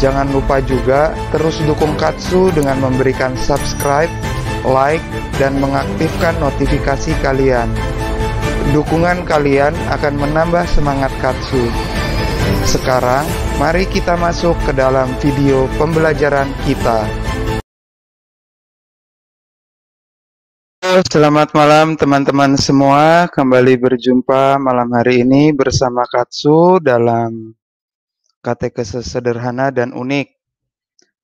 Jangan lupa juga terus dukung Katsu dengan memberikan subscribe, like, dan mengaktifkan notifikasi kalian. Dukungan kalian akan menambah semangat Katsu. Sekarang, mari kita masuk ke dalam video pembelajaran kita. Selamat malam teman-teman semua, kembali berjumpa malam hari ini bersama Katsu dalam katekese sederhana dan unik.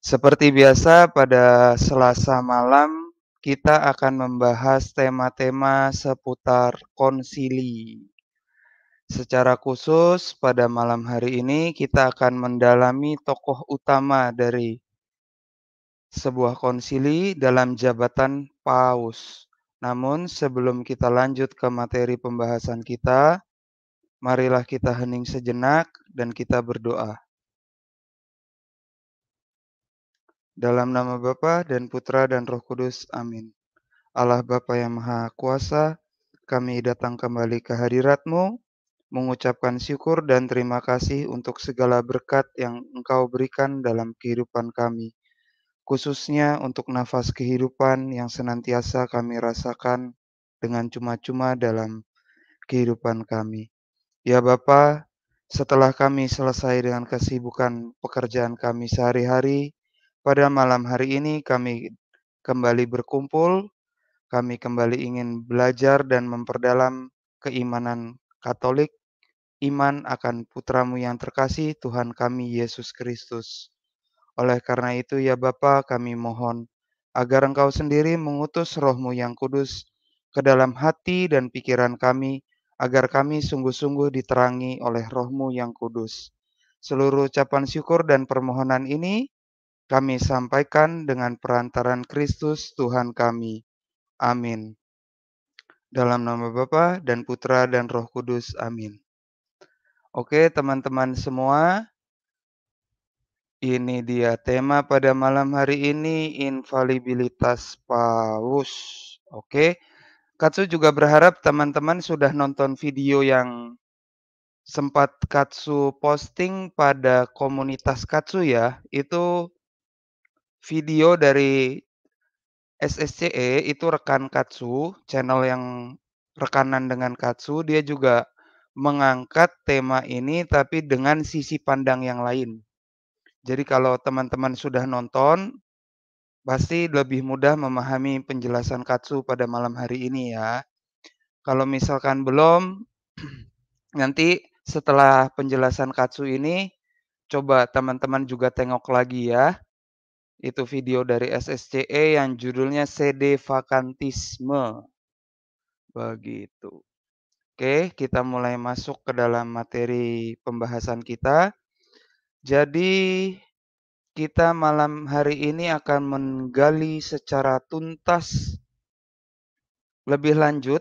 Seperti biasa pada Selasa malam kita akan membahas tema-tema seputar konsili. Secara khusus pada malam hari ini kita akan mendalami tokoh utama dari sebuah konsili dalam jabatan paus. Namun sebelum kita lanjut ke materi pembahasan kita, marilah kita hening sejenak dan kita berdoa. Dalam nama Bapa dan Putra dan Roh Kudus, amin. Allah Bapa yang Maha Kuasa, kami datang kembali ke hadiratmu, mengucapkan syukur dan terima kasih untuk segala berkat yang engkau berikan dalam kehidupan kami, khususnya untuk nafas kehidupan yang senantiasa kami rasakan dengan cuma-cuma dalam kehidupan kami. Ya Bapa, setelah kami selesai dengan kesibukan pekerjaan kami sehari-hari, pada malam hari ini kami kembali berkumpul, kami kembali ingin belajar dan memperdalam keimanan Katolik, iman akan putramu yang terkasih, Tuhan kami Yesus Kristus. Oleh karena itu ya Bapa kami mohon, agar engkau sendiri mengutus rohmu yang kudus ke dalam hati dan pikiran kami, agar kami sungguh-sungguh diterangi oleh rohmu yang kudus. Seluruh ucapan syukur dan permohonan ini kami sampaikan dengan perantaran Kristus Tuhan kami. Amin. Dalam nama Bapa dan Putra dan Roh Kudus. Amin. Oke, teman-teman semua, ini dia tema pada malam hari ini infalibilitas paus. Oke. Katsu juga berharap teman-teman sudah nonton video yang sempat Katsu posting pada komunitas Katsu ya. Itu video dari SSCE itu rekan Katsu, channel yang rekanan dengan Katsu, dia juga mengangkat tema ini tapi dengan sisi pandang yang lain. Jadi kalau teman-teman sudah nonton, pasti lebih mudah memahami penjelasan katsu pada malam hari ini ya. Kalau misalkan belum, nanti setelah penjelasan katsu ini, coba teman-teman juga tengok lagi ya. Itu video dari SSCE yang judulnya CD Vakantisme. Begitu. Oke, kita mulai masuk ke dalam materi pembahasan kita. Jadi, kita malam hari ini akan menggali secara tuntas lebih lanjut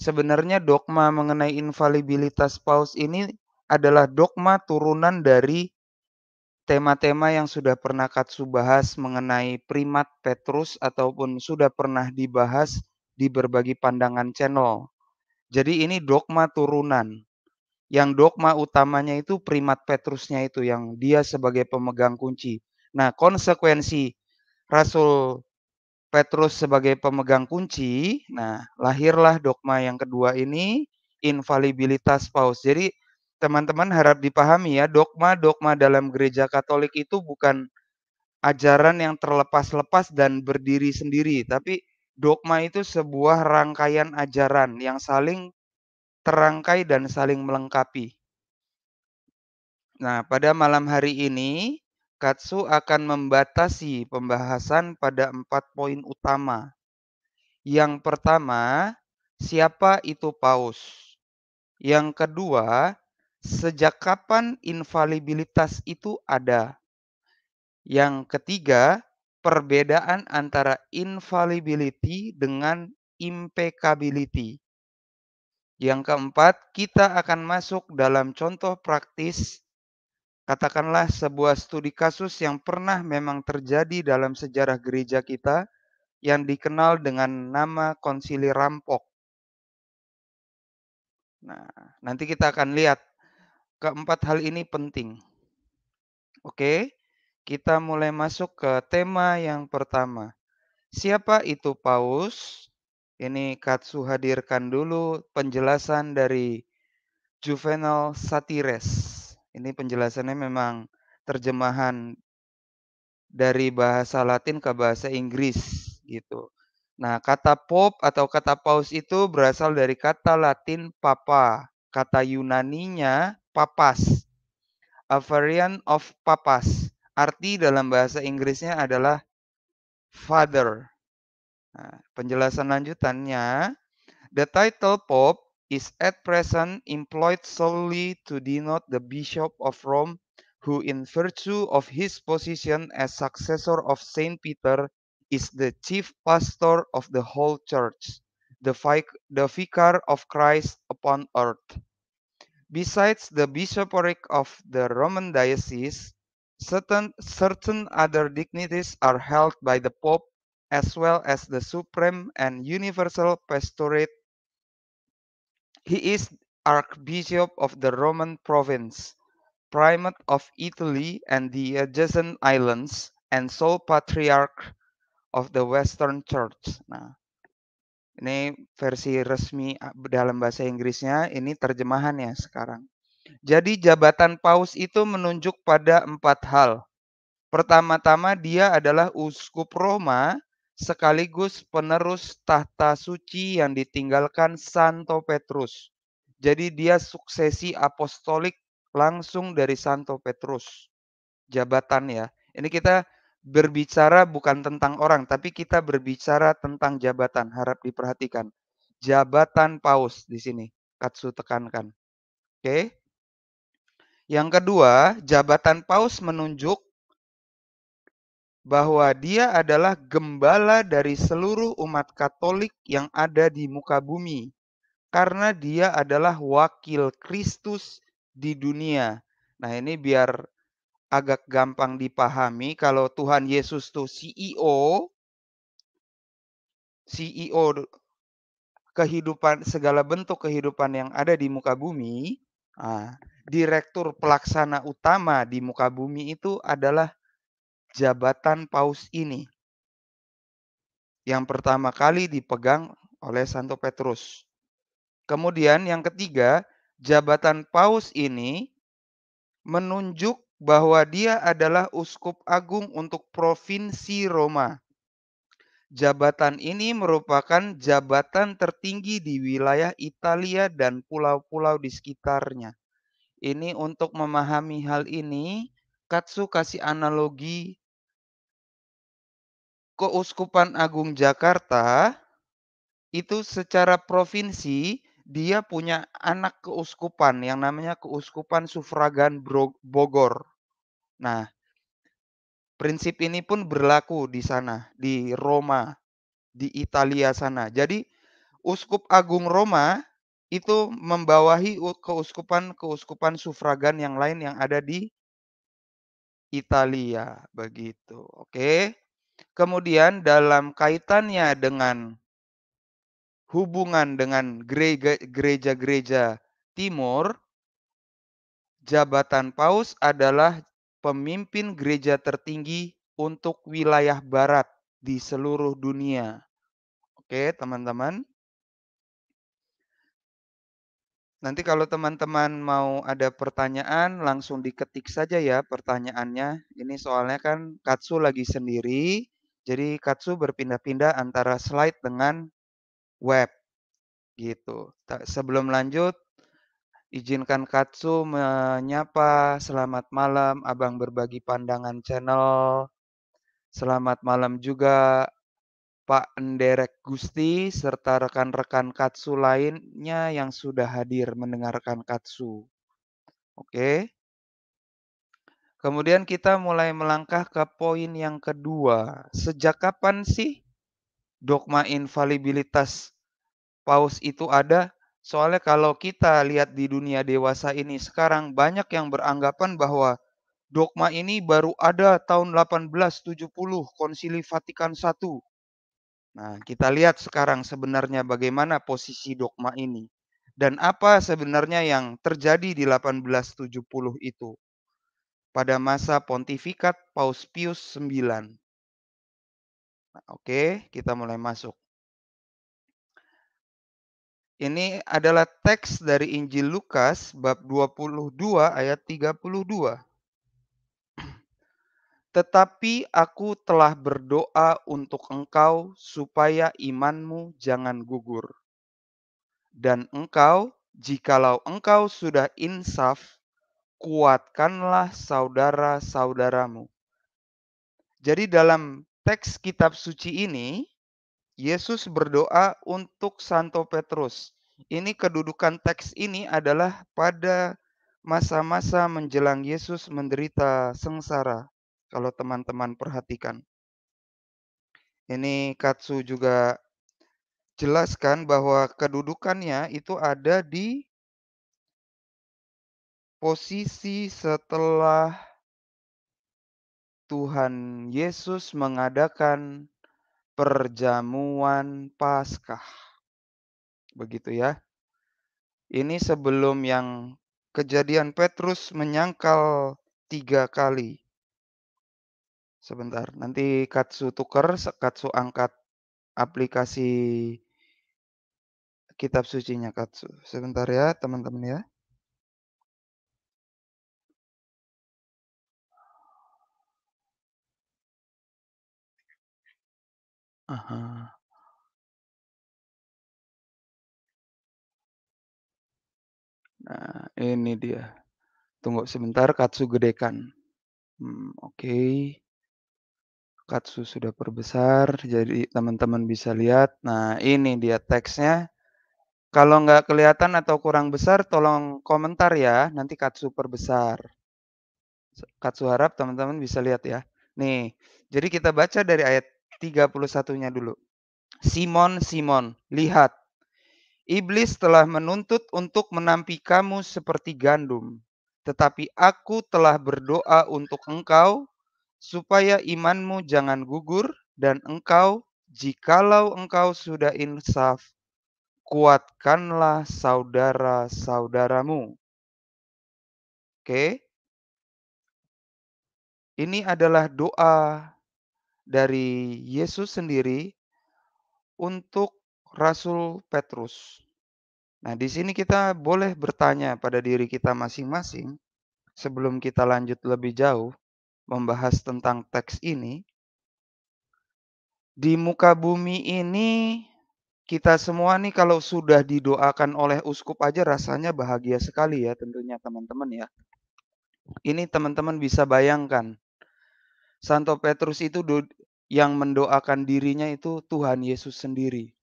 sebenarnya dogma mengenai invaliditas paus ini adalah dogma turunan dari tema-tema yang sudah pernah Katsu bahas mengenai primat Petrus ataupun sudah pernah dibahas di berbagai pandangan channel. Jadi ini dogma turunan. Yang dogma utamanya itu primat Petrusnya itu yang dia sebagai pemegang kunci. Nah, konsekuensi Rasul Petrus sebagai pemegang kunci, nah lahirlah dogma yang kedua ini infalibilitas paus. Jadi teman-teman harap dipahami ya, dogma-dogma dalam gereja Katolik itu bukan ajaran yang terlepas-lepas dan berdiri sendiri, tapi dogma itu sebuah rangkaian ajaran yang saling terangkai dan saling melengkapi. Nah, pada malam hari ini Katsu akan membatasi pembahasan pada empat poin utama. Yang pertama, siapa itu paus? Yang kedua, sejak kapan infalibilitas itu ada? Yang ketiga, perbedaan antara infallibility dengan impeccability. Yang keempat, kita akan masuk dalam contoh praktis katakanlah sebuah studi kasus yang pernah memang terjadi dalam sejarah gereja kita yang dikenal dengan nama konsili rampok. Nah, nanti kita akan lihat keempat hal ini penting. Oke, kita mulai masuk ke tema yang pertama. Siapa itu Paus? Ini Katsu hadirkan dulu penjelasan dari Juvenal Satires. Ini penjelasannya memang terjemahan dari bahasa Latin ke bahasa Inggris gitu. Nah, kata pop atau kata paus itu berasal dari kata Latin papa, kata Yunaninya papas. A variant of papas. Arti dalam bahasa Inggrisnya adalah father. Nah, penjelasan lanjutannya, the title pop is at present employed solely to denote the Bishop of Rome, who in virtue of his position as successor of Saint Peter is the chief pastor of the whole church, the, vic the vicar of Christ upon earth. Besides the bishopric of the Roman diocese, certain, certain other dignities are held by the Pope as well as the supreme and universal pastorate He is Archbishop of the Roman province, Primate of Italy and the adjacent islands, and sole Patriarch of the Western Church. Nah, ini versi resmi ah, dalam bahasa Inggrisnya, ini terjemahannya sekarang. Jadi jabatan paus itu menunjuk pada empat hal. Pertama-tama dia adalah uskup Roma sekaligus penerus tahta suci yang ditinggalkan Santo Petrus. Jadi dia suksesi apostolik langsung dari Santo Petrus jabatan ya. Ini kita berbicara bukan tentang orang, tapi kita berbicara tentang jabatan. Harap diperhatikan. Jabatan paus di sini. Katsu tekankan. Oke. Yang kedua, jabatan paus menunjuk bahwa dia adalah gembala dari seluruh umat Katolik yang ada di muka bumi, karena dia adalah wakil Kristus di dunia. Nah, ini biar agak gampang dipahami kalau Tuhan Yesus itu CEO, CEO kehidupan segala bentuk kehidupan yang ada di muka bumi, ah, direktur pelaksana utama di muka bumi itu adalah jabatan paus ini yang pertama kali dipegang oleh Santo Petrus. Kemudian yang ketiga, jabatan paus ini menunjuk bahwa dia adalah uskup agung untuk provinsi Roma. Jabatan ini merupakan jabatan tertinggi di wilayah Italia dan pulau-pulau di sekitarnya. Ini untuk memahami hal ini, Katsu kasih analogi Keuskupan Agung Jakarta itu secara provinsi dia punya anak keuskupan yang namanya keuskupan sufragan Bogor. Nah, prinsip ini pun berlaku di sana, di Roma, di Italia sana. Jadi Uskup Agung Roma itu membawahi keuskupan-keuskupan sufragan yang lain yang ada di Italia begitu. Oke. Kemudian dalam kaitannya dengan hubungan dengan gereja-gereja timur, jabatan paus adalah pemimpin gereja tertinggi untuk wilayah barat di seluruh dunia. Oke, teman-teman. Nanti kalau teman-teman mau ada pertanyaan, langsung diketik saja ya pertanyaannya. Ini soalnya kan Katsu lagi sendiri, jadi Katsu berpindah-pindah antara slide dengan web gitu. Sebelum lanjut, izinkan Katsu menyapa selamat malam, abang berbagi pandangan channel. Selamat malam juga Pak Enderek Gusti serta rekan-rekan Katsu lainnya yang sudah hadir mendengarkan Katsu. Oke. Kemudian kita mulai melangkah ke poin yang kedua. Sejak kapan sih dogma infalibilitas paus itu ada? Soalnya kalau kita lihat di dunia dewasa ini sekarang banyak yang beranggapan bahwa dogma ini baru ada tahun 1870 Konsili Vatikan I. Nah, kita lihat sekarang sebenarnya bagaimana posisi dogma ini dan apa sebenarnya yang terjadi di 1870 itu pada masa pontifikat Paus Pius IX. Nah, Oke, kita mulai masuk. Ini adalah teks dari Injil Lukas bab 22 ayat 32. Tetapi aku telah berdoa untuk engkau supaya imanmu jangan gugur. Dan engkau, jikalau engkau sudah insaf, kuatkanlah saudara-saudaramu. Jadi dalam teks kitab suci ini, Yesus berdoa untuk Santo Petrus. Ini kedudukan teks ini adalah pada masa-masa menjelang Yesus menderita sengsara. Kalau teman-teman perhatikan. Ini Katsu juga jelaskan bahwa kedudukannya itu ada di posisi setelah Tuhan Yesus mengadakan perjamuan Paskah. Begitu ya. Ini sebelum yang kejadian Petrus menyangkal tiga kali. Sebentar, nanti Katsu tuker, Katsu angkat aplikasi kitab sucinya Katsu. Sebentar ya, teman-teman ya. Aha. Nah, ini dia. Tunggu sebentar, katsu gedekan. Hmm, Oke. Katsu sudah perbesar, jadi teman-teman bisa lihat. Nah, ini dia teksnya. Kalau nggak kelihatan atau kurang besar, tolong komentar ya. Nanti katsu perbesar. Katsu harap teman-teman bisa lihat ya. Nih, jadi kita baca dari ayat 31-nya dulu. Simon, Simon, lihat. Iblis telah menuntut untuk menampi kamu seperti gandum. Tetapi aku telah berdoa untuk engkau, supaya imanmu jangan gugur, dan engkau, jikalau engkau sudah insaf, kuatkanlah saudara-saudaramu. Oke. Ini adalah doa dari Yesus sendiri untuk Rasul Petrus. Nah, di sini kita boleh bertanya pada diri kita masing-masing sebelum kita lanjut lebih jauh membahas tentang teks ini. Di muka bumi ini kita semua nih kalau sudah didoakan oleh uskup aja rasanya bahagia sekali ya tentunya teman-teman ya. Ini teman-teman bisa bayangkan. Santo Petrus itu yang mendoakan dirinya itu Tuhan Yesus sendiri.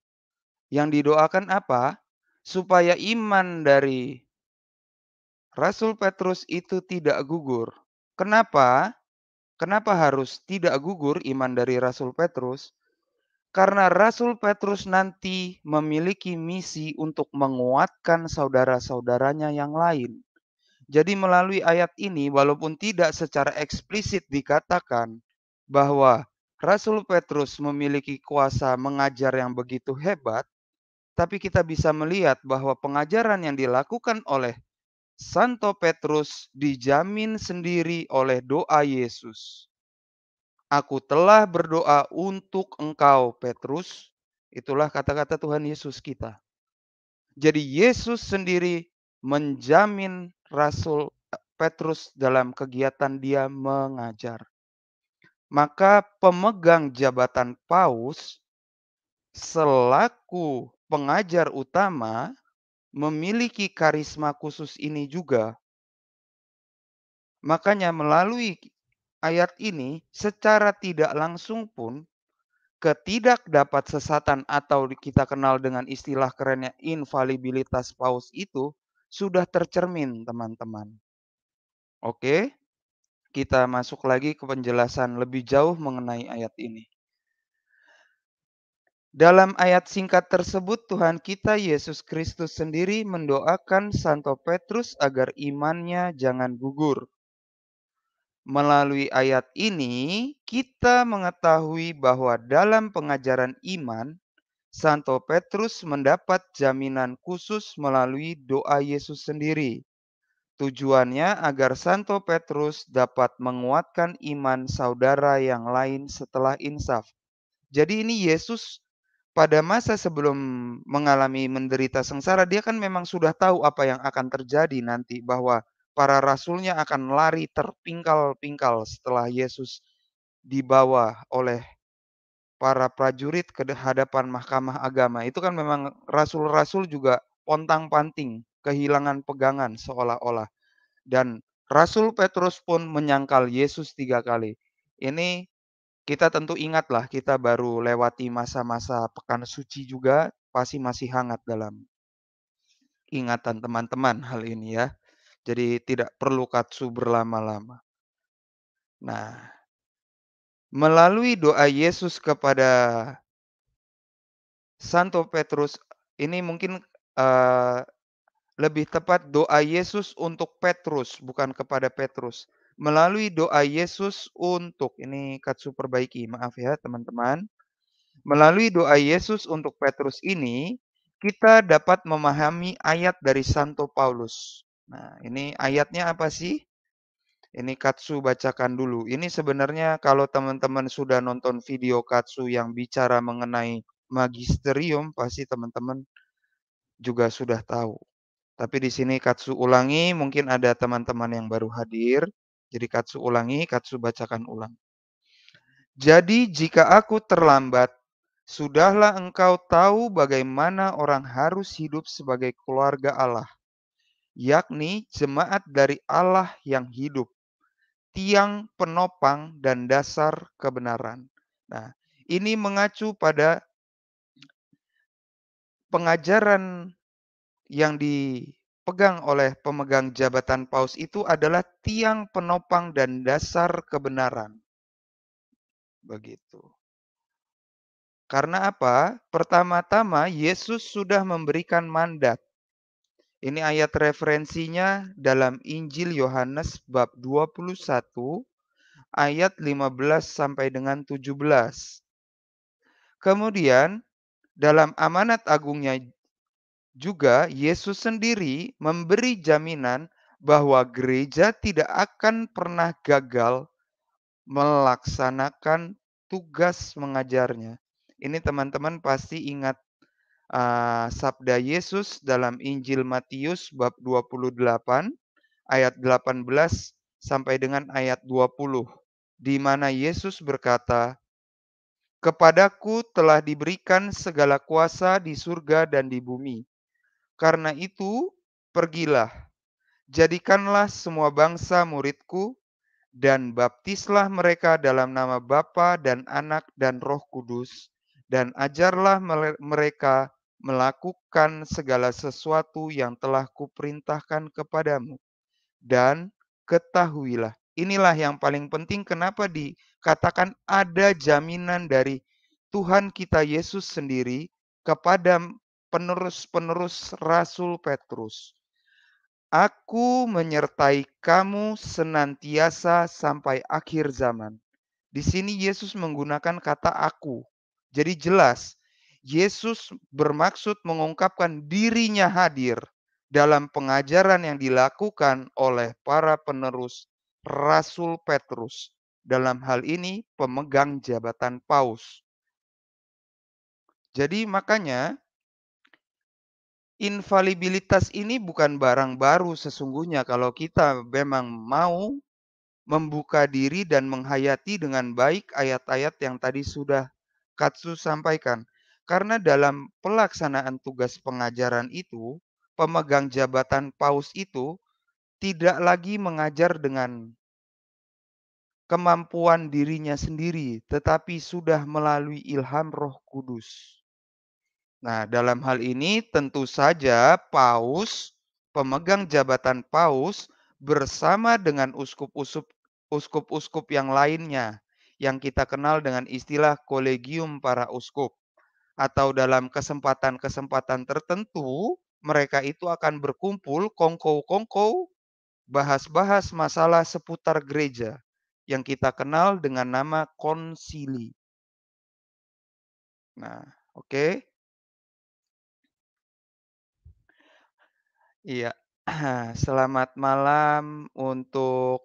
Yang didoakan apa? Supaya iman dari Rasul Petrus itu tidak gugur. Kenapa? Kenapa harus tidak gugur iman dari Rasul Petrus? Karena Rasul Petrus nanti memiliki misi untuk menguatkan saudara-saudaranya yang lain. Jadi, melalui ayat ini, walaupun tidak secara eksplisit dikatakan bahwa Rasul Petrus memiliki kuasa mengajar yang begitu hebat, tapi kita bisa melihat bahwa pengajaran yang dilakukan oleh Santo Petrus dijamin sendiri oleh doa Yesus. Aku telah berdoa untuk engkau, Petrus. Itulah kata-kata Tuhan Yesus kita. Jadi Yesus sendiri menjamin Rasul Petrus dalam kegiatan dia mengajar maka pemegang jabatan paus selaku pengajar utama memiliki karisma khusus ini juga. Makanya melalui ayat ini secara tidak langsung pun ketidakdapat sesatan atau kita kenal dengan istilah kerennya infalibilitas paus itu sudah tercermin teman-teman. Oke kita masuk lagi ke penjelasan lebih jauh mengenai ayat ini. Dalam ayat singkat tersebut, Tuhan kita Yesus Kristus sendiri mendoakan Santo Petrus agar imannya jangan gugur. Melalui ayat ini, kita mengetahui bahwa dalam pengajaran iman, Santo Petrus mendapat jaminan khusus melalui doa Yesus sendiri. Tujuannya agar Santo Petrus dapat menguatkan iman saudara yang lain setelah insaf. Jadi ini Yesus pada masa sebelum mengalami menderita sengsara dia kan memang sudah tahu apa yang akan terjadi nanti bahwa para rasulnya akan lari terpingkal-pingkal setelah Yesus dibawa oleh para prajurit ke hadapan mahkamah agama. Itu kan memang rasul-rasul juga pontang-panting kehilangan pegangan seolah-olah. Dan Rasul Petrus pun menyangkal Yesus tiga kali. Ini kita tentu ingatlah kita baru lewati masa-masa pekan suci juga pasti masih hangat dalam ingatan teman-teman hal ini ya. Jadi tidak perlu katsu berlama-lama. Nah, melalui doa Yesus kepada Santo Petrus ini mungkin uh, lebih tepat doa Yesus untuk Petrus, bukan kepada Petrus. Melalui doa Yesus untuk, ini Katsu perbaiki, maaf ya teman-teman. Melalui doa Yesus untuk Petrus ini, kita dapat memahami ayat dari Santo Paulus. Nah, ini ayatnya apa sih? Ini Katsu bacakan dulu. Ini sebenarnya kalau teman-teman sudah nonton video Katsu yang bicara mengenai magisterium, pasti teman-teman juga sudah tahu. Tapi di sini Katsu ulangi, mungkin ada teman-teman yang baru hadir. Jadi Katsu ulangi, Katsu bacakan ulang. Jadi jika aku terlambat, sudahlah engkau tahu bagaimana orang harus hidup sebagai keluarga Allah, yakni jemaat dari Allah yang hidup, tiang penopang dan dasar kebenaran. Nah, ini mengacu pada pengajaran yang dipegang oleh pemegang jabatan paus itu adalah tiang penopang dan dasar kebenaran. Begitu. Karena apa? Pertama-tama Yesus sudah memberikan mandat. Ini ayat referensinya dalam Injil Yohanes bab 21 ayat 15 sampai dengan 17. Kemudian dalam amanat agungnya juga Yesus sendiri memberi jaminan bahwa gereja tidak akan pernah gagal melaksanakan tugas mengajarnya. Ini teman-teman pasti ingat uh, sabda Yesus dalam Injil Matius bab 28 ayat 18 sampai dengan ayat 20 di mana Yesus berkata, "Kepadaku telah diberikan segala kuasa di surga dan di bumi. Karena itu, pergilah, jadikanlah semua bangsa muridku, dan baptislah mereka dalam nama Bapa dan Anak dan Roh Kudus, dan ajarlah mereka melakukan segala sesuatu yang telah kuperintahkan kepadamu. Dan ketahuilah, inilah yang paling penting kenapa dikatakan ada jaminan dari Tuhan kita Yesus sendiri kepada penerus-penerus Rasul Petrus. Aku menyertai kamu senantiasa sampai akhir zaman. Di sini Yesus menggunakan kata aku. Jadi jelas, Yesus bermaksud mengungkapkan dirinya hadir dalam pengajaran yang dilakukan oleh para penerus Rasul Petrus. Dalam hal ini pemegang jabatan paus. Jadi makanya infalibilitas ini bukan barang baru sesungguhnya kalau kita memang mau membuka diri dan menghayati dengan baik ayat-ayat yang tadi sudah Katsu sampaikan. Karena dalam pelaksanaan tugas pengajaran itu, pemegang jabatan paus itu tidak lagi mengajar dengan kemampuan dirinya sendiri, tetapi sudah melalui ilham Roh Kudus. Nah, dalam hal ini tentu saja paus, pemegang jabatan paus bersama dengan uskup-uskup uskup-uskup yang lainnya yang kita kenal dengan istilah kolegium para uskup atau dalam kesempatan-kesempatan tertentu mereka itu akan berkumpul kongko-kongko bahas-bahas masalah seputar gereja yang kita kenal dengan nama konsili. Nah, oke. Okay. Iya. Selamat malam untuk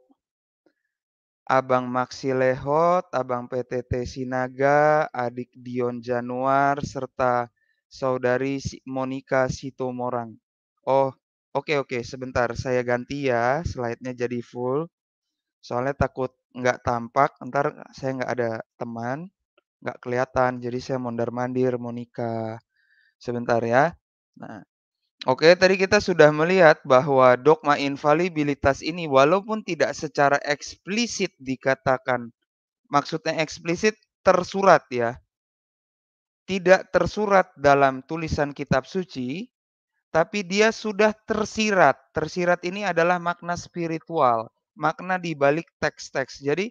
Abang Maxi Lehot, Abang PTT Sinaga, Adik Dion Januar, serta Saudari Monica Sitomorang. Oh, oke oke, sebentar saya ganti ya slide-nya jadi full. Soalnya takut nggak tampak, ntar saya nggak ada teman, nggak kelihatan, jadi saya mondar mandir Monica. Sebentar ya. Nah, Oke, tadi kita sudah melihat bahwa dogma infalibilitas ini walaupun tidak secara eksplisit dikatakan, maksudnya eksplisit tersurat ya, tidak tersurat dalam tulisan kitab suci, tapi dia sudah tersirat. Tersirat ini adalah makna spiritual, makna di balik teks-teks. Jadi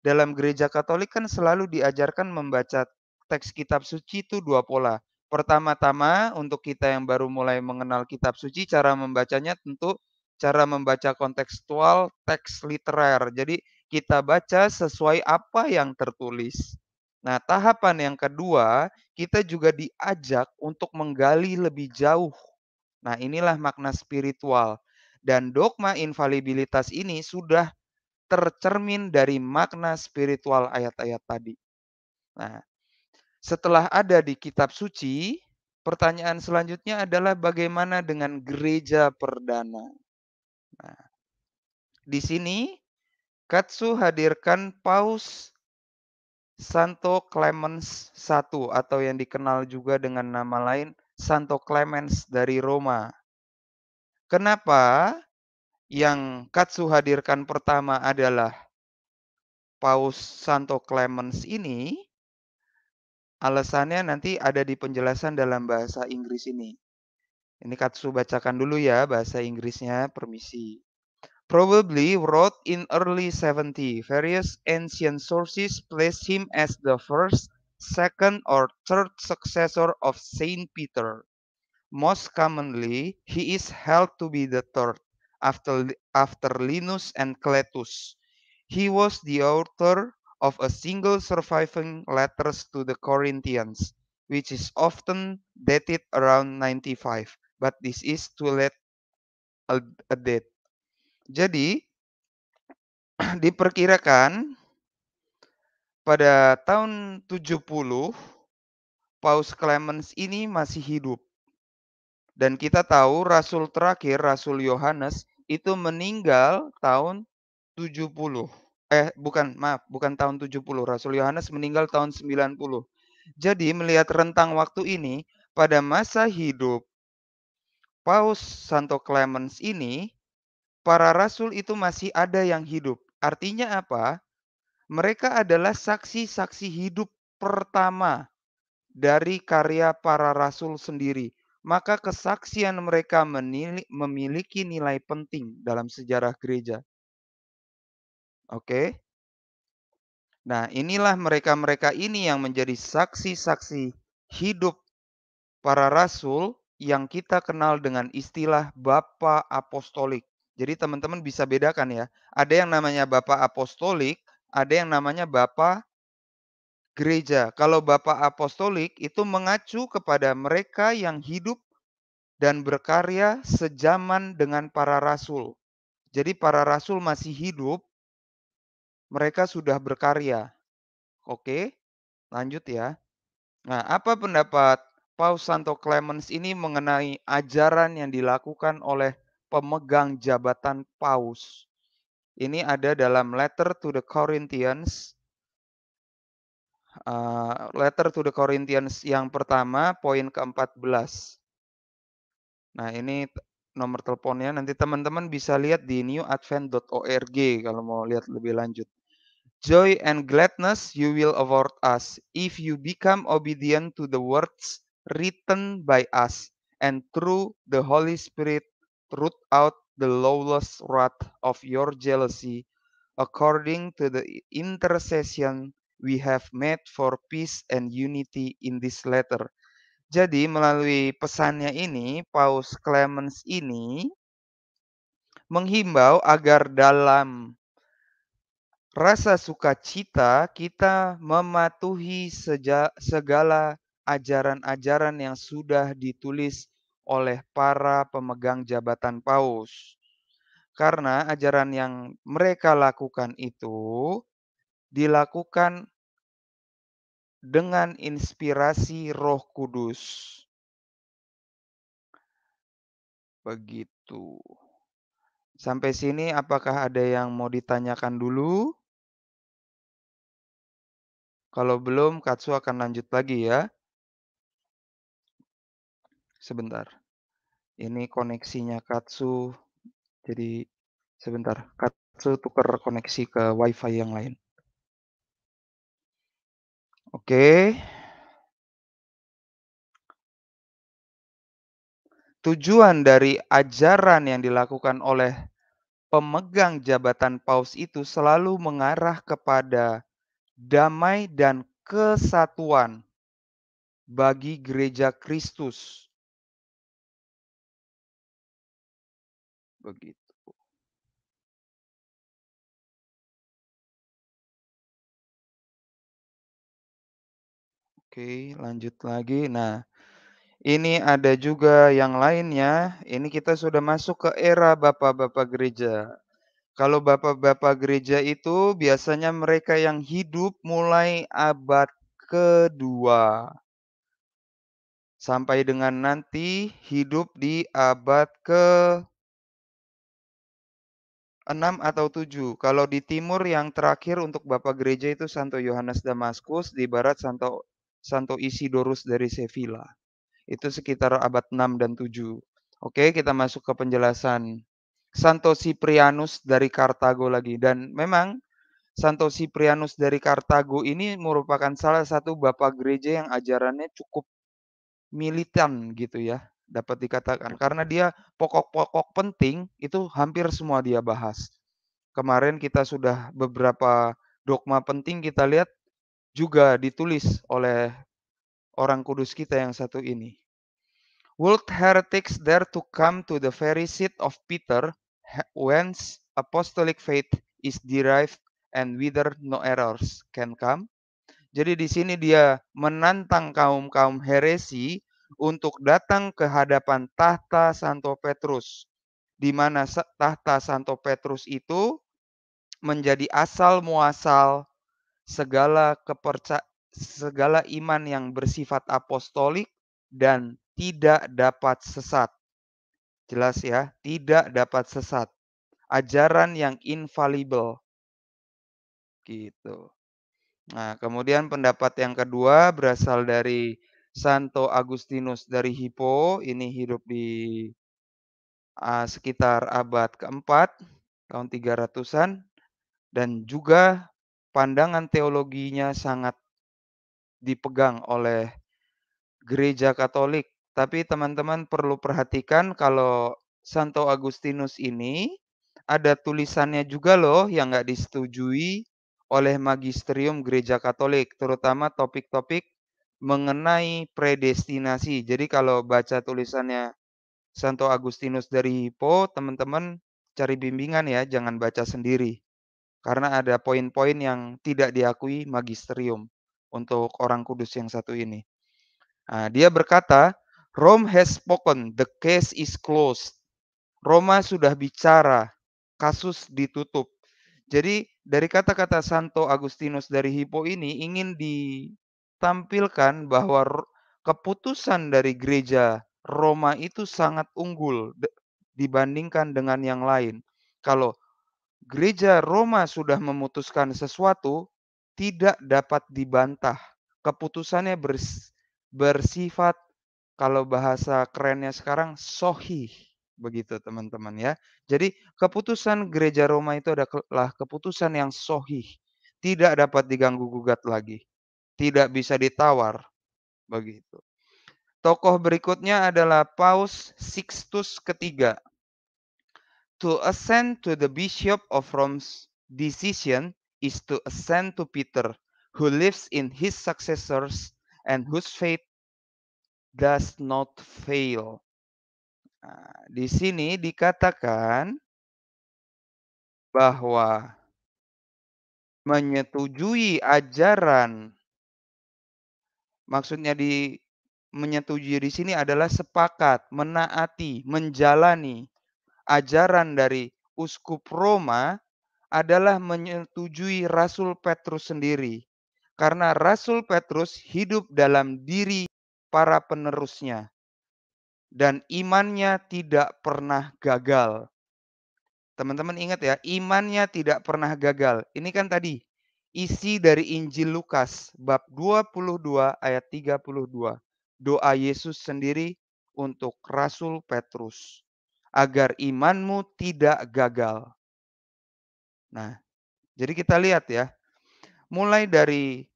dalam gereja Katolik kan selalu diajarkan membaca teks kitab suci itu dua pola Pertama-tama untuk kita yang baru mulai mengenal kitab suci, cara membacanya tentu cara membaca kontekstual teks literer. Jadi kita baca sesuai apa yang tertulis. Nah, tahapan yang kedua, kita juga diajak untuk menggali lebih jauh. Nah, inilah makna spiritual. Dan dogma infalibilitas ini sudah tercermin dari makna spiritual ayat-ayat tadi. Nah, setelah ada di kitab suci, pertanyaan selanjutnya adalah bagaimana dengan gereja perdana. Nah, di sini Katsu hadirkan Paus Santo Clemens I atau yang dikenal juga dengan nama lain Santo Clemens dari Roma. Kenapa yang Katsu hadirkan pertama adalah Paus Santo Clemens ini? Alasannya nanti ada di penjelasan dalam bahasa Inggris ini. Ini Katsu bacakan dulu ya bahasa Inggrisnya, permisi. Probably wrote in early 70. Various ancient sources place him as the first, second, or third successor of Saint Peter. Most commonly, he is held to be the third, after, after Linus and Cletus. He was the author of a single surviving letters to the Corinthians, which is often dated around 95, but this is too late a, date. Jadi diperkirakan pada tahun 70 Paus Clemens ini masih hidup. Dan kita tahu rasul terakhir, Rasul Yohanes, itu meninggal tahun 70 eh bukan maaf bukan tahun 70 Rasul Yohanes meninggal tahun 90 jadi melihat rentang waktu ini pada masa hidup Paus Santo Clemens ini para rasul itu masih ada yang hidup artinya apa mereka adalah saksi-saksi hidup pertama dari karya para rasul sendiri maka kesaksian mereka memiliki nilai penting dalam sejarah gereja Oke. Nah, inilah mereka-mereka ini yang menjadi saksi-saksi hidup para rasul yang kita kenal dengan istilah Bapak Apostolik. Jadi teman-teman bisa bedakan ya. Ada yang namanya Bapak Apostolik, ada yang namanya Bapak Gereja. Kalau Bapak Apostolik itu mengacu kepada mereka yang hidup dan berkarya sejaman dengan para rasul. Jadi para rasul masih hidup mereka sudah berkarya. Oke, lanjut ya. Nah, apa pendapat Paus Santo Clemens ini mengenai ajaran yang dilakukan oleh pemegang jabatan paus? Ini ada dalam Letter to the Corinthians. Uh, letter to the Corinthians yang pertama, poin ke-14. Nah, ini nomor teleponnya. Nanti teman-teman bisa lihat di newadvent.org kalau mau lihat lebih lanjut. Joy and gladness you will award us if you become obedient to the words written by us and through the Holy Spirit root out the lawless wrath of your jealousy according to the intercession we have made for peace and unity in this letter. Jadi melalui pesannya ini, Paus Clemens ini menghimbau agar dalam rasa sukacita kita mematuhi segala ajaran-ajaran yang sudah ditulis oleh para pemegang jabatan paus. Karena ajaran yang mereka lakukan itu dilakukan dengan inspirasi Roh Kudus. Begitu. Sampai sini apakah ada yang mau ditanyakan dulu? Kalau belum, Katsu akan lanjut lagi ya. Sebentar. Ini koneksinya Katsu. Jadi sebentar, Katsu tukar koneksi ke WiFi yang lain. Oke. Tujuan dari ajaran yang dilakukan oleh pemegang jabatan paus itu selalu mengarah kepada damai dan kesatuan bagi gereja Kristus. Begitu. Oke, lanjut lagi. Nah, ini ada juga yang lainnya. Ini kita sudah masuk ke era bapak-bapak gereja. Kalau bapak-bapak gereja itu biasanya mereka yang hidup mulai abad kedua sampai dengan nanti hidup di abad ke 6 atau 7. Kalau di timur yang terakhir untuk Bapak Gereja itu Santo Yohanes Damaskus, di barat Santo Santo Isidorus dari Sevilla. Itu sekitar abad 6 dan 7. Oke, kita masuk ke penjelasan. Santo Siprianus dari Kartago lagi dan memang Santo Siprianus dari Kartago ini merupakan salah satu bapak gereja yang ajarannya cukup militan gitu ya dapat dikatakan karena dia pokok-pokok penting itu hampir semua dia bahas. Kemarin kita sudah beberapa dogma penting kita lihat juga ditulis oleh orang kudus kita yang satu ini. world heretics dare to come to the very seat of Peter whence apostolic faith is derived and whither no errors can come. Jadi di sini dia menantang kaum-kaum heresi untuk datang ke hadapan tahta Santo Petrus di mana tahta Santo Petrus itu menjadi asal muasal segala keperca segala iman yang bersifat apostolik dan tidak dapat sesat. Jelas ya, tidak dapat sesat. Ajaran yang infallible. Gitu. Nah, kemudian pendapat yang kedua berasal dari Santo Agustinus dari Hippo. Ini hidup di uh, sekitar abad keempat, tahun 300-an. Dan juga pandangan teologinya sangat dipegang oleh gereja Katolik tapi teman-teman perlu perhatikan kalau Santo Agustinus ini ada tulisannya juga loh yang nggak disetujui oleh magisterium gereja Katolik, terutama topik-topik mengenai predestinasi. Jadi kalau baca tulisannya Santo Agustinus dari Hippo, teman-teman cari bimbingan ya, jangan baca sendiri. Karena ada poin-poin yang tidak diakui magisterium untuk orang kudus yang satu ini. Nah, dia berkata, Rome has spoken, the case is closed. Roma sudah bicara, kasus ditutup. Jadi dari kata-kata Santo Agustinus dari Hippo ini ingin ditampilkan bahwa keputusan dari gereja Roma itu sangat unggul dibandingkan dengan yang lain. Kalau gereja Roma sudah memutuskan sesuatu, tidak dapat dibantah. Keputusannya bersifat kalau bahasa kerennya sekarang sohi begitu teman-teman ya. Jadi keputusan gereja Roma itu adalah keputusan yang sohi, tidak dapat diganggu gugat lagi, tidak bisa ditawar begitu. Tokoh berikutnya adalah Paus Sixtus ketiga. To ascend to the bishop of Rome's decision is to ascend to Peter, who lives in his successors and whose faith does not fail. Nah, di sini dikatakan bahwa menyetujui ajaran maksudnya di menyetujui di sini adalah sepakat, menaati, menjalani ajaran dari uskup Roma adalah menyetujui Rasul Petrus sendiri. Karena Rasul Petrus hidup dalam diri para penerusnya, dan imannya tidak pernah gagal. Teman-teman ingat ya, imannya tidak pernah gagal. Ini kan tadi isi dari Injil Lukas bab 22 ayat 32. Doa Yesus sendiri untuk Rasul Petrus agar imanmu tidak gagal. Nah, jadi kita lihat ya. Mulai dari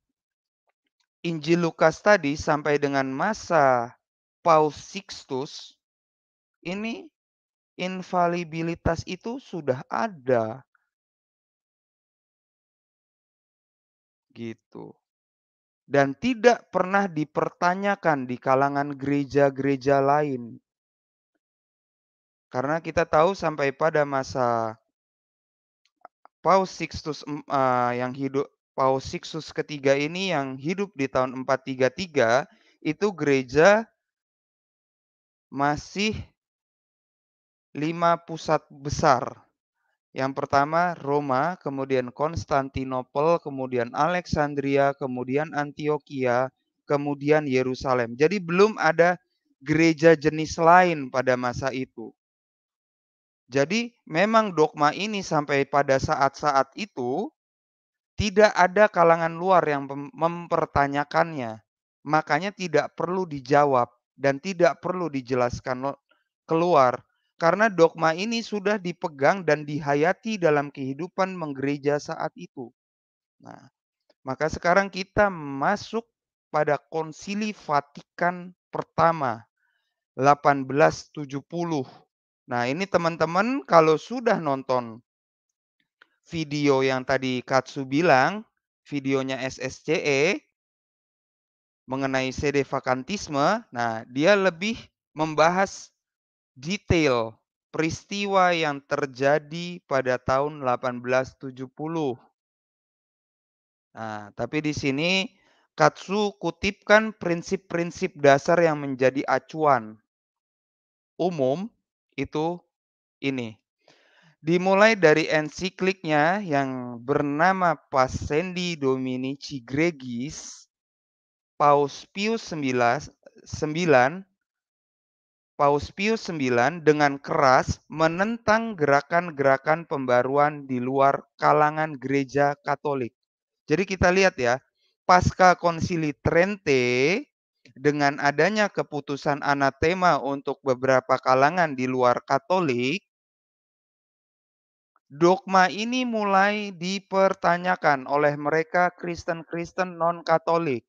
Injil Lukas tadi sampai dengan masa Paus Sixtus ini infalibilitas itu sudah ada. Gitu. Dan tidak pernah dipertanyakan di kalangan gereja-gereja lain. Karena kita tahu sampai pada masa Paus Sixtus eh, yang hidup Paus Sixtus ketiga ini yang hidup di tahun 433 itu gereja masih lima pusat besar. Yang pertama Roma, kemudian Konstantinopel, kemudian Alexandria, kemudian Antioquia, kemudian Yerusalem. Jadi belum ada gereja jenis lain pada masa itu. Jadi memang dogma ini sampai pada saat-saat itu tidak ada kalangan luar yang mempertanyakannya, makanya tidak perlu dijawab dan tidak perlu dijelaskan keluar karena dogma ini sudah dipegang dan dihayati dalam kehidupan menggereja saat itu. Nah, maka sekarang kita masuk pada Konsili Vatikan pertama 1870. Nah, ini teman-teman kalau sudah nonton video yang tadi Katsu bilang, videonya SSCE mengenai CD vakantisme, nah dia lebih membahas detail peristiwa yang terjadi pada tahun 1870. Nah, tapi di sini Katsu kutipkan prinsip-prinsip dasar yang menjadi acuan umum itu ini dimulai dari ensikliknya yang bernama Pasendi Dominici Gregis Paus Pius IX Paus Pius 9 dengan keras menentang gerakan-gerakan pembaruan di luar kalangan gereja Katolik. Jadi kita lihat ya, pasca konsili Trente dengan adanya keputusan anatema untuk beberapa kalangan di luar Katolik, dogma ini mulai dipertanyakan oleh mereka Kristen-Kristen non-Katolik.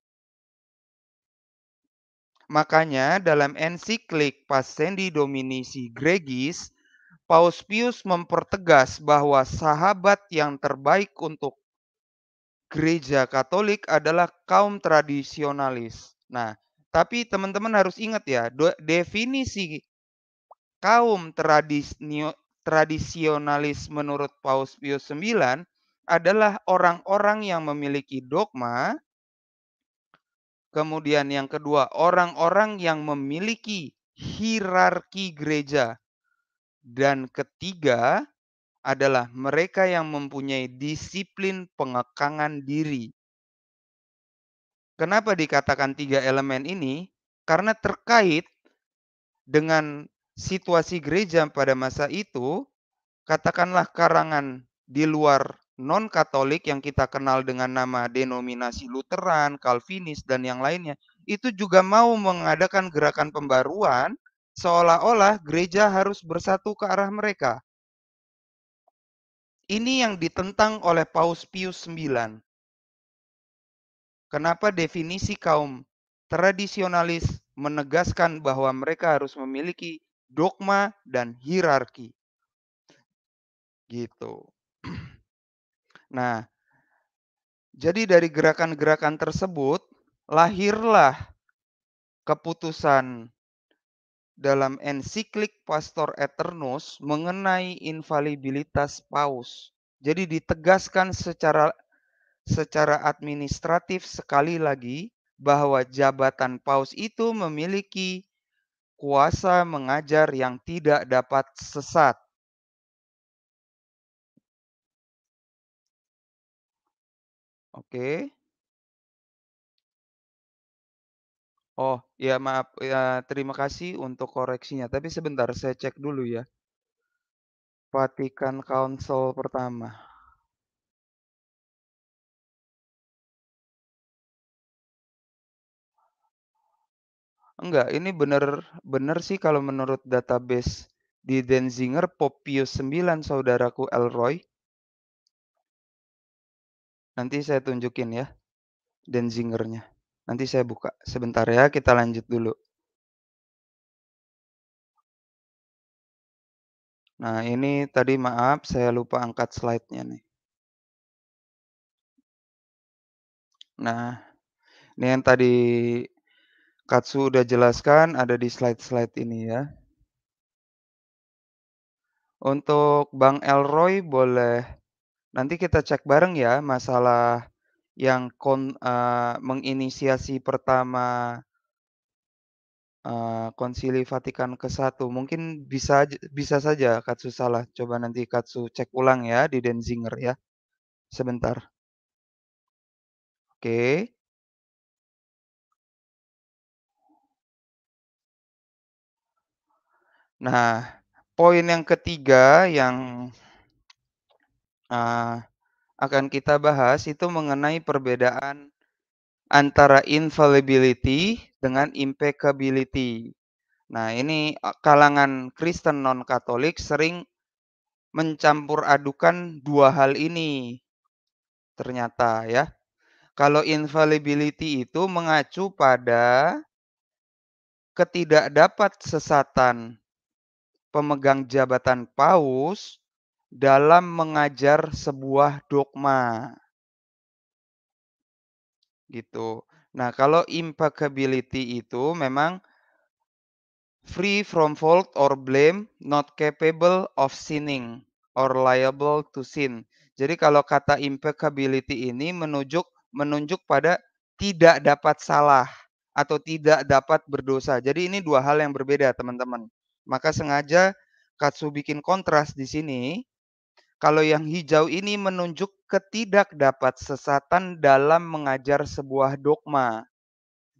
Makanya dalam ensiklik Pasendi Dominici Gregis, Paus Pius mempertegas bahwa sahabat yang terbaik untuk gereja Katolik adalah kaum tradisionalis. Nah, tapi teman-teman harus ingat ya, definisi kaum tradisional tradisionalis menurut Paus Pius IX adalah orang-orang yang memiliki dogma. Kemudian yang kedua, orang-orang yang memiliki hierarki gereja. Dan ketiga adalah mereka yang mempunyai disiplin pengekangan diri. Kenapa dikatakan tiga elemen ini? Karena terkait dengan situasi gereja pada masa itu, katakanlah karangan di luar non-Katolik yang kita kenal dengan nama denominasi Lutheran, Calvinis, dan yang lainnya, itu juga mau mengadakan gerakan pembaruan seolah-olah gereja harus bersatu ke arah mereka. Ini yang ditentang oleh Paus Pius IX. Kenapa definisi kaum tradisionalis menegaskan bahwa mereka harus memiliki dogma, dan hierarki. Gitu. Nah, jadi dari gerakan-gerakan tersebut lahirlah keputusan dalam ensiklik Pastor Eternus mengenai infalibilitas paus. Jadi ditegaskan secara secara administratif sekali lagi bahwa jabatan paus itu memiliki kuasa mengajar yang tidak dapat sesat. Oke. Oh, ya maaf. Ya, terima kasih untuk koreksinya. Tapi sebentar, saya cek dulu ya. Vatikan Council pertama. Enggak, ini bener benar sih kalau menurut database di Denzinger Popius 9 saudaraku Elroy. Nanti saya tunjukin ya Denzingernya. Nanti saya buka. Sebentar ya, kita lanjut dulu. Nah, ini tadi maaf saya lupa angkat slide-nya nih. Nah, ini yang tadi Katsu udah jelaskan ada di slide-slide ini ya. Untuk Bang Elroy boleh nanti kita cek bareng ya masalah yang kon, uh, menginisiasi pertama uh, Konsili Vatikan ke-1. Mungkin bisa bisa saja Katsu salah. Coba nanti Katsu cek ulang ya di Denzinger ya. Sebentar. Oke. Okay. Nah, poin yang ketiga yang uh, akan kita bahas itu mengenai perbedaan antara infallibility dengan impeccability. Nah, ini eh, kalangan Kristen non-Katolik sering mencampur adukan dua hal ini. Ternyata ya. Kalau infallibility itu mengacu pada ketidakdapat sesatan pemegang jabatan paus dalam mengajar sebuah dogma. Gitu. Nah, kalau impeccability itu memang free from fault or blame, not capable of sinning or liable to sin. Jadi kalau kata impeccability ini menunjuk menunjuk pada tidak dapat salah atau tidak dapat berdosa. Jadi ini dua hal yang berbeda, teman-teman. Maka sengaja Katsu bikin kontras di sini. Kalau yang hijau ini menunjuk ketidakdapat sesatan dalam mengajar sebuah dogma.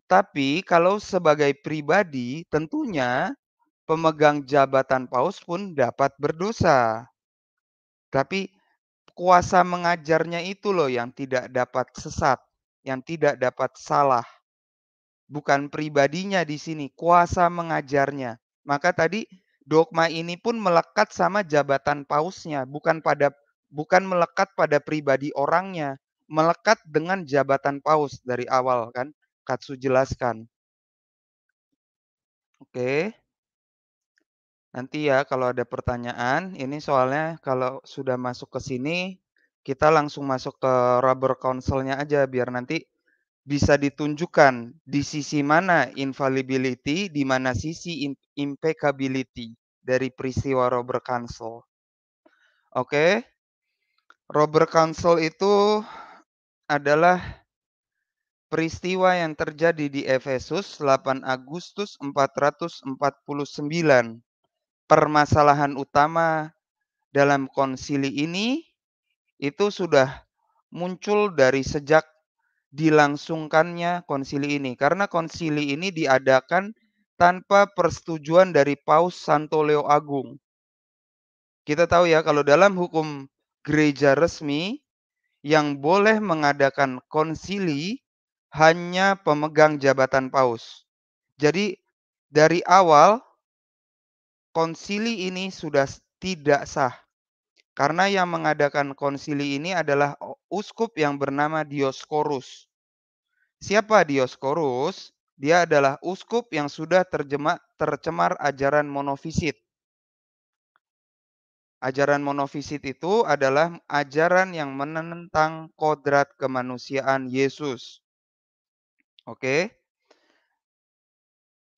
Tapi kalau sebagai pribadi tentunya pemegang jabatan paus pun dapat berdosa. Tapi kuasa mengajarnya itu loh yang tidak dapat sesat, yang tidak dapat salah. Bukan pribadinya di sini, kuasa mengajarnya. Maka tadi dogma ini pun melekat sama jabatan pausnya, bukan pada bukan melekat pada pribadi orangnya, melekat dengan jabatan paus dari awal kan. Katsu jelaskan. Oke. Nanti ya kalau ada pertanyaan, ini soalnya kalau sudah masuk ke sini kita langsung masuk ke rubber councilnya aja biar nanti bisa ditunjukkan di sisi mana infallibility, di mana sisi impeccability dari peristiwa Robert Council. Oke. Okay? Robert Council itu adalah peristiwa yang terjadi di Efesus 8 Agustus 449. Permasalahan utama dalam konsili ini itu sudah muncul dari sejak dilangsungkannya konsili ini karena konsili ini diadakan tanpa persetujuan dari Paus Santo Leo Agung. Kita tahu ya kalau dalam hukum gereja resmi yang boleh mengadakan konsili hanya pemegang jabatan paus. Jadi dari awal konsili ini sudah tidak sah karena yang mengadakan konsili ini adalah uskup yang bernama Dioskorus. Siapa Dioskorus? Dia adalah uskup yang sudah terjemah, tercemar ajaran monofisit. Ajaran monofisit itu adalah ajaran yang menentang kodrat kemanusiaan Yesus. Oke.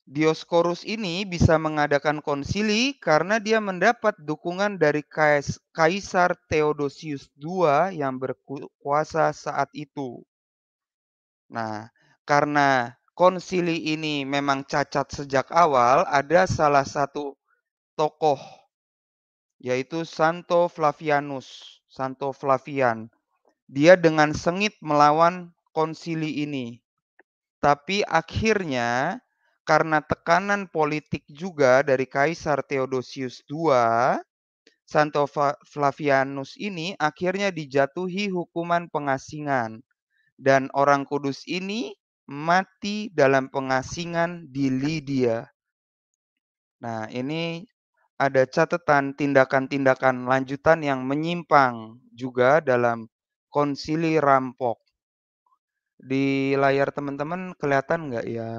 Dioskorus ini bisa mengadakan konsili karena dia mendapat dukungan dari Kaisar Theodosius II yang berkuasa saat itu. Nah, karena konsili ini memang cacat sejak awal, ada salah satu tokoh yaitu Santo Flavianus, Santo Flavian. Dia dengan sengit melawan konsili ini. Tapi akhirnya karena tekanan politik juga dari Kaisar Theodosius II, Santo Flavianus ini akhirnya dijatuhi hukuman pengasingan dan orang kudus ini mati dalam pengasingan di Lydia. Nah, ini ada catatan tindakan-tindakan lanjutan yang menyimpang juga dalam konsili rampok. Di layar teman-teman kelihatan nggak ya?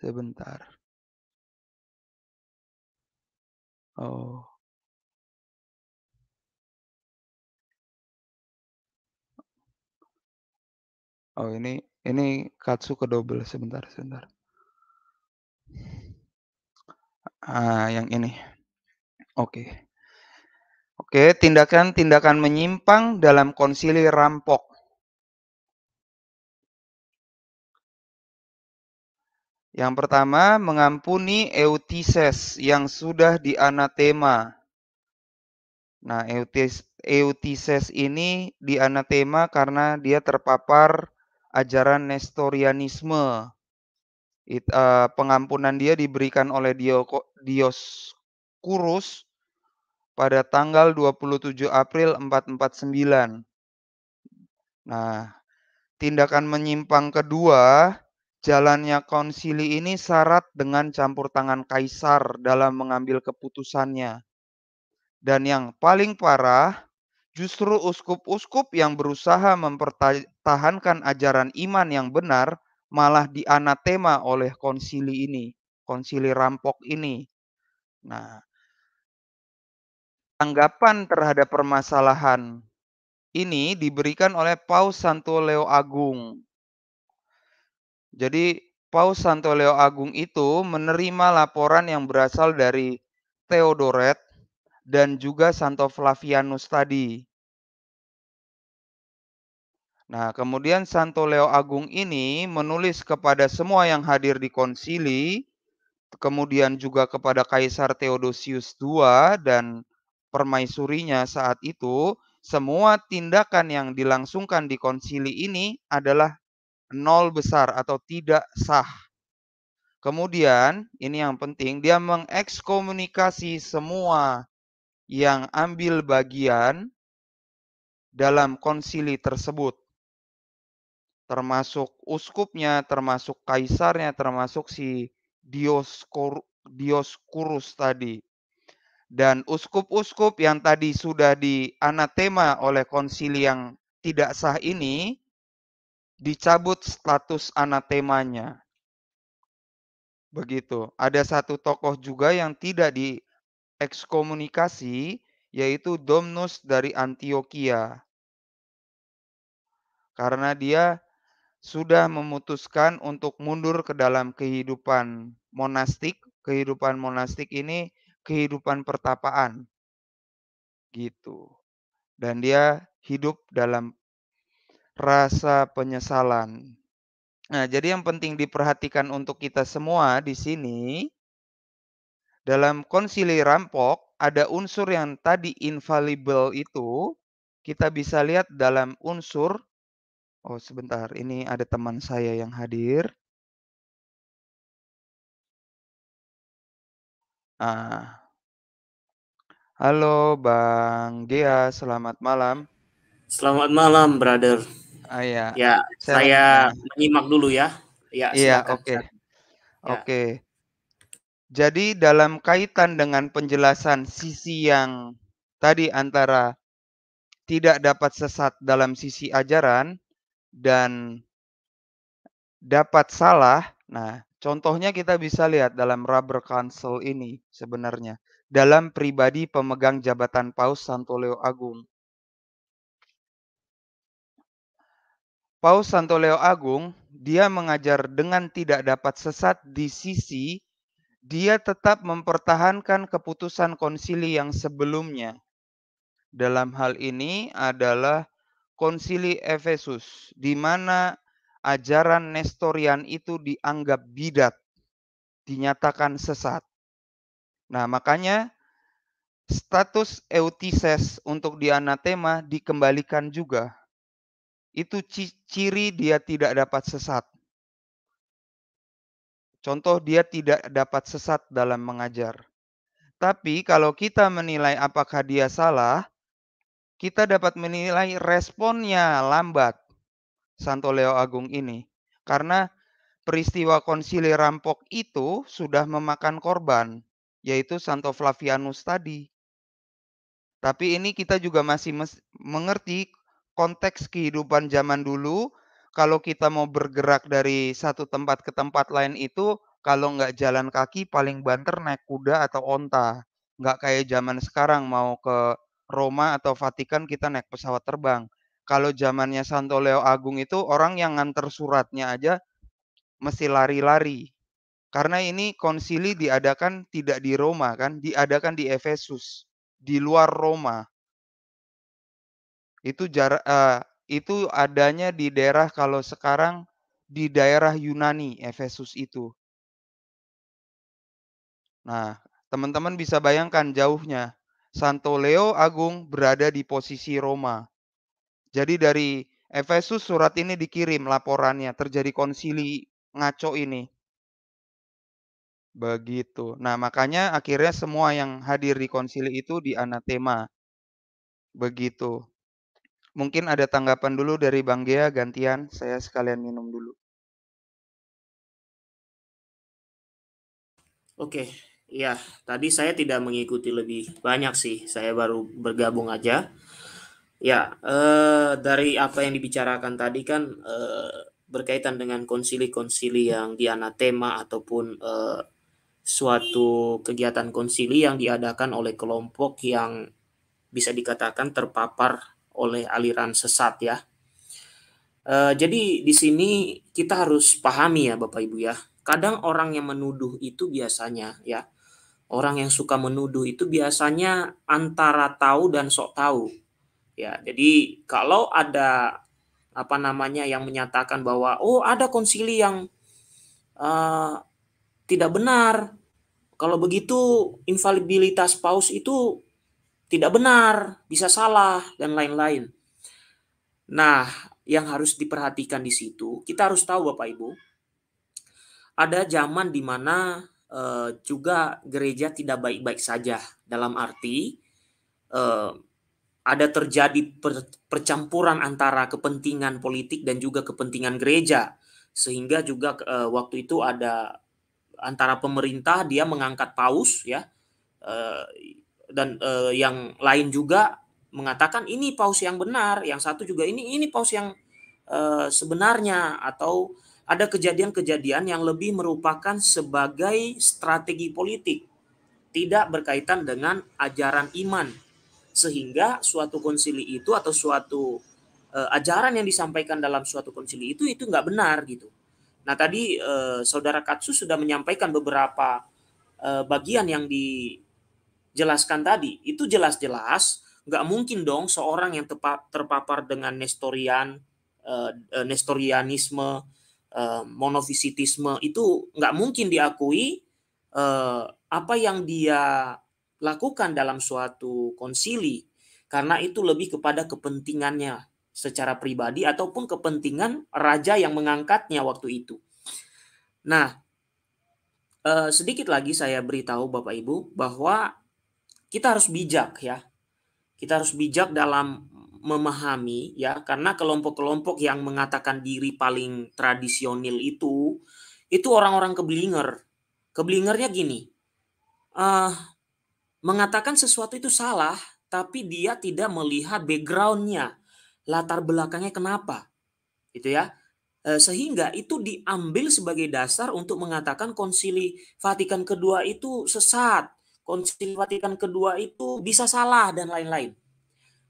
sebentar oh Oh ini ini katsu ke double sebentar sebentar. Ah yang ini. Oke. Okay. Oke, okay, tindakan-tindakan menyimpang dalam konsili rampok. Yang pertama, mengampuni eutises yang sudah dianatema. Nah, eutis, eutises ini dianatema karena dia terpapar ajaran Nestorianisme. It, uh, pengampunan dia diberikan oleh Dioskurus pada tanggal 27 April 449. Nah, tindakan menyimpang kedua Jalannya konsili ini syarat dengan campur tangan kaisar dalam mengambil keputusannya. Dan yang paling parah, justru uskup-uskup yang berusaha mempertahankan ajaran iman yang benar malah dianatema oleh konsili ini, konsili rampok ini. Nah, tanggapan terhadap permasalahan ini diberikan oleh Paus Santo Leo Agung jadi Paus Santo Leo Agung itu menerima laporan yang berasal dari Theodoret dan juga Santo Flavianus tadi. Nah, kemudian Santo Leo Agung ini menulis kepada semua yang hadir di konsili, kemudian juga kepada Kaisar Theodosius II dan permaisurinya saat itu, semua tindakan yang dilangsungkan di konsili ini adalah nol besar atau tidak sah. Kemudian, ini yang penting, dia mengekskomunikasi semua yang ambil bagian dalam konsili tersebut. Termasuk uskupnya, termasuk kaisarnya, termasuk si Dioskur, Dioskurus tadi. Dan uskup-uskup yang tadi sudah dianatema oleh konsili yang tidak sah ini, dicabut status anatemanya. Begitu. Ada satu tokoh juga yang tidak diekskomunikasi yaitu Domnus dari Antioquia. Karena dia sudah memutuskan untuk mundur ke dalam kehidupan monastik. Kehidupan monastik ini kehidupan pertapaan. Gitu. Dan dia hidup dalam rasa penyesalan. Nah, jadi yang penting diperhatikan untuk kita semua di sini dalam konsili rampok ada unsur yang tadi infallible itu kita bisa lihat dalam unsur Oh, sebentar, ini ada teman saya yang hadir. Ah. Halo Bang Gia, selamat malam. Selamat malam, brother. Ah, ya. Ya, saya, saya menyimak dulu ya. ya iya, oke. Ya, Oke. Okay. Ya. Jadi dalam kaitan dengan penjelasan sisi yang tadi antara tidak dapat sesat dalam sisi ajaran dan dapat salah. Nah, contohnya kita bisa lihat dalam rubber council ini sebenarnya dalam pribadi pemegang jabatan Paus Santo Leo Agung. Paus Santo Leo Agung, dia mengajar dengan tidak dapat sesat di sisi dia tetap mempertahankan keputusan konsili yang sebelumnya. Dalam hal ini adalah konsili Efesus, di mana ajaran Nestorian itu dianggap bidat, dinyatakan sesat. Nah, makanya status eutises untuk dianatema dikembalikan juga itu ciri dia tidak dapat sesat. Contoh dia tidak dapat sesat dalam mengajar. Tapi kalau kita menilai apakah dia salah, kita dapat menilai responnya lambat Santo Leo Agung ini. Karena peristiwa konsili rampok itu sudah memakan korban, yaitu Santo Flavianus tadi. Tapi ini kita juga masih mengerti konteks kehidupan zaman dulu, kalau kita mau bergerak dari satu tempat ke tempat lain itu, kalau nggak jalan kaki paling banter naik kuda atau onta. Nggak kayak zaman sekarang mau ke Roma atau Vatikan kita naik pesawat terbang. Kalau zamannya Santo Leo Agung itu orang yang nganter suratnya aja mesti lari-lari. Karena ini konsili diadakan tidak di Roma kan, diadakan di Efesus, di luar Roma. Itu jar uh, eh, itu adanya di daerah kalau sekarang di daerah Yunani Efesus itu. Nah, teman-teman bisa bayangkan jauhnya. Santo Leo Agung berada di posisi Roma. Jadi dari Efesus surat ini dikirim laporannya, terjadi konsili ngaco ini. Begitu. Nah, makanya akhirnya semua yang hadir di konsili itu di anatema. Begitu. Mungkin ada tanggapan dulu dari Bang Gea gantian, saya sekalian minum dulu. Oke, iya, tadi saya tidak mengikuti lebih banyak sih, saya baru bergabung aja. Ya, eh, dari apa yang dibicarakan tadi kan eh, berkaitan dengan konsili-konsili yang di anatema ataupun eh, suatu kegiatan konsili yang diadakan oleh kelompok yang bisa dikatakan terpapar oleh aliran sesat ya. E, jadi di sini kita harus pahami ya Bapak Ibu ya. Kadang orang yang menuduh itu biasanya ya. Orang yang suka menuduh itu biasanya antara tahu dan sok tahu. Ya, jadi kalau ada apa namanya yang menyatakan bahwa oh ada konsili yang uh, tidak benar. Kalau begitu invaliditas paus itu tidak benar, bisa salah, dan lain-lain. Nah, yang harus diperhatikan di situ, kita harus tahu Bapak Ibu, ada zaman di mana e, juga gereja tidak baik-baik saja dalam arti e, ada terjadi per, percampuran antara kepentingan politik dan juga kepentingan gereja sehingga juga e, waktu itu ada antara pemerintah dia mengangkat paus ya dan uh, yang lain juga mengatakan ini paus yang benar, yang satu juga ini ini paus yang uh, sebenarnya atau ada kejadian-kejadian yang lebih merupakan sebagai strategi politik, tidak berkaitan dengan ajaran iman. Sehingga suatu konsili itu atau suatu uh, ajaran yang disampaikan dalam suatu konsili itu itu nggak benar gitu. Nah tadi uh, saudara Katsu sudah menyampaikan beberapa uh, bagian yang di jelaskan tadi, itu jelas-jelas nggak mungkin dong seorang yang terpapar dengan Nestorian, eh, eh, Nestorianisme, uh, monofisitisme itu nggak mungkin diakui apa yang dia lakukan dalam suatu konsili karena itu lebih kepada kepentingannya secara pribadi ataupun kepentingan raja yang mengangkatnya waktu itu. Nah, sedikit lagi saya beritahu Bapak Ibu bahwa kita harus bijak ya. Kita harus bijak dalam memahami ya karena kelompok-kelompok yang mengatakan diri paling tradisional itu itu orang-orang keblinger. Keblingernya gini. Uh, mengatakan sesuatu itu salah tapi dia tidak melihat backgroundnya, latar belakangnya kenapa, gitu ya. Eh, sehingga itu diambil sebagai dasar untuk mengatakan konsili Vatikan kedua itu sesat, konsil Vatikan kedua itu bisa salah dan lain-lain.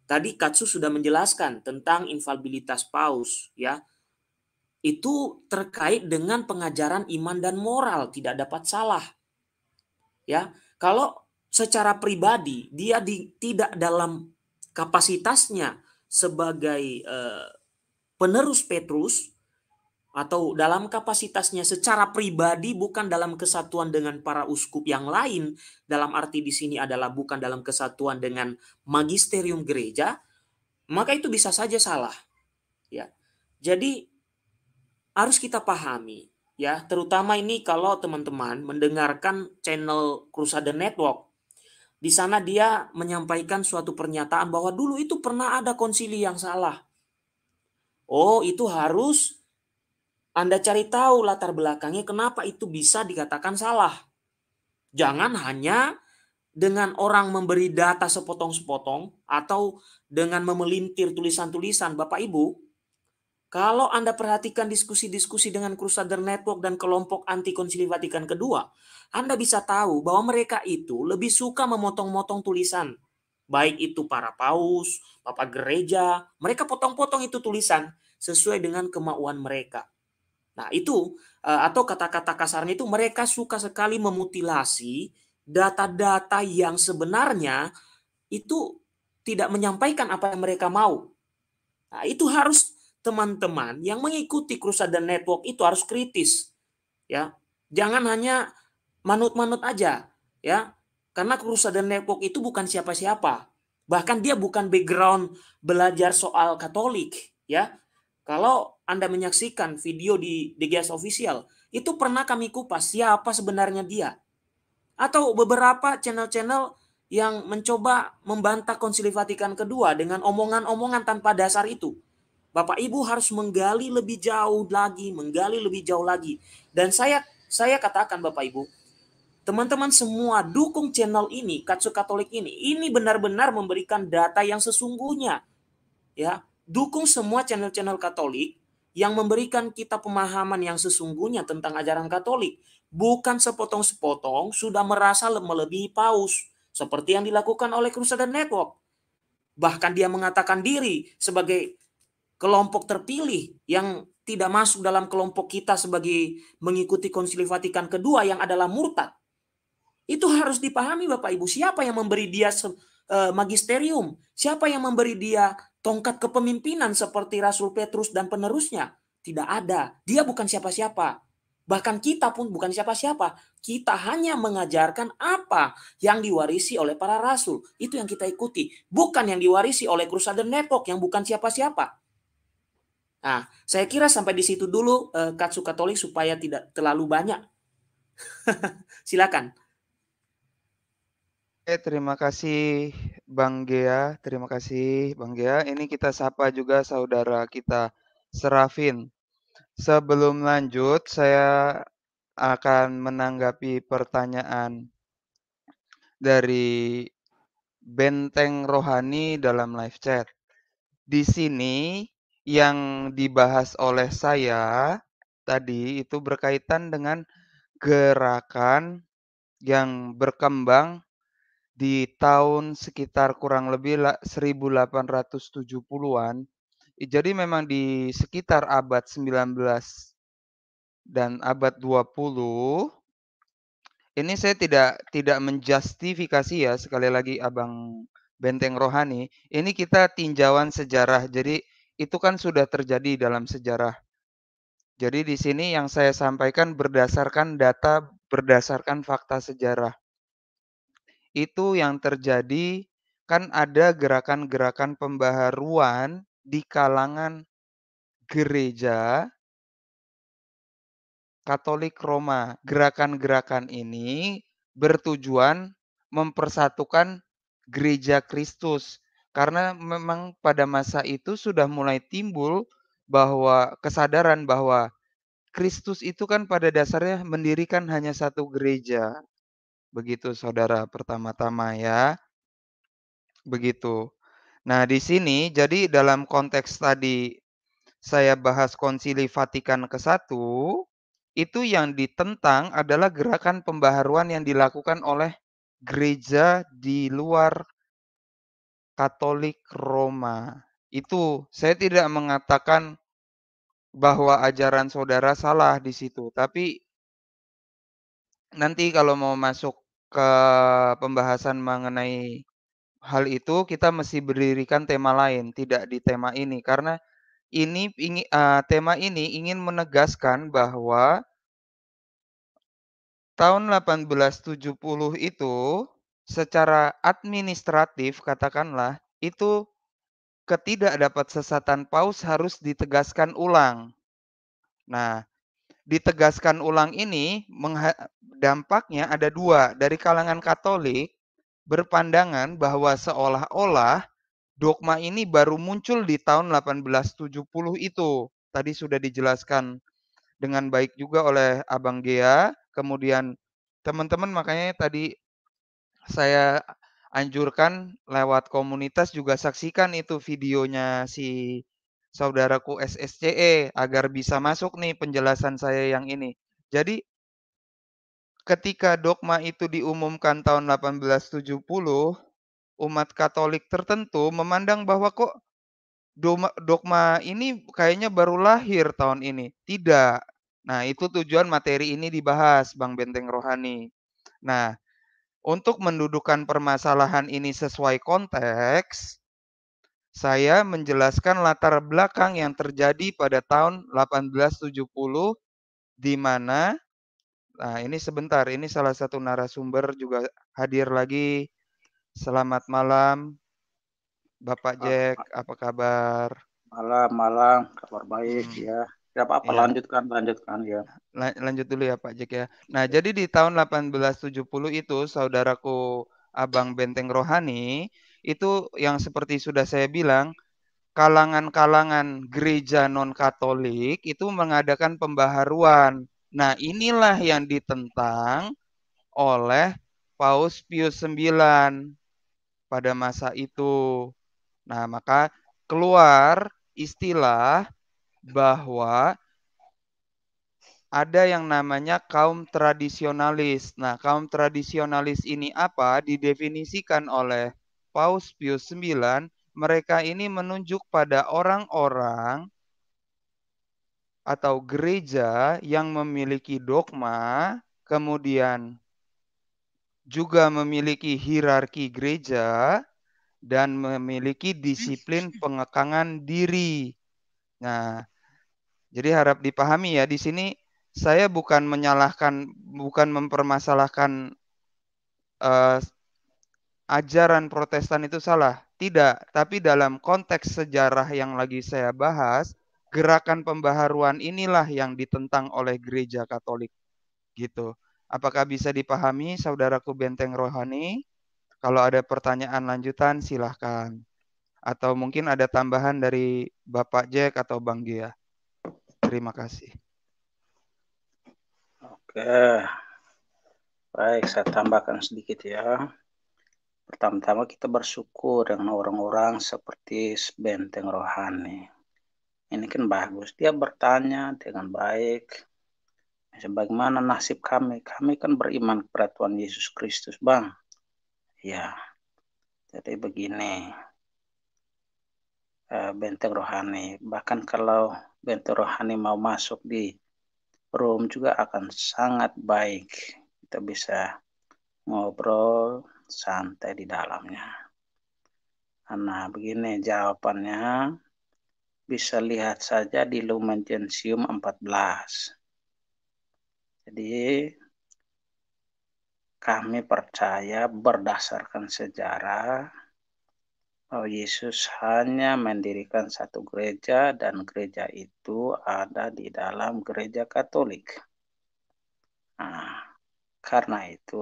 Tadi Katsu sudah menjelaskan tentang infalibilitas paus ya. Itu terkait dengan pengajaran iman dan moral, tidak dapat salah. Ya, kalau secara pribadi dia di, tidak dalam kapasitasnya sebagai eh, penerus Petrus atau dalam kapasitasnya secara pribadi bukan dalam kesatuan dengan para uskup yang lain dalam arti di sini adalah bukan dalam kesatuan dengan magisterium gereja maka itu bisa saja salah ya jadi harus kita pahami ya terutama ini kalau teman-teman mendengarkan channel Crusader Network di sana dia menyampaikan suatu pernyataan bahwa dulu itu pernah ada konsili yang salah oh itu harus anda cari tahu latar belakangnya kenapa itu bisa dikatakan salah. Jangan hanya dengan orang memberi data sepotong-sepotong atau dengan memelintir tulisan-tulisan Bapak Ibu, kalau Anda perhatikan diskusi-diskusi dengan Crusader Network dan kelompok anti konsili Vatikan kedua, Anda bisa tahu bahwa mereka itu lebih suka memotong-motong tulisan. Baik itu para paus, bapak gereja, mereka potong-potong itu tulisan sesuai dengan kemauan mereka. Nah, itu eh, atau kata-kata kasarnya itu mereka suka sekali memutilasi data-data yang sebenarnya itu tidak menyampaikan apa yang mereka mau. Nah, itu harus teman-teman yang mengikuti Krusada Network itu harus kritis. Ya. Jangan hanya manut-manut aja, ya. Karena Krusada Network itu bukan siapa-siapa. Bahkan dia bukan background belajar soal Katolik, ya. Kalau anda menyaksikan video di DGS Official, itu pernah kami kupas siapa sebenarnya dia. Atau beberapa channel-channel yang mencoba membantah konsili Vatikan kedua dengan omongan-omongan tanpa dasar itu. Bapak Ibu harus menggali lebih jauh lagi, menggali lebih jauh lagi. Dan saya saya katakan Bapak Ibu, teman-teman semua dukung channel ini, Katsu Katolik ini. Ini benar-benar memberikan data yang sesungguhnya. Ya, dukung semua channel-channel Katolik yang memberikan kita pemahaman yang sesungguhnya tentang ajaran Katolik, bukan sepotong-sepotong sudah merasa melebihi paus seperti yang dilakukan oleh Crusader Network. Bahkan dia mengatakan diri sebagai kelompok terpilih yang tidak masuk dalam kelompok kita sebagai mengikuti konsili Vatikan kedua yang adalah murtad. Itu harus dipahami Bapak Ibu, siapa yang memberi dia eh, magisterium, siapa yang memberi dia Tongkat kepemimpinan seperti Rasul Petrus dan penerusnya tidak ada. Dia bukan siapa-siapa. Bahkan kita pun bukan siapa-siapa. Kita hanya mengajarkan apa yang diwarisi oleh para rasul. Itu yang kita ikuti. Bukan yang diwarisi oleh Crusader Network yang bukan siapa-siapa. Nah, saya kira sampai di situ dulu eh, Katsu Katolik supaya tidak terlalu banyak. Silakan. Oke, eh, terima kasih Bang Gea. Terima kasih Bang Gea. Ini kita sapa juga saudara kita Serafin. Sebelum lanjut, saya akan menanggapi pertanyaan dari Benteng Rohani dalam live chat. Di sini yang dibahas oleh saya tadi itu berkaitan dengan gerakan yang berkembang di tahun sekitar kurang lebih 1870-an. Jadi memang di sekitar abad 19 dan abad 20 ini saya tidak tidak menjustifikasi ya sekali lagi Abang Benteng Rohani. Ini kita tinjauan sejarah. Jadi itu kan sudah terjadi dalam sejarah. Jadi di sini yang saya sampaikan berdasarkan data, berdasarkan fakta sejarah. Itu yang terjadi kan ada gerakan-gerakan pembaharuan di kalangan gereja Katolik Roma. Gerakan-gerakan ini bertujuan mempersatukan gereja Kristus karena memang pada masa itu sudah mulai timbul bahwa kesadaran bahwa Kristus itu kan pada dasarnya mendirikan hanya satu gereja. Begitu saudara pertama-tama ya. Begitu. Nah, di sini jadi dalam konteks tadi saya bahas Konsili Vatikan ke-1, itu yang ditentang adalah gerakan pembaharuan yang dilakukan oleh gereja di luar Katolik Roma. Itu saya tidak mengatakan bahwa ajaran saudara salah di situ, tapi nanti kalau mau masuk ke pembahasan mengenai hal itu kita mesti berdirikan tema lain, tidak di tema ini karena ini ingin uh, eh, tema ini ingin menegaskan bahwa tahun 1870 itu secara administratif katakanlah itu ketidakdapat sesatan paus harus ditegaskan ulang. Nah, ditegaskan ulang ini dampaknya ada dua. Dari kalangan Katolik berpandangan bahwa seolah-olah dogma ini baru muncul di tahun 1870 itu. Tadi sudah dijelaskan dengan baik juga oleh Abang Gea. Kemudian teman-teman makanya tadi saya anjurkan lewat komunitas juga saksikan itu videonya si saudaraku SSCE agar bisa masuk nih penjelasan saya yang ini. Jadi ketika dogma itu diumumkan tahun 1870, umat Katolik tertentu memandang bahwa kok dogma ini kayaknya baru lahir tahun ini. Tidak. Nah, itu tujuan materi ini dibahas Bang Benteng Rohani. Nah, untuk mendudukan permasalahan ini sesuai konteks, saya menjelaskan latar belakang yang terjadi pada tahun 1870 di mana nah ini sebentar ini salah satu narasumber juga hadir lagi. Selamat malam Bapak Jack, apa kabar? Malam, malam, kabar baik hmm. ya. Tidak apa-apa, ya. lanjutkan, lanjutkan ya. Lanjut dulu ya Pak Jack ya. Nah, jadi di tahun 1870 itu saudaraku Abang Benteng Rohani itu yang seperti sudah saya bilang kalangan-kalangan gereja non-katolik itu mengadakan pembaharuan. Nah, inilah yang ditentang oleh Paus Pius IX pada masa itu. Nah, maka keluar istilah bahwa ada yang namanya kaum tradisionalis. Nah, kaum tradisionalis ini apa? Didefinisikan oleh Paus Pius IX, mereka ini menunjuk pada orang-orang atau gereja yang memiliki dogma, kemudian juga memiliki hierarki gereja dan memiliki disiplin pengekangan diri. Nah, jadi harap dipahami ya di sini saya bukan menyalahkan bukan mempermasalahkan uh, ajaran Protestan itu salah. Tidak, tapi dalam konteks sejarah yang lagi saya bahas, gerakan pembaharuan inilah yang ditentang oleh gereja Katolik. Gitu. Apakah bisa dipahami saudaraku Benteng Rohani? Kalau ada pertanyaan lanjutan silahkan. Atau mungkin ada tambahan dari Bapak Jack atau Bang Gia. Terima kasih. Oke. Baik, saya tambahkan sedikit ya. Pertama-tama kita bersyukur dengan orang-orang seperti benteng rohani. Ini kan bagus. Dia bertanya dengan baik. Bagaimana nasib kami? Kami kan beriman kepada Tuhan Yesus Kristus, Bang. Ya, jadi begini. Eh, benteng rohani. Bahkan kalau benteng rohani mau masuk di room juga akan sangat baik. Kita bisa ngobrol, santai di dalamnya. Nah, begini jawabannya. Bisa lihat saja di Gentium 14. Jadi, kami percaya berdasarkan sejarah bahwa Yesus hanya mendirikan satu gereja dan gereja itu ada di dalam gereja Katolik. Nah, karena itu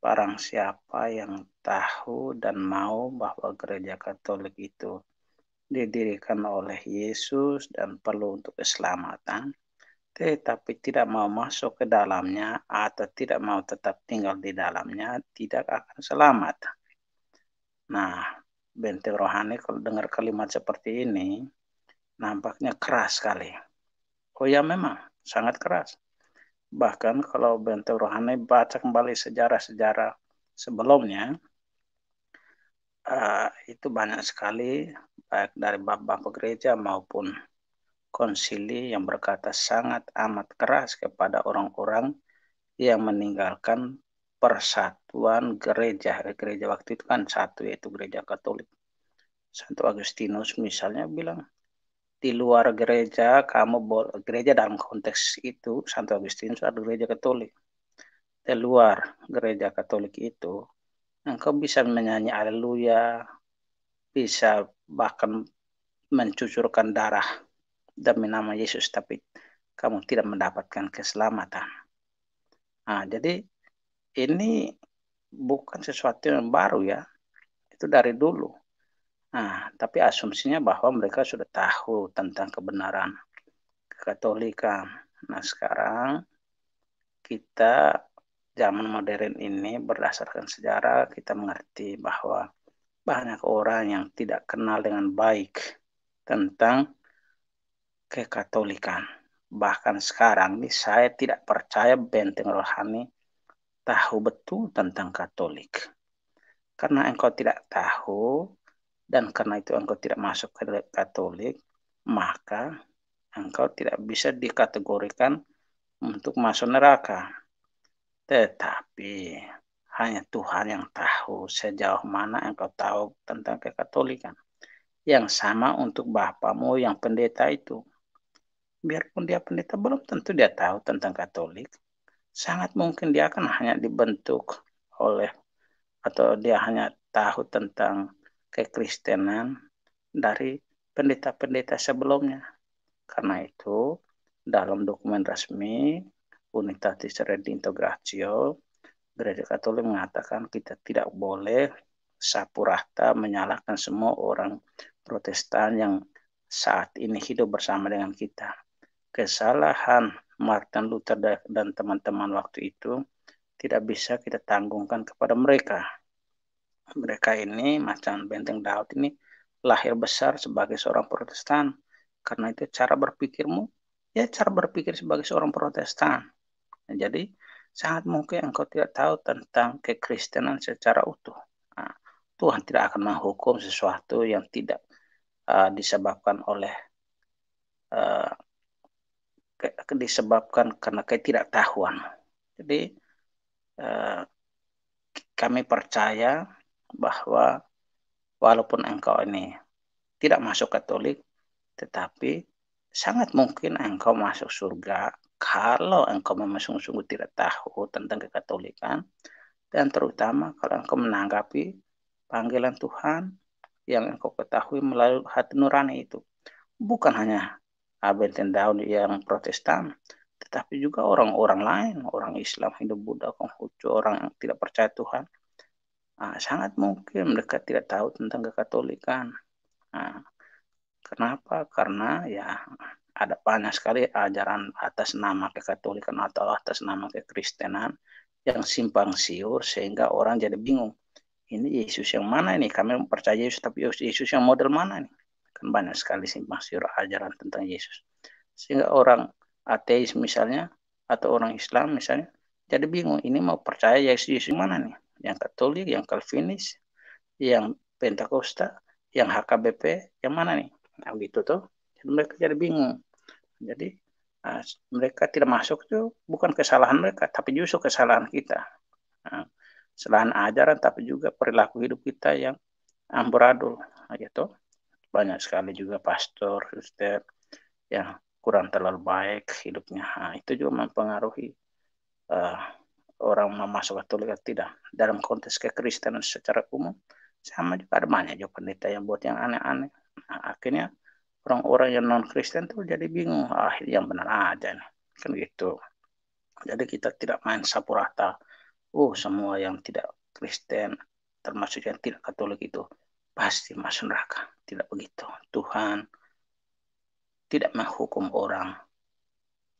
Barang siapa yang tahu dan mau bahwa gereja Katolik itu didirikan oleh Yesus dan perlu untuk keselamatan, tetapi tidak mau masuk ke dalamnya atau tidak mau tetap tinggal di dalamnya, tidak akan selamat. Nah, benteng rohani kalau dengar kalimat seperti ini, nampaknya keras sekali. Oh ya memang, sangat keras. Bahkan kalau bentuk Rohani baca kembali sejarah-sejarah sebelumnya, uh, itu banyak sekali baik dari bapak gereja maupun konsili yang berkata sangat amat keras kepada orang-orang yang meninggalkan persatuan gereja. Eh, gereja waktu itu kan satu yaitu gereja Katolik. Santo Agustinus misalnya bilang di luar gereja kamu gereja dalam konteks itu Santo Agustinus adalah gereja Katolik di luar gereja Katolik itu engkau bisa menyanyi Haleluya bisa bahkan mencucurkan darah demi nama Yesus tapi kamu tidak mendapatkan keselamatan nah jadi ini bukan sesuatu yang baru ya itu dari dulu Nah, tapi asumsinya bahwa mereka sudah tahu tentang kebenaran kekatolikan. Nah, sekarang kita zaman modern ini berdasarkan sejarah kita mengerti bahwa banyak orang yang tidak kenal dengan baik tentang kekatolikan. Bahkan sekarang ini saya tidak percaya benteng rohani tahu betul tentang Katolik. Karena engkau tidak tahu, dan karena itu engkau tidak masuk ke Katolik, maka engkau tidak bisa dikategorikan untuk masuk neraka. Tetapi hanya Tuhan yang tahu sejauh mana engkau tahu tentang kekatolikan. Yang sama untuk bapamu yang pendeta itu. Biarpun dia pendeta belum tentu dia tahu tentang Katolik. Sangat mungkin dia akan hanya dibentuk oleh atau dia hanya tahu tentang kekristenan dari pendeta-pendeta sebelumnya. Karena itu, dalam dokumen resmi Unitatis Redintegratio, Gereja Katolik mengatakan kita tidak boleh sapu rata menyalahkan semua orang Protestan yang saat ini hidup bersama dengan kita. Kesalahan Martin Luther dan teman-teman waktu itu tidak bisa kita tanggungkan kepada mereka mereka ini macam Benteng Daud ini lahir besar sebagai seorang Protestan karena itu cara berpikirmu ya cara berpikir sebagai seorang Protestan. Nah, jadi sangat mungkin engkau tidak tahu tentang kekristenan secara utuh. Nah, Tuhan tidak akan menghukum sesuatu yang tidak uh, disebabkan oleh uh, disebabkan karena ketidaktahuan. Jadi uh, kami percaya bahwa walaupun engkau ini tidak masuk Katolik, tetapi sangat mungkin engkau masuk surga kalau engkau memang sungguh-sungguh tidak tahu tentang kekatolikan dan terutama kalau engkau menanggapi panggilan Tuhan yang engkau ketahui melalui hati nurani itu. Bukan hanya Abel Tendaun yang protestan, tetapi juga orang-orang lain, orang Islam, Hindu, Buddha, Konghucu, orang yang tidak percaya Tuhan, Nah, sangat mungkin mereka tidak tahu tentang kekatolikan. Nah, kenapa? Karena ya ada banyak sekali ajaran atas nama kekatolikan atau atas nama kekristenan yang simpang siur sehingga orang jadi bingung. Ini Yesus yang mana ini? Kami percaya Yesus tapi Yesus yang model mana ini? Kan banyak sekali simpang siur ajaran tentang Yesus. Sehingga orang ateis misalnya atau orang Islam misalnya jadi bingung ini mau percaya Yesus, Yesus mana nih? yang Katolik, yang Calvinis, yang Pentakosta, yang HKBP, yang mana nih? Nah, gitu tuh. Jadi mereka jadi bingung. Jadi nah, mereka tidak masuk tuh bukan kesalahan mereka, tapi justru kesalahan kita. Nah, selain ajaran, tapi juga perilaku hidup kita yang amburadul, ah, gitu. Banyak sekali juga pastor, suster, yang kurang terlalu baik hidupnya. Nah, itu juga mempengaruhi ah, orang masuk Katolik atau tidak. Dalam konteks kekristenan secara umum, sama juga ada banyak juga pendeta yang buat yang aneh-aneh. Nah, akhirnya orang-orang yang non-Kristen tuh jadi bingung. Ah, yang benar aja nih. Kan gitu. Jadi kita tidak main sapu rata. Oh, semua yang tidak Kristen, termasuk yang tidak Katolik itu, pasti masuk neraka. Tidak begitu. Tuhan tidak menghukum orang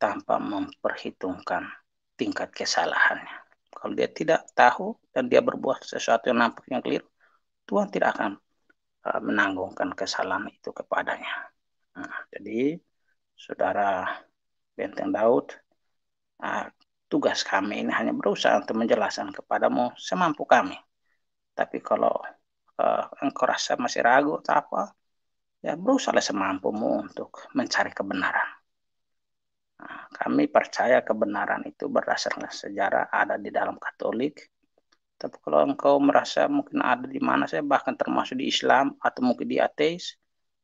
tanpa memperhitungkan tingkat kesalahannya. Kalau dia tidak tahu dan dia berbuat sesuatu yang nampaknya keliru, Tuhan tidak akan uh, menanggungkan kesalahan itu kepadanya. Nah, jadi, saudara Benteng Daud, uh, tugas kami ini hanya berusaha untuk menjelaskan kepadamu semampu kami. Tapi kalau uh, engkau rasa masih ragu atau apa, ya berusaha semampumu untuk mencari kebenaran. Nah, kami percaya kebenaran itu berdasarkan sejarah ada di dalam Katolik. Tapi kalau engkau merasa mungkin ada di mana saya bahkan termasuk di Islam atau mungkin di ateis,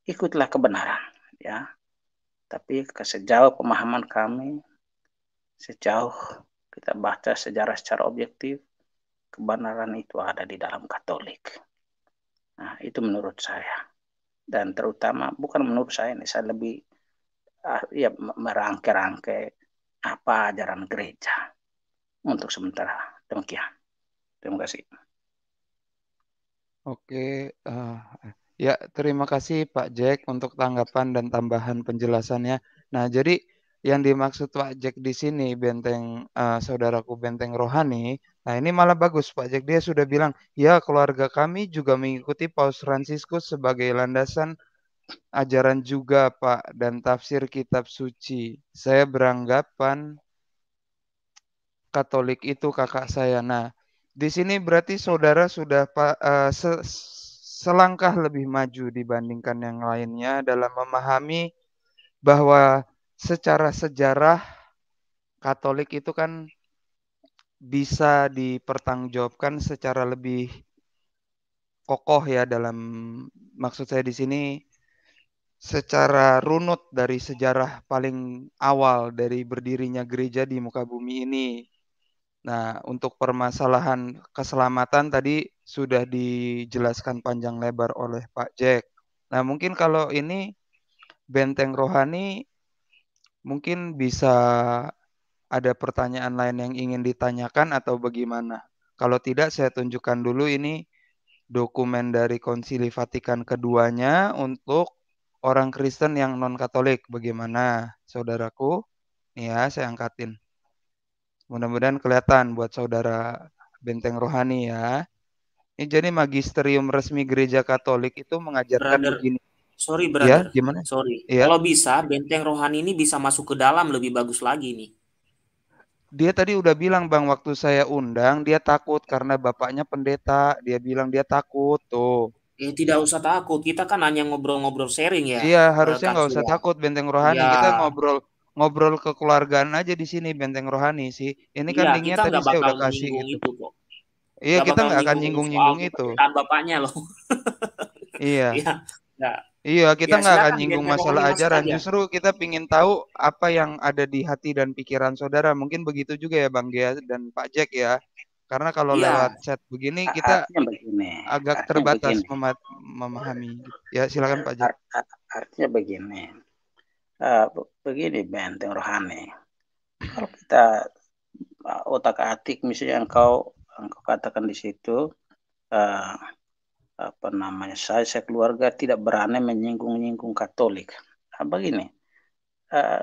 ikutlah kebenaran, ya. Tapi sejauh pemahaman kami, sejauh kita baca sejarah secara objektif, kebenaran itu ada di dalam Katolik. Nah, itu menurut saya. Dan terutama bukan menurut saya ini, saya lebih ya merangkai-rangkai apa ajaran gereja untuk sementara demikian terima kasih oke uh, ya terima kasih Pak Jack untuk tanggapan dan tambahan penjelasannya nah jadi yang dimaksud Pak Jack di sini benteng uh, saudaraku benteng rohani nah ini malah bagus Pak Jack dia sudah bilang ya keluarga kami juga mengikuti Paus Fransiskus sebagai landasan ajaran juga Pak dan tafsir kitab suci. Saya beranggapan Katolik itu kakak saya. Nah, di sini berarti saudara sudah uh, selangkah lebih maju dibandingkan yang lainnya dalam memahami bahwa secara sejarah Katolik itu kan bisa dipertanggungjawabkan secara lebih kokoh ya dalam maksud saya di sini secara runut dari sejarah paling awal dari berdirinya gereja di muka bumi ini. Nah, untuk permasalahan keselamatan tadi sudah dijelaskan panjang lebar oleh Pak Jack. Nah, mungkin kalau ini benteng rohani mungkin bisa ada pertanyaan lain yang ingin ditanyakan atau bagaimana. Kalau tidak saya tunjukkan dulu ini dokumen dari Konsili Vatikan keduanya untuk orang Kristen yang non Katolik bagaimana saudaraku nih ya saya angkatin mudah-mudahan kelihatan buat saudara benteng rohani ya ini jadi magisterium resmi gereja Katolik itu mengajarkan brother, begini sorry iya, brother ya, gimana sorry ya. kalau bisa benteng rohani ini bisa masuk ke dalam lebih bagus lagi nih dia tadi udah bilang bang waktu saya undang dia takut karena bapaknya pendeta dia bilang dia takut tuh Ya, tidak usah takut. Kita kan hanya ngobrol-ngobrol sharing ya. Iya, harusnya nggak usah takut benteng rohani. Ya. Kita ngobrol ngobrol kekeluargaan aja di sini benteng rohani sih. Ini kan ya, linknya tadi saya udah kasih gitu. Itu, kok. Iya, kita nggak akan nyinggung-nyinggung itu. Kan bapaknya loh. iya. Iya. Nah. kita ya, nggak ya, akan nyinggung masalah ajaran. Aja. Justru kita pingin tahu apa yang ada di hati dan pikiran saudara. Mungkin begitu juga ya Bang Gia dan Pak Jack ya. Karena kalau ya. lewat chat begini kita begini. agak artinya terbatas begini. memahami. Ya silakan Pak Jar. artinya begini, uh, begini benteng rohani. Kalau kita e, otak atik misalnya engkau engkau katakan di situ uh, apa namanya saya saya keluarga tidak berani menyinggung-nyinggung Katolik. Nah, begini, uh,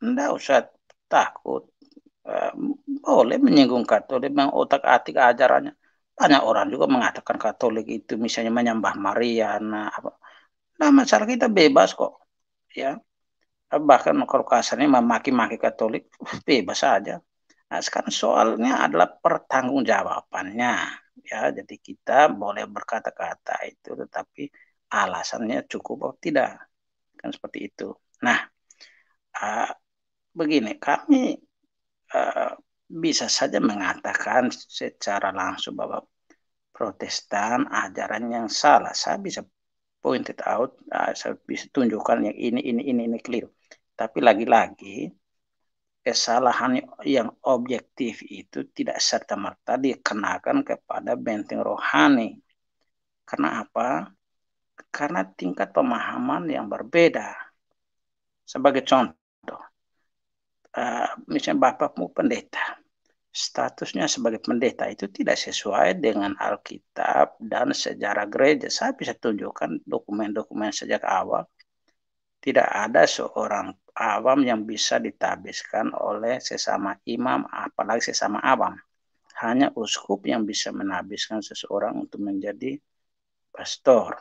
enggak usah takut Eh, boleh menyinggung Katolik, mengotak-atik ajarannya. Banyak orang juga mengatakan Katolik itu misalnya menyembah Maria, nah, apa. nah masalah kita bebas kok, ya. Bahkan kalau kasarnya memaki-maki Katolik, bebas saja. Nah, sekarang soalnya adalah pertanggungjawabannya, ya. Jadi kita boleh berkata-kata itu, tetapi alasannya cukup atau tidak, kan seperti itu. Nah, uh, begini, kami Eh, bisa saja mengatakan secara langsung bahwa Protestan ajaran yang salah. Saya bisa pointed out, eh, saya bisa tunjukkan yang ini, ini, ini, ini clear. Tapi lagi-lagi kesalahan yang objektif itu tidak serta-merta dikenakan kepada benteng rohani. Karena apa? Karena tingkat pemahaman yang berbeda. Sebagai contoh, Eh, misalnya bapakmu pendeta, statusnya sebagai pendeta itu tidak sesuai dengan Alkitab dan sejarah gereja. Saya bisa tunjukkan dokumen-dokumen sejak awal. Tidak ada seorang awam yang bisa ditabiskan oleh sesama imam, apalagi sesama awam. Hanya uskup yang bisa menabiskan seseorang untuk menjadi pastor.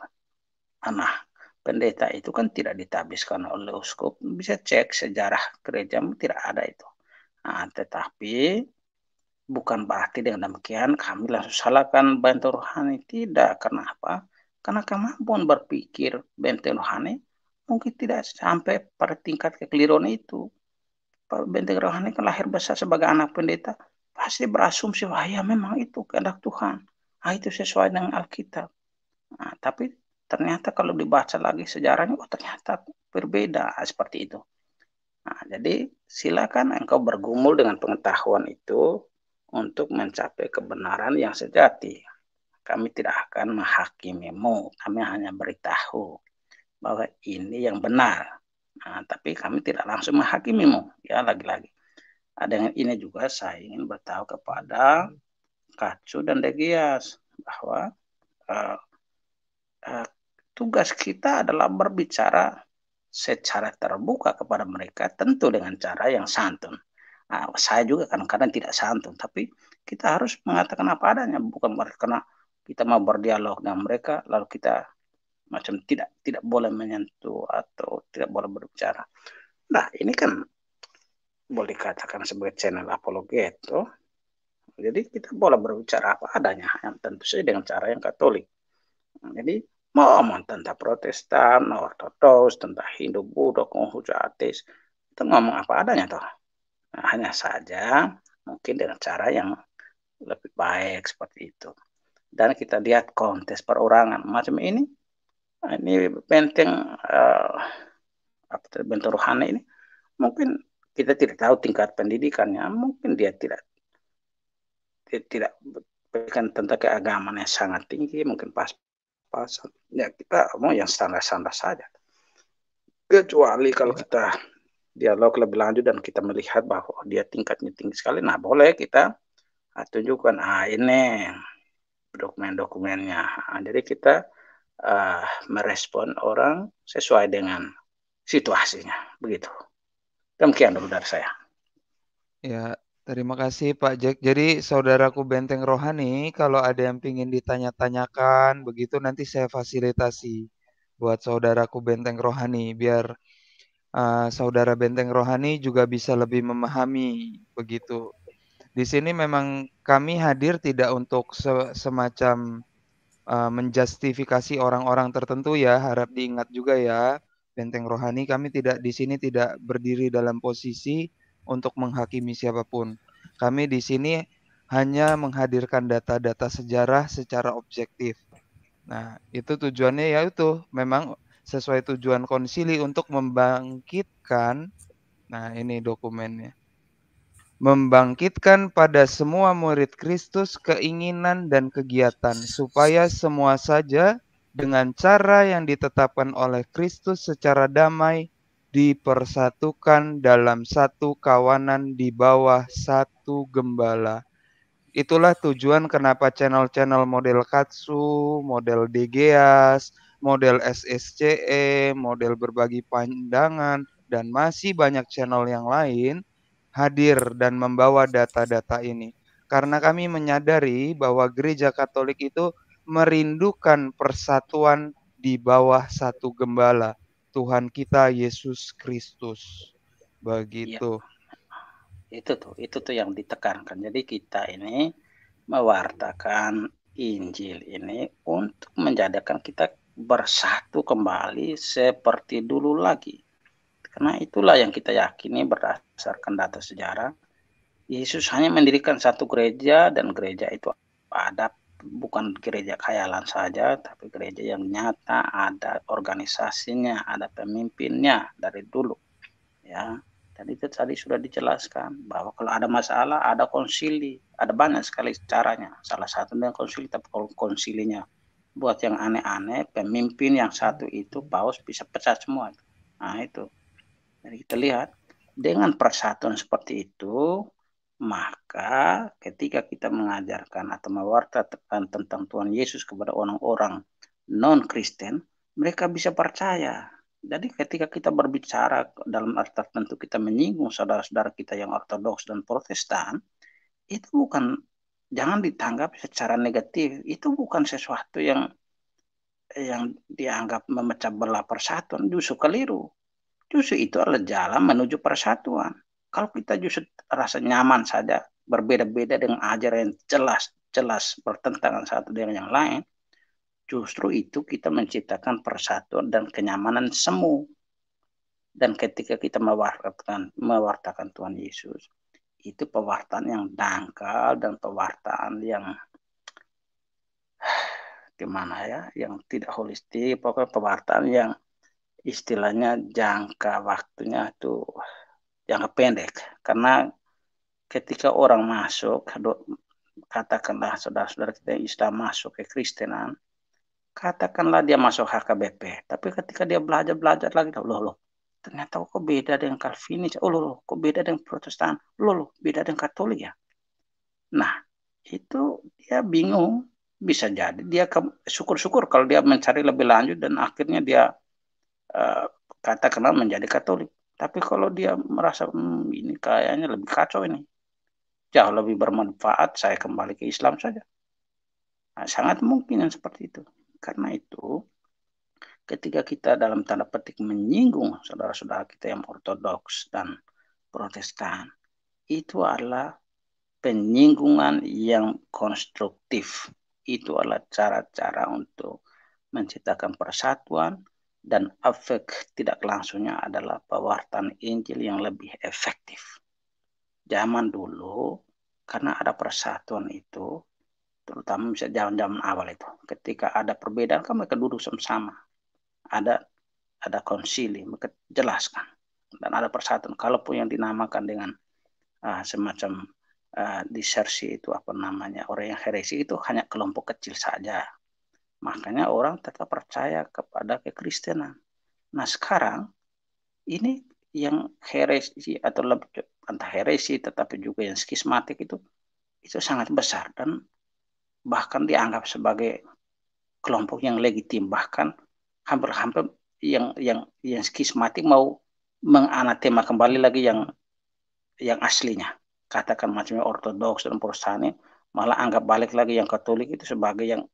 Anak pendeta itu kan tidak ditabiskan oleh uskup. Bisa cek sejarah gereja tidak ada itu. Nah, tetapi bukan berarti dengan demikian kami langsung salahkan bantuan rohani. Tidak. Karena apa? Karena kemampuan berpikir benteng rohani mungkin tidak sampai pada tingkat kekeliruan itu. Benteng rohani kan lahir besar sebagai anak pendeta. Pasti berasumsi, wah ya memang itu kehendak Tuhan. Ah, itu sesuai dengan Alkitab. Nah, tapi ternyata kalau dibaca lagi sejarahnya oh ternyata berbeda seperti itu nah, jadi silakan engkau bergumul dengan pengetahuan itu untuk mencapai kebenaran yang sejati kami tidak akan menghakimimu kami hanya beritahu bahwa ini yang benar nah, tapi kami tidak langsung menghakimimu ya lagi-lagi nah, dengan ini juga saya ingin bertahu kepada Kacu dan Degias bahwa uh, uh, tugas kita adalah berbicara secara terbuka kepada mereka tentu dengan cara yang santun. Nah, saya juga kadang-kadang tidak santun, tapi kita harus mengatakan apa adanya, bukan karena kita mau berdialog dengan mereka lalu kita macam tidak tidak boleh menyentuh atau tidak boleh berbicara. Nah, ini kan boleh dikatakan sebagai channel apologeto. Jadi kita boleh berbicara apa adanya, yang tentu saja dengan cara yang Katolik. Jadi ngomong tentang Protestan, Ortodoks, tentang Hindu, Buddha, Konghucu, Atis, itu ngomong apa adanya toh. Nah, hanya saja mungkin dengan cara yang lebih baik seperti itu. Dan kita lihat kontes perorangan macam ini, nah, ini penting eh, uh, bentuk rohani ini. Mungkin kita tidak tahu tingkat pendidikannya, mungkin dia tidak dia tidak berikan tentang keagamaan yang sangat tinggi, mungkin pas apa ya kita mau yang standar-standar saja kecuali kalau iya. kita dialog lebih lanjut dan kita melihat bahwa dia tingkatnya tinggi sekali nah boleh kita tunjukkan ah ini dokumen-dokumennya nah, jadi kita uh, merespon orang sesuai dengan situasinya begitu demikian dulu dari saya ya Terima kasih Pak Jack. Jadi saudaraku Benteng Rohani, kalau ada yang ingin ditanya-tanyakan, begitu nanti saya fasilitasi buat saudaraku Benteng Rohani, biar uh, saudara Benteng Rohani juga bisa lebih memahami begitu. Di sini memang kami hadir tidak untuk se semacam uh, menjustifikasi orang-orang tertentu ya, harap diingat juga ya, Benteng Rohani kami tidak di sini tidak berdiri dalam posisi untuk menghakimi siapapun. Kami di sini hanya menghadirkan data-data sejarah secara objektif. Nah, itu tujuannya yaitu memang sesuai tujuan konsili untuk membangkitkan nah ini dokumennya. Membangkitkan pada semua murid Kristus keinginan dan kegiatan supaya semua saja dengan cara yang ditetapkan oleh Kristus secara damai dipersatukan dalam satu kawanan di bawah satu gembala. Itulah tujuan kenapa channel-channel model Katsu, model DGAS, model SSCE, model berbagi pandangan, dan masih banyak channel yang lain hadir dan membawa data-data ini. Karena kami menyadari bahwa gereja Katolik itu merindukan persatuan di bawah satu gembala Tuhan kita Yesus Kristus. Iya. Begitu. Ya. Itu tuh, itu tuh yang ditekankan. Jadi kita ini mewartakan Injil ini untuk menjadikan kita bersatu kembali seperti dulu lagi. Karena itulah yang kita yakini berdasarkan data sejarah. Yesus hanya mendirikan satu gereja dan gereja itu ada bukan gereja khayalan saja, tapi gereja yang nyata, ada organisasinya, ada pemimpinnya dari dulu. Ya, dan itu tadi sudah dijelaskan bahwa kalau ada masalah, ada konsili, ada banyak sekali caranya. Salah satu dengan konsili, tapi kalau konsilinya buat yang aneh-aneh, pemimpin yang satu itu paus bisa pecah semua. Nah itu, jadi kita lihat dengan persatuan seperti itu, maka ketika kita mengajarkan atau mewartakan tentang Tuhan Yesus kepada orang-orang non-Kristen, mereka bisa percaya. Jadi ketika kita berbicara dalam arti tertentu kita menyinggung saudara-saudara kita yang ortodoks dan protestan, itu bukan jangan ditanggap secara negatif. Itu bukan sesuatu yang yang dianggap memecah belah persatuan justru keliru. Justru itu adalah jalan menuju persatuan. Kalau kita justru rasa nyaman saja, berbeda-beda dengan ajaran yang jelas-jelas bertentangan satu dengan yang lain, justru itu kita menciptakan persatuan dan kenyamanan semu. Dan ketika kita mewartakan, mewartakan Tuhan Yesus, itu pewartaan yang dangkal dan pewartaan yang gimana ya, yang tidak holistik, pokoknya pewartaan yang istilahnya jangka waktunya tuh yang pendek karena ketika orang masuk katakanlah saudara-saudara kita yang Islam masuk ke Kristenan katakanlah dia masuk HKBP tapi ketika dia belajar belajar lagi loh loh ternyata kok beda dengan Calvinis oh loh, loh kok beda dengan Protestan loh loh beda dengan Katolik ya nah itu dia bingung bisa jadi dia syukur-syukur kalau dia mencari lebih lanjut dan akhirnya dia uh, katakanlah menjadi Katolik tapi kalau dia merasa hmm, ini kayaknya lebih kacau ini, jauh lebih bermanfaat saya kembali ke Islam saja. Nah, sangat mungkin yang seperti itu. Karena itu, ketika kita dalam tanda petik menyinggung saudara-saudara kita yang ortodoks dan protestan, itu adalah penyinggungan yang konstruktif. Itu adalah cara-cara untuk menciptakan persatuan, dan efek tidak langsungnya adalah pewartaan Injil yang lebih efektif. Zaman dulu karena ada persatuan itu, terutama bisa zaman-zaman awal itu, ketika ada perbedaan kami mereka duduk sama-sama. Ada ada konsili, mereka jelaskan dan ada persatuan. Kalaupun yang dinamakan dengan uh, semacam uh, disersi itu apa namanya orang yang heresi itu hanya kelompok kecil saja Makanya orang tetap percaya kepada kekristenan. Nah sekarang ini yang heresi atau lebih, entah heresi tetapi juga yang skismatik itu itu sangat besar dan bahkan dianggap sebagai kelompok yang legitim bahkan hampir-hampir yang yang yang skismatik mau menganatema kembali lagi yang yang aslinya katakan macamnya ortodoks dan protestan malah anggap balik lagi yang katolik itu sebagai yang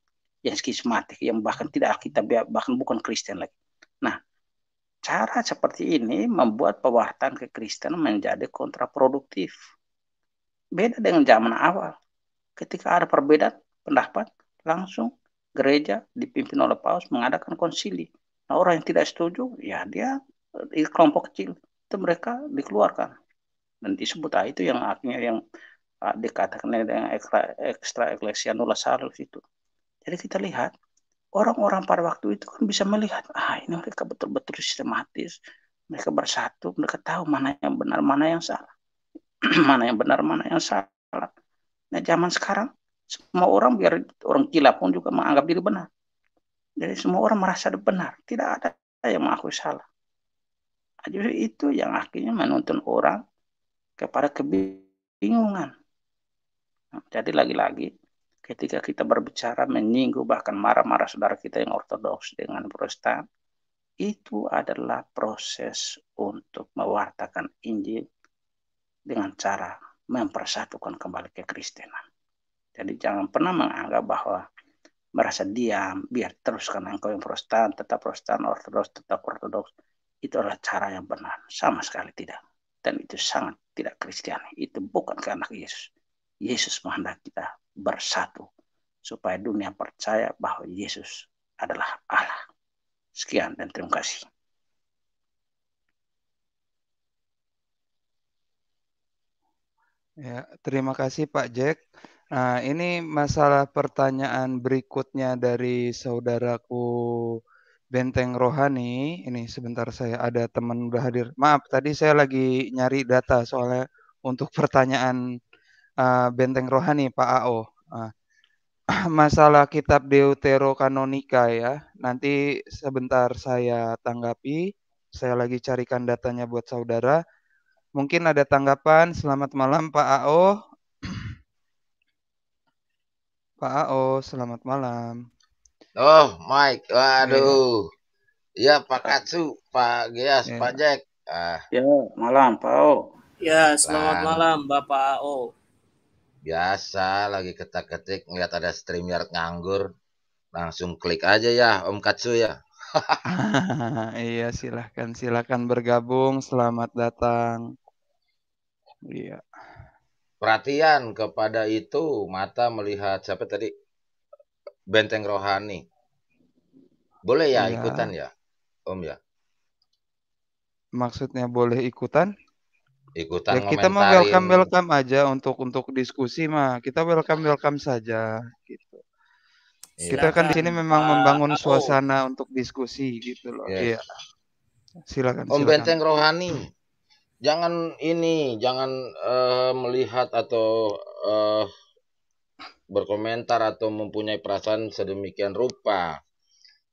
yang skismatik yang bahkan tidak kita ya, bahkan bukan Kristen lagi. Nah, cara seperti ini membuat pewartaan Kristen menjadi kontraproduktif. Beda dengan zaman awal. Ketika ada perbedaan pendapat, langsung gereja dipimpin oleh paus mengadakan konsili. Nah, orang yang tidak setuju, ya dia eh, di kelompok kecil itu mereka dikeluarkan dan disebut ah, itu yang akhirnya yang ah, dikatakan dengan ekstra ekstra nula salus itu jadi kita lihat orang-orang pada waktu itu kan bisa melihat ah ini mereka betul-betul sistematis mereka bersatu mereka tahu mana yang benar mana yang salah mana yang benar mana yang salah nah zaman sekarang semua orang biar orang gila pun juga menganggap diri benar jadi semua orang merasa benar tidak ada yang mengakui salah nah, Jadi itu yang akhirnya menuntun orang kepada kebingungan nah, jadi lagi-lagi ketika kita berbicara menyinggung bahkan marah-marah saudara kita yang ortodoks dengan protestan itu adalah proses untuk mewartakan Injil dengan cara mempersatukan kembali ke kekristenan. Jadi jangan pernah menganggap bahwa merasa diam, biar teruskan engkau yang protestan, tetap protestan, ortodoks, tetap ortodoks. Itu adalah cara yang benar. Sama sekali tidak. Dan itu sangat tidak kristiani. Itu bukan karena Yesus. Yesus menghendak kita bersatu supaya dunia percaya bahwa Yesus adalah Allah. Sekian dan terima kasih. Ya, terima kasih Pak Jack. Nah, ini masalah pertanyaan berikutnya dari saudaraku Benteng Rohani. Ini sebentar saya ada teman udah hadir. Maaf, tadi saya lagi nyari data soalnya untuk pertanyaan Ah, Benteng Rohani Pak AO. Uh, ah. masalah kitab Deuterokanonika ya. Nanti sebentar saya tanggapi. Saya lagi carikan datanya buat saudara. Mungkin ada tanggapan. Selamat malam Pak AO. Pak AO, selamat malam. Oh, Mike. Waduh. Ya, ya Pak Katsu, Pak Gias, ya. Pak Jack. Ah. Ya, malam Pak AO. Ya, selamat malam, malam Bapak AO. Biasa lagi ketak-ketik ngeliat ada streamer nganggur, langsung klik aja ya Om Katsu ya. iya, silahkan silahkan bergabung. Selamat datang. Iya. Perhatian kepada itu mata melihat siapa tadi? Benteng rohani. Boleh ya, ya. ikutan ya, Om ya. Maksudnya boleh ikutan? ikutan ya, kita mah welcome welcome aja untuk untuk diskusi mah kita welcome welcome saja gitu Silakan. kita kan di sini memang membangun suasana untuk diskusi gitu loh yes. Iya. iya silakan om benteng rohani jangan ini jangan uh, melihat atau uh, berkomentar atau mempunyai perasaan sedemikian rupa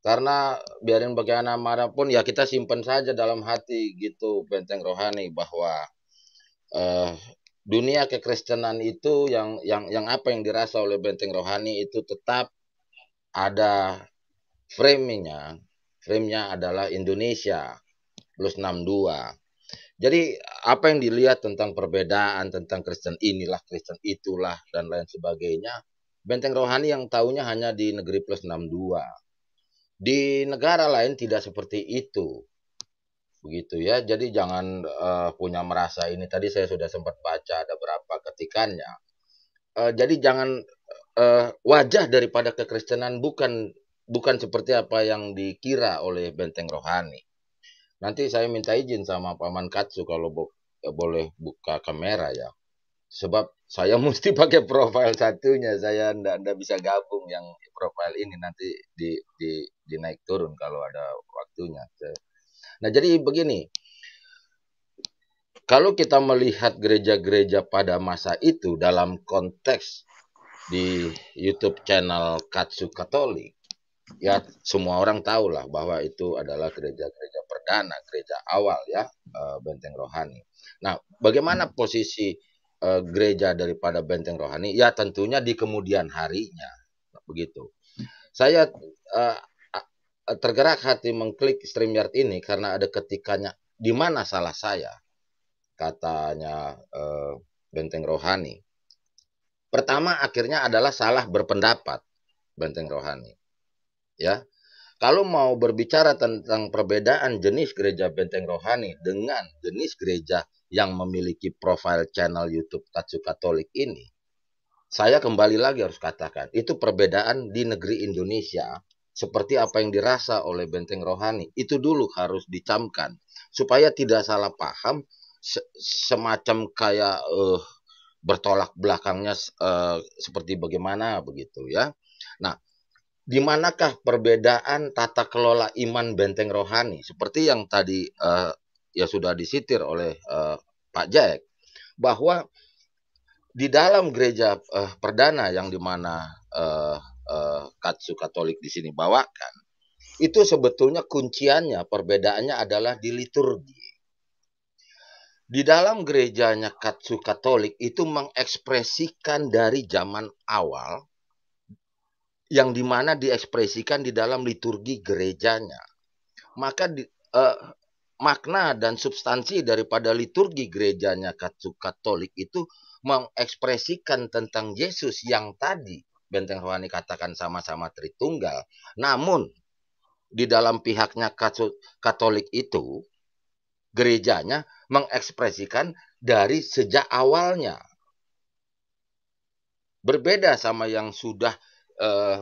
karena biarin bagaimana pun ya kita simpen saja dalam hati gitu benteng rohani bahwa uh, dunia kekristenan itu yang yang yang apa yang dirasa oleh benteng rohani itu tetap ada framingnya framenya adalah Indonesia plus 62 jadi apa yang dilihat tentang perbedaan tentang Kristen inilah Kristen itulah dan lain sebagainya benteng rohani yang tahunya hanya di negeri plus 62 di negara lain tidak seperti itu begitu ya jadi jangan uh, punya merasa ini tadi saya sudah sempat baca ada berapa ketikannya uh, jadi jangan uh, wajah daripada kekristenan bukan bukan seperti apa yang dikira oleh benteng rohani nanti saya minta izin sama paman Katsu kalau bo boleh buka kamera ya sebab saya mesti pakai profil satunya saya ndak ndak bisa gabung yang profil ini nanti di di naik turun kalau ada waktunya saya Nah, jadi begini. Kalau kita melihat gereja-gereja pada masa itu dalam konteks di YouTube channel Katsu Katolik, ya semua orang tahu lah bahwa itu adalah gereja-gereja perdana, gereja awal ya, eh, benteng rohani. Nah, bagaimana posisi eh, gereja daripada benteng rohani? Ya tentunya di kemudian harinya, begitu. Saya eh, Eh, tergerak hati mengklik StreamYard ini karena ada ketikannya di mana salah saya katanya uh, Benteng Rohani. Pertama akhirnya adalah salah berpendapat Benteng Rohani. Ya. Kalau mau berbicara tentang perbedaan jenis gereja Benteng Rohani dengan jenis gereja yang memiliki profil channel YouTube Tatsu Katolik ini, saya kembali lagi harus katakan, itu perbedaan di negeri Indonesia seperti apa yang dirasa oleh benteng rohani itu dulu harus dicamkan supaya tidak salah paham se semacam kayak uh, bertolak belakangnya uh, seperti bagaimana begitu ya. Nah, di manakah perbedaan tata kelola iman benteng rohani seperti yang tadi uh, ya sudah disitir oleh uh, Pak Jack bahwa di dalam gereja uh, perdana yang dimana uh, uh, katsu Katolik di sini bawakan, itu sebetulnya kunciannya perbedaannya adalah di liturgi. Di dalam gerejanya katsu Katolik itu mengekspresikan dari zaman awal yang dimana diekspresikan di dalam liturgi gerejanya. Maka di, uh, makna dan substansi daripada liturgi gerejanya katsu Katolik itu mengekspresikan tentang Yesus yang tadi Benteng Rohani katakan sama-sama Tritunggal. Namun di dalam pihaknya Katolik itu gerejanya mengekspresikan dari sejak awalnya. Berbeda sama yang sudah eh,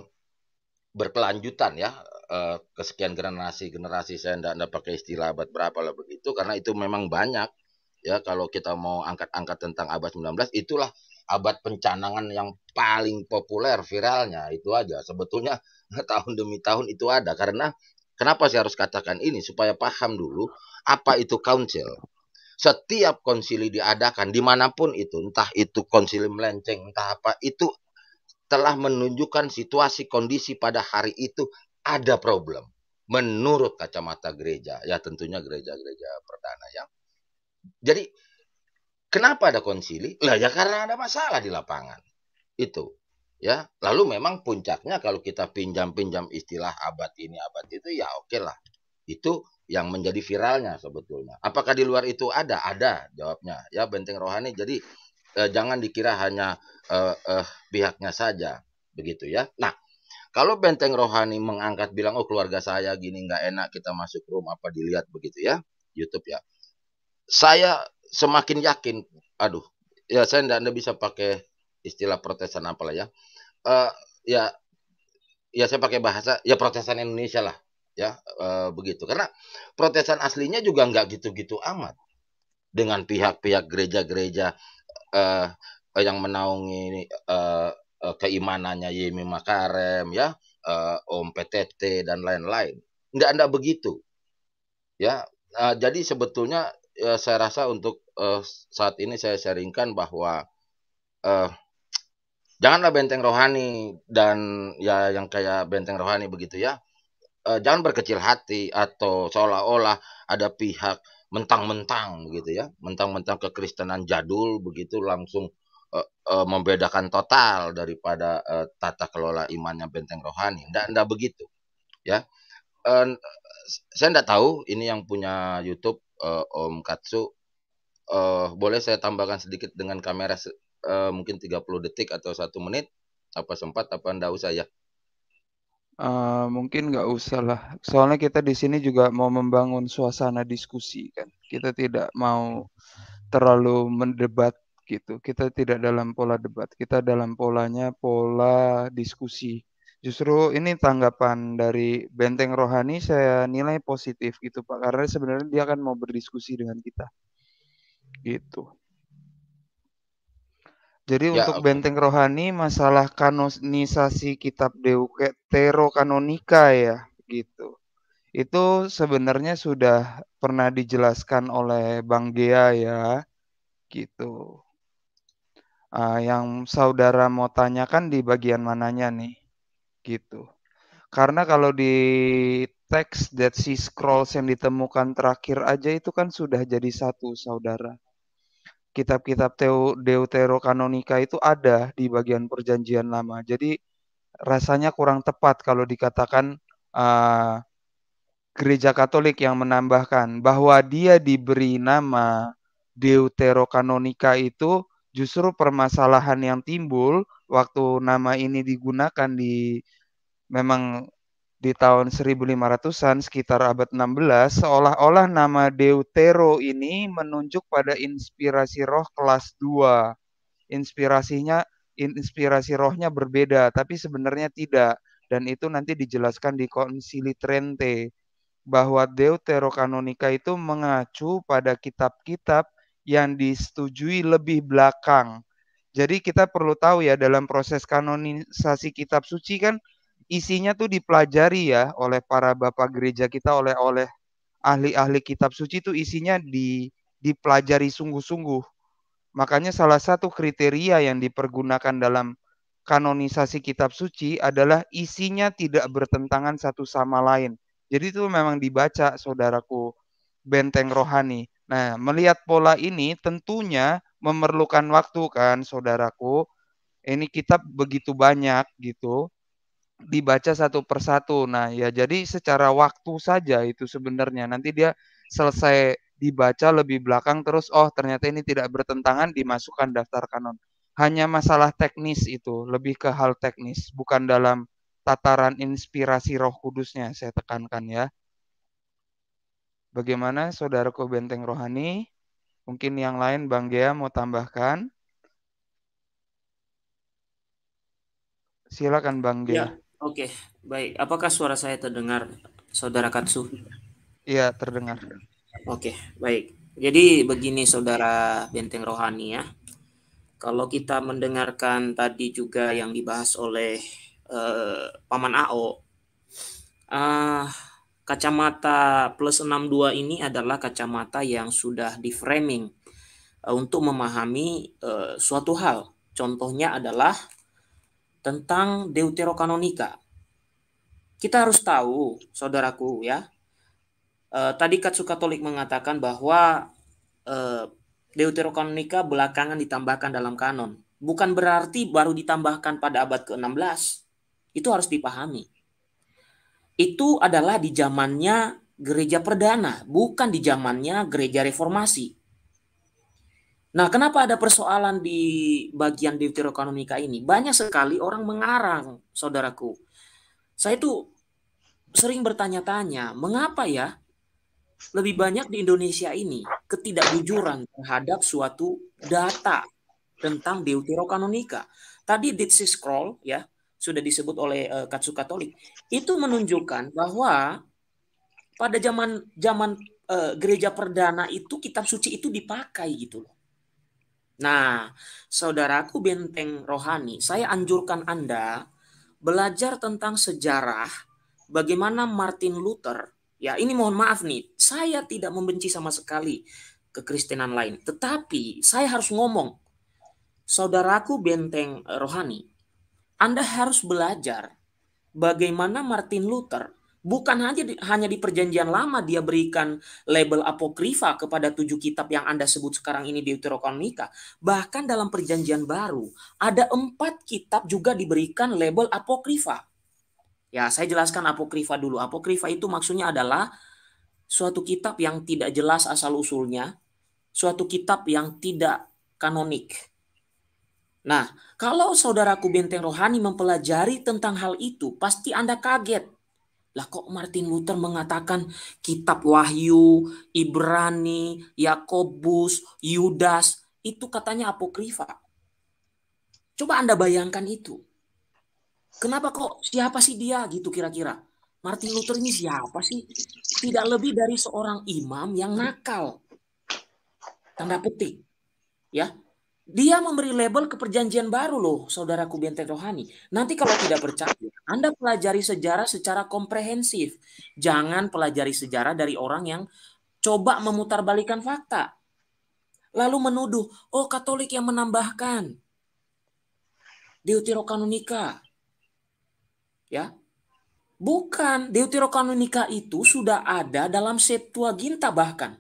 berkelanjutan ya eh, kesekian generasi generasi saya tidak tidak pakai istilah abad berapa lah begitu karena itu memang banyak ya kalau kita mau angkat-angkat tentang abad 19 itulah abad pencanangan yang paling populer viralnya itu aja sebetulnya tahun demi tahun itu ada karena kenapa saya harus katakan ini supaya paham dulu apa itu council setiap konsili diadakan dimanapun itu entah itu konsili melenceng entah apa itu telah menunjukkan situasi kondisi pada hari itu ada problem menurut kacamata gereja ya tentunya gereja-gereja perdana yang jadi Kenapa ada konsili? Lah ya karena ada masalah di lapangan. Itu. Ya, lalu memang puncaknya kalau kita pinjam-pinjam istilah abad ini abad itu ya oke lah. Itu yang menjadi viralnya sebetulnya. Apakah di luar itu ada? Ada jawabnya. Ya, benteng rohani. Jadi eh, jangan dikira hanya eh, eh, pihaknya saja, begitu ya. Nah, kalau benteng rohani mengangkat bilang oh keluarga saya gini nggak enak kita masuk room apa dilihat begitu ya YouTube ya. Saya semakin yakin aduh ya saya tidak anda bisa pakai istilah protesan apalah ya uh, ya ya saya pakai bahasa ya protesan Indonesia lah ya uh, begitu karena protesan aslinya juga nggak gitu-gitu amat dengan pihak-pihak gereja-gereja uh, yang menaungi uh, keimanannya Yemi Makarem ya uh, Om PTT dan lain-lain nggak anda begitu ya uh, jadi sebetulnya ya saya rasa untuk uh, saat ini saya sharingkan bahwa uh, janganlah benteng rohani dan ya yang kayak benteng rohani begitu ya. Uh, jangan berkecil hati atau seolah-olah ada pihak mentang-mentang begitu ya, mentang-mentang kekristenan jadul begitu langsung uh, uh, membedakan total daripada uh, tata kelola imannya benteng rohani. Ndak ndak begitu. Ya. Uh, saya ndak tahu ini yang punya YouTube uh, Om Katsu. Uh, boleh saya tambahkan sedikit dengan kamera uh, mungkin 30 detik atau satu menit? Apa sempat? Apa enggak usah ya? Uh, mungkin nggak usah lah. Soalnya kita di sini juga mau membangun suasana diskusi kan. Kita tidak mau terlalu mendebat gitu. Kita tidak dalam pola debat. Kita dalam polanya pola diskusi. Justru ini tanggapan dari Benteng Rohani saya nilai positif gitu Pak karena sebenarnya dia akan mau berdiskusi dengan kita. Gitu. Jadi ya, untuk okay. Benteng Rohani masalah kanonisasi kitab Kanonika ya gitu. Itu sebenarnya sudah pernah dijelaskan oleh Bang Gea ya. Gitu. Uh, yang saudara mau tanyakan di bagian mananya nih? gitu. Karena kalau di teks that sea scrolls yang ditemukan terakhir aja itu kan sudah jadi satu saudara. Kitab-kitab Deuterokanonika itu ada di bagian perjanjian lama. Jadi rasanya kurang tepat kalau dikatakan uh, gereja Katolik yang menambahkan bahwa dia diberi nama Deuterokanonika itu justru permasalahan yang timbul waktu nama ini digunakan di memang di tahun 1500-an sekitar abad 16 seolah-olah nama Deutero ini menunjuk pada inspirasi roh kelas 2. Inspirasinya inspirasi rohnya berbeda tapi sebenarnya tidak dan itu nanti dijelaskan di Konsili Trente bahwa kanonika itu mengacu pada kitab-kitab yang disetujui lebih belakang. Jadi kita perlu tahu ya dalam proses kanonisasi kitab suci kan isinya tuh dipelajari ya oleh para bapak gereja kita, oleh oleh ahli-ahli kitab suci itu isinya di dipelajari sungguh-sungguh. Makanya salah satu kriteria yang dipergunakan dalam kanonisasi kitab suci adalah isinya tidak bertentangan satu sama lain. Jadi itu memang dibaca saudaraku benteng rohani. Nah, melihat pola ini tentunya memerlukan waktu kan saudaraku. Ini kitab begitu banyak gitu dibaca satu persatu. Nah, ya jadi secara waktu saja itu sebenarnya. Nanti dia selesai dibaca lebih belakang terus oh ternyata ini tidak bertentangan dimasukkan daftar kanon. Hanya masalah teknis itu, lebih ke hal teknis, bukan dalam tataran inspirasi Roh Kudusnya saya tekankan ya. Bagaimana saudaraku Benteng Rohani? Mungkin yang lain Bang Gea mau tambahkan? Silakan Bang Gea. Ya. Oke, okay, baik. Apakah suara saya terdengar, Saudara Katsu? Iya, terdengar. Oke, okay, baik. Jadi begini Saudara Benteng Rohani ya. Kalau kita mendengarkan tadi juga yang dibahas oleh uh, Paman AO, uh, eh, kacamata plus 62 ini adalah kacamata yang sudah di-framing uh, untuk memahami uh, suatu hal. Contohnya adalah tentang deuterokanonika. Kita harus tahu, saudaraku ya. E, tadi Katsu Katolik mengatakan bahwa e, deuterokanonika belakangan ditambahkan dalam kanon. Bukan berarti baru ditambahkan pada abad ke-16. Itu harus dipahami. Itu adalah di zamannya gereja perdana, bukan di zamannya gereja reformasi. Nah, kenapa ada persoalan di bagian Deuterokanonika ini? Banyak sekali orang mengarang, saudaraku. Saya tuh sering bertanya-tanya, mengapa ya lebih banyak di Indonesia ini ketidakjujuran terhadap suatu data tentang Deuterokanonika. Tadi see Scroll ya sudah disebut oleh uh, Katsu Katolik itu menunjukkan bahwa pada zaman zaman uh, gereja perdana itu kitab suci itu dipakai gitu loh Nah, saudaraku benteng rohani, saya anjurkan Anda belajar tentang sejarah bagaimana Martin Luther. Ya, ini mohon maaf nih, saya tidak membenci sama sekali kekristenan lain, tetapi saya harus ngomong. Saudaraku benteng rohani, Anda harus belajar bagaimana Martin Luther Bukan hanya di, hanya di perjanjian lama dia berikan label apokrifa kepada tujuh kitab yang Anda sebut sekarang ini Deuterokanika. Bahkan dalam perjanjian baru ada empat kitab juga diberikan label apokrifa. Ya, saya jelaskan apokrifa dulu. Apokrifa itu maksudnya adalah suatu kitab yang tidak jelas asal-usulnya, suatu kitab yang tidak kanonik. Nah, kalau saudaraku benteng rohani mempelajari tentang hal itu, pasti Anda kaget lah kok Martin Luther mengatakan kitab Wahyu, Ibrani, Yakobus, Yudas itu katanya apokrifa. Coba Anda bayangkan itu. Kenapa kok siapa sih dia gitu kira-kira? Martin Luther ini siapa sih? Tidak lebih dari seorang imam yang nakal. Tanda petik. Ya, dia memberi label ke perjanjian baru loh, saudaraku benteng rohani. Nanti kalau tidak percaya, Anda pelajari sejarah secara komprehensif. Jangan pelajari sejarah dari orang yang coba memutarbalikan fakta. Lalu menuduh, oh Katolik yang menambahkan. Deuterokanonika. Ya. Bukan, Deuterokanonika itu sudah ada dalam Septuaginta bahkan.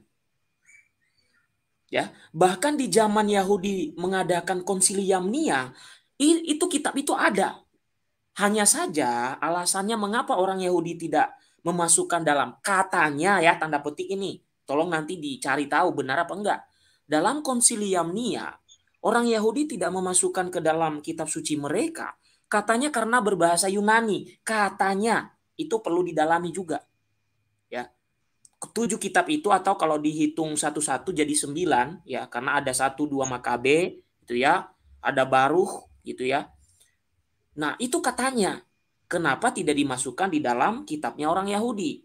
Ya, bahkan di zaman Yahudi mengadakan konsili Yamnia, itu kitab itu ada. Hanya saja alasannya mengapa orang Yahudi tidak memasukkan dalam katanya ya tanda petik ini. Tolong nanti dicari tahu benar apa enggak. Dalam konsili Yamnia, orang Yahudi tidak memasukkan ke dalam kitab suci mereka katanya karena berbahasa Yunani. Katanya itu perlu didalami juga. Ketujuh kitab itu atau kalau dihitung satu-satu jadi sembilan ya karena ada satu dua makabe itu ya ada baruh gitu ya nah itu katanya kenapa tidak dimasukkan di dalam kitabnya orang Yahudi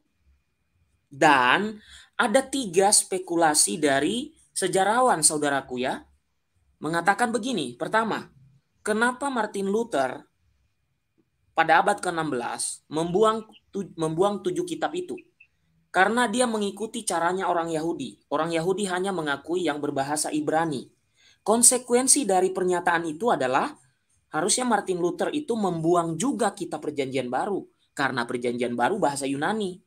dan ada tiga spekulasi dari sejarawan saudaraku ya mengatakan begini pertama kenapa Martin Luther pada abad ke-16 membuang membuang tujuh kitab itu karena dia mengikuti caranya orang Yahudi. Orang Yahudi hanya mengakui yang berbahasa Ibrani. Konsekuensi dari pernyataan itu adalah harusnya Martin Luther itu membuang juga Kitab perjanjian baru. Karena perjanjian baru bahasa Yunani.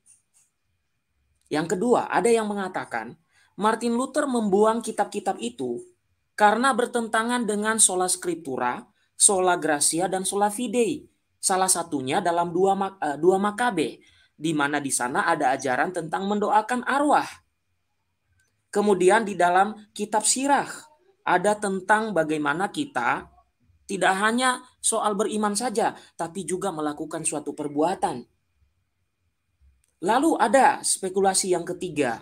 Yang kedua, ada yang mengatakan Martin Luther membuang kitab-kitab itu karena bertentangan dengan sola scriptura, sola gracia, dan sola fidei. Salah satunya dalam dua, eh, dua makabe di mana di sana ada ajaran tentang mendoakan arwah. Kemudian di dalam kitab sirah ada tentang bagaimana kita tidak hanya soal beriman saja, tapi juga melakukan suatu perbuatan. Lalu ada spekulasi yang ketiga.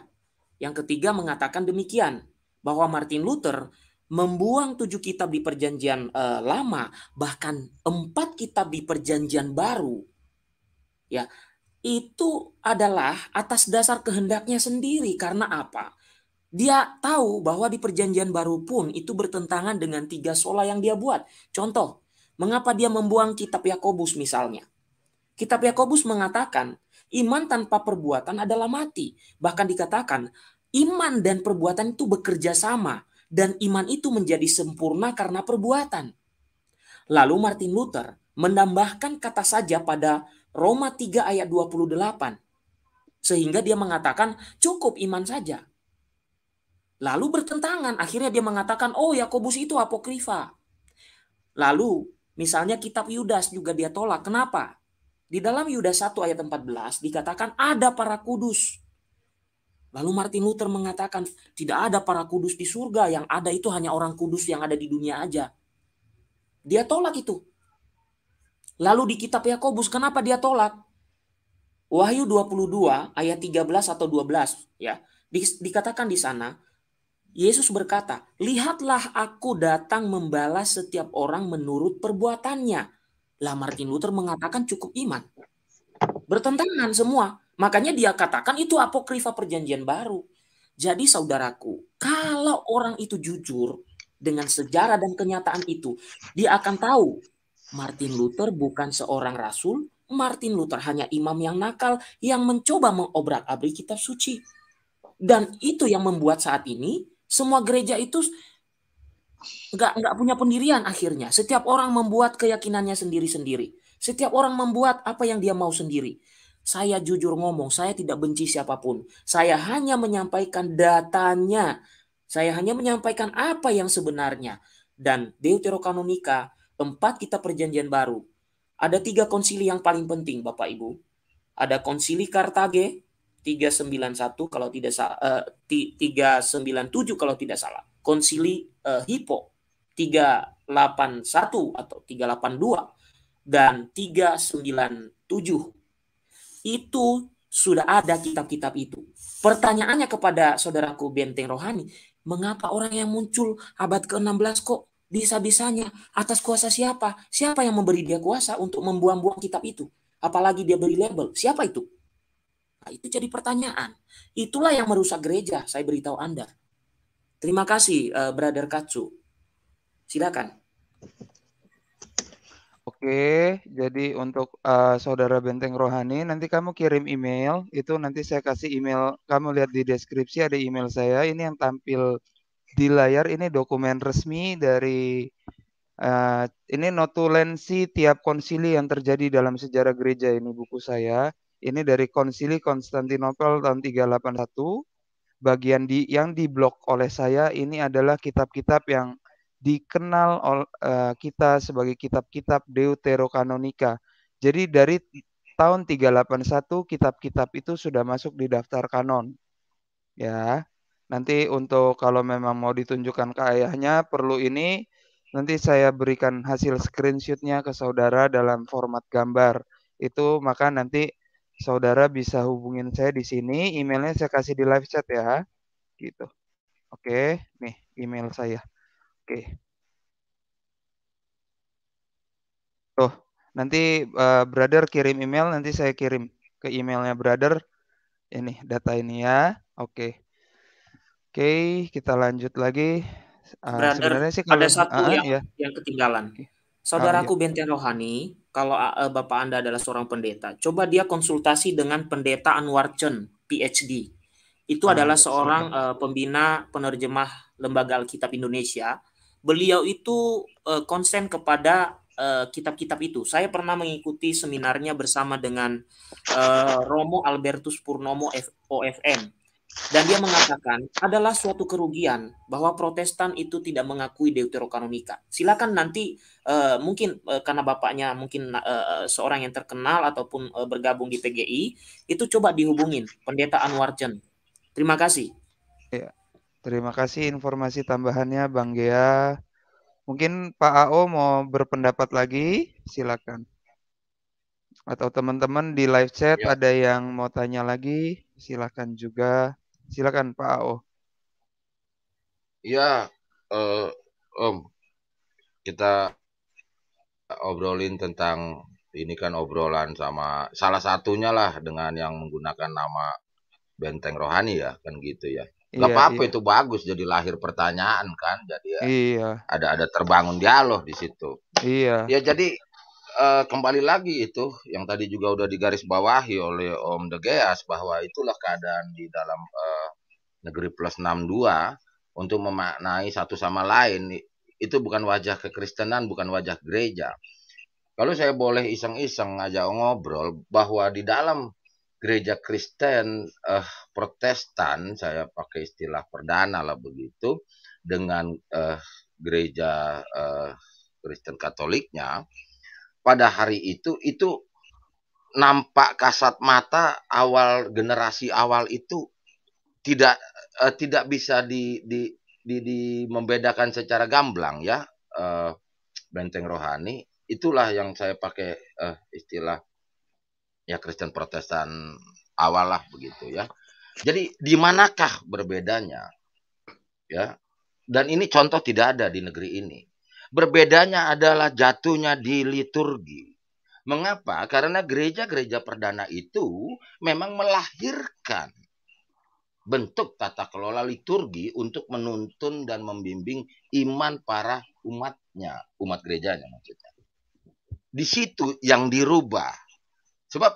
Yang ketiga mengatakan demikian, bahwa Martin Luther membuang tujuh kitab di perjanjian eh, lama, bahkan empat kitab di perjanjian baru. Ya, itu adalah atas dasar kehendaknya sendiri. Karena apa? Dia tahu bahwa di perjanjian baru pun itu bertentangan dengan tiga sola yang dia buat. Contoh, mengapa dia membuang kitab Yakobus misalnya? Kitab Yakobus mengatakan, iman tanpa perbuatan adalah mati. Bahkan dikatakan, iman dan perbuatan itu bekerja sama. Dan iman itu menjadi sempurna karena perbuatan. Lalu Martin Luther menambahkan kata saja pada Roma 3 ayat 28. Sehingga dia mengatakan cukup iman saja. Lalu bertentangan, akhirnya dia mengatakan, oh Yakobus itu apokrifa. Lalu misalnya kitab Yudas juga dia tolak. Kenapa? Di dalam Yudas 1 ayat 14 dikatakan ada para kudus. Lalu Martin Luther mengatakan tidak ada para kudus di surga, yang ada itu hanya orang kudus yang ada di dunia aja. Dia tolak itu. Lalu di kitab Yakobus kenapa dia tolak? Wahyu 22 ayat 13 atau 12 ya. Di, dikatakan di sana Yesus berkata, "Lihatlah aku datang membalas setiap orang menurut perbuatannya." Lah Martin Luther mengatakan cukup iman. Bertentangan semua. Makanya dia katakan itu apokrifa perjanjian baru. Jadi saudaraku, kalau orang itu jujur dengan sejarah dan kenyataan itu, dia akan tahu Martin Luther bukan seorang rasul, Martin Luther hanya imam yang nakal yang mencoba mengobrak-abrik kitab suci. Dan itu yang membuat saat ini semua gereja itu nggak nggak punya pendirian akhirnya. Setiap orang membuat keyakinannya sendiri-sendiri. Setiap orang membuat apa yang dia mau sendiri. Saya jujur ngomong, saya tidak benci siapapun. Saya hanya menyampaikan datanya. Saya hanya menyampaikan apa yang sebenarnya. Dan Deuterokanonika empat kita perjanjian baru. Ada tiga konsili yang paling penting, Bapak Ibu. Ada konsili Kartage 391 kalau tidak salah, uh, 397 kalau tidak salah. Konsili uh, Hippo 381 atau 382 dan 397. Itu sudah ada kitab-kitab itu. Pertanyaannya kepada saudaraku Benteng Rohani, mengapa orang yang muncul abad ke-16 kok bisa-bisanya atas kuasa siapa? Siapa yang memberi dia kuasa untuk membuang-buang kitab itu? Apalagi dia beri label. Siapa itu? Nah, itu jadi pertanyaan. Itulah yang merusak gereja, saya beritahu Anda. Terima kasih, uh, Brother Katsu. Silakan. Oke, jadi untuk uh, saudara Benteng Rohani, nanti kamu kirim email, itu nanti saya kasih email, kamu lihat di deskripsi ada email saya, ini yang tampil di layar ini dokumen resmi dari uh, ini notulensi tiap konsili yang terjadi dalam sejarah gereja ini buku saya. Ini dari Konsili Konstantinopel tahun 381. Bagian di yang diblok oleh saya ini adalah kitab-kitab yang dikenal ol, uh, kita sebagai kitab-kitab deuterokanonika. Jadi dari tahun 381 kitab-kitab itu sudah masuk di daftar kanon. Ya. Nanti untuk kalau memang mau ditunjukkan ke ayahnya perlu ini nanti saya berikan hasil screenshotnya ke saudara dalam format gambar. Itu maka nanti saudara bisa hubungin saya di sini. Emailnya saya kasih di live chat ya. Gitu. Oke, nih email saya. Oke. Tuh, nanti uh, brother kirim email, nanti saya kirim ke emailnya brother. Ini data ini ya. Oke. Oke, kita lanjut lagi. Uh, Brother, sebenarnya sih kalau, ada satu uh, yang, yeah. yang ketinggalan. Saudaraku uh, ah, yeah. Benten Rohani, kalau uh, Bapak Anda adalah seorang pendeta, coba dia konsultasi dengan pendeta Anwar Chen, PhD. Itu uh, adalah iya, seorang uh, pembina penerjemah Lembaga Alkitab Indonesia. Beliau itu uh, konsen kepada kitab-kitab uh, itu. Saya pernah mengikuti seminarnya bersama dengan uh, Romo Albertus Purnomo F OFM. Dan dia mengatakan adalah suatu kerugian bahwa Protestan itu tidak mengakui Deuterokanonika. Silakan nanti uh, mungkin uh, karena bapaknya mungkin uh, seorang yang terkenal ataupun uh, bergabung di PGI itu coba dihubungin Pendeta Anwar Chen. Terima kasih. Ya, terima kasih informasi tambahannya Bang Gea. Mungkin Pak AO mau berpendapat lagi, silakan. Atau teman-teman di live chat ya. ada yang mau tanya lagi, silakan juga. Silakan Pak AO. Iya, uh, Om. Kita obrolin tentang ini kan obrolan sama salah satunya lah dengan yang menggunakan nama Benteng Rohani ya, kan gitu ya. Gak iya, apa-apa iya, iya. itu bagus jadi lahir pertanyaan kan jadi ya iya. ada ada terbangun dialog di situ. Iya. Ya jadi uh, kembali lagi itu yang tadi juga udah digarisbawahi oleh Om De bahwa itulah keadaan di dalam uh, negeri plus 62 untuk memaknai satu sama lain itu bukan wajah kekristenan, bukan wajah gereja. Kalau saya boleh iseng-iseng aja ngobrol bahwa di dalam gereja Kristen eh, Protestan, saya pakai istilah perdana lah begitu, dengan eh, gereja eh, Kristen Katoliknya, pada hari itu itu nampak kasat mata awal generasi awal itu tidak uh, tidak bisa di, di, di, di membedakan secara gamblang ya uh, benteng rohani itulah yang saya pakai uh, istilah ya Kristen Protestan awal lah begitu ya jadi di manakah berbedanya ya dan ini contoh tidak ada di negeri ini berbedanya adalah jatuhnya di liturgi Mengapa? Karena gereja-gereja perdana itu memang melahirkan bentuk tata kelola liturgi untuk menuntun dan membimbing iman para umatnya, umat gerejanya maksudnya. Di situ yang dirubah. Sebab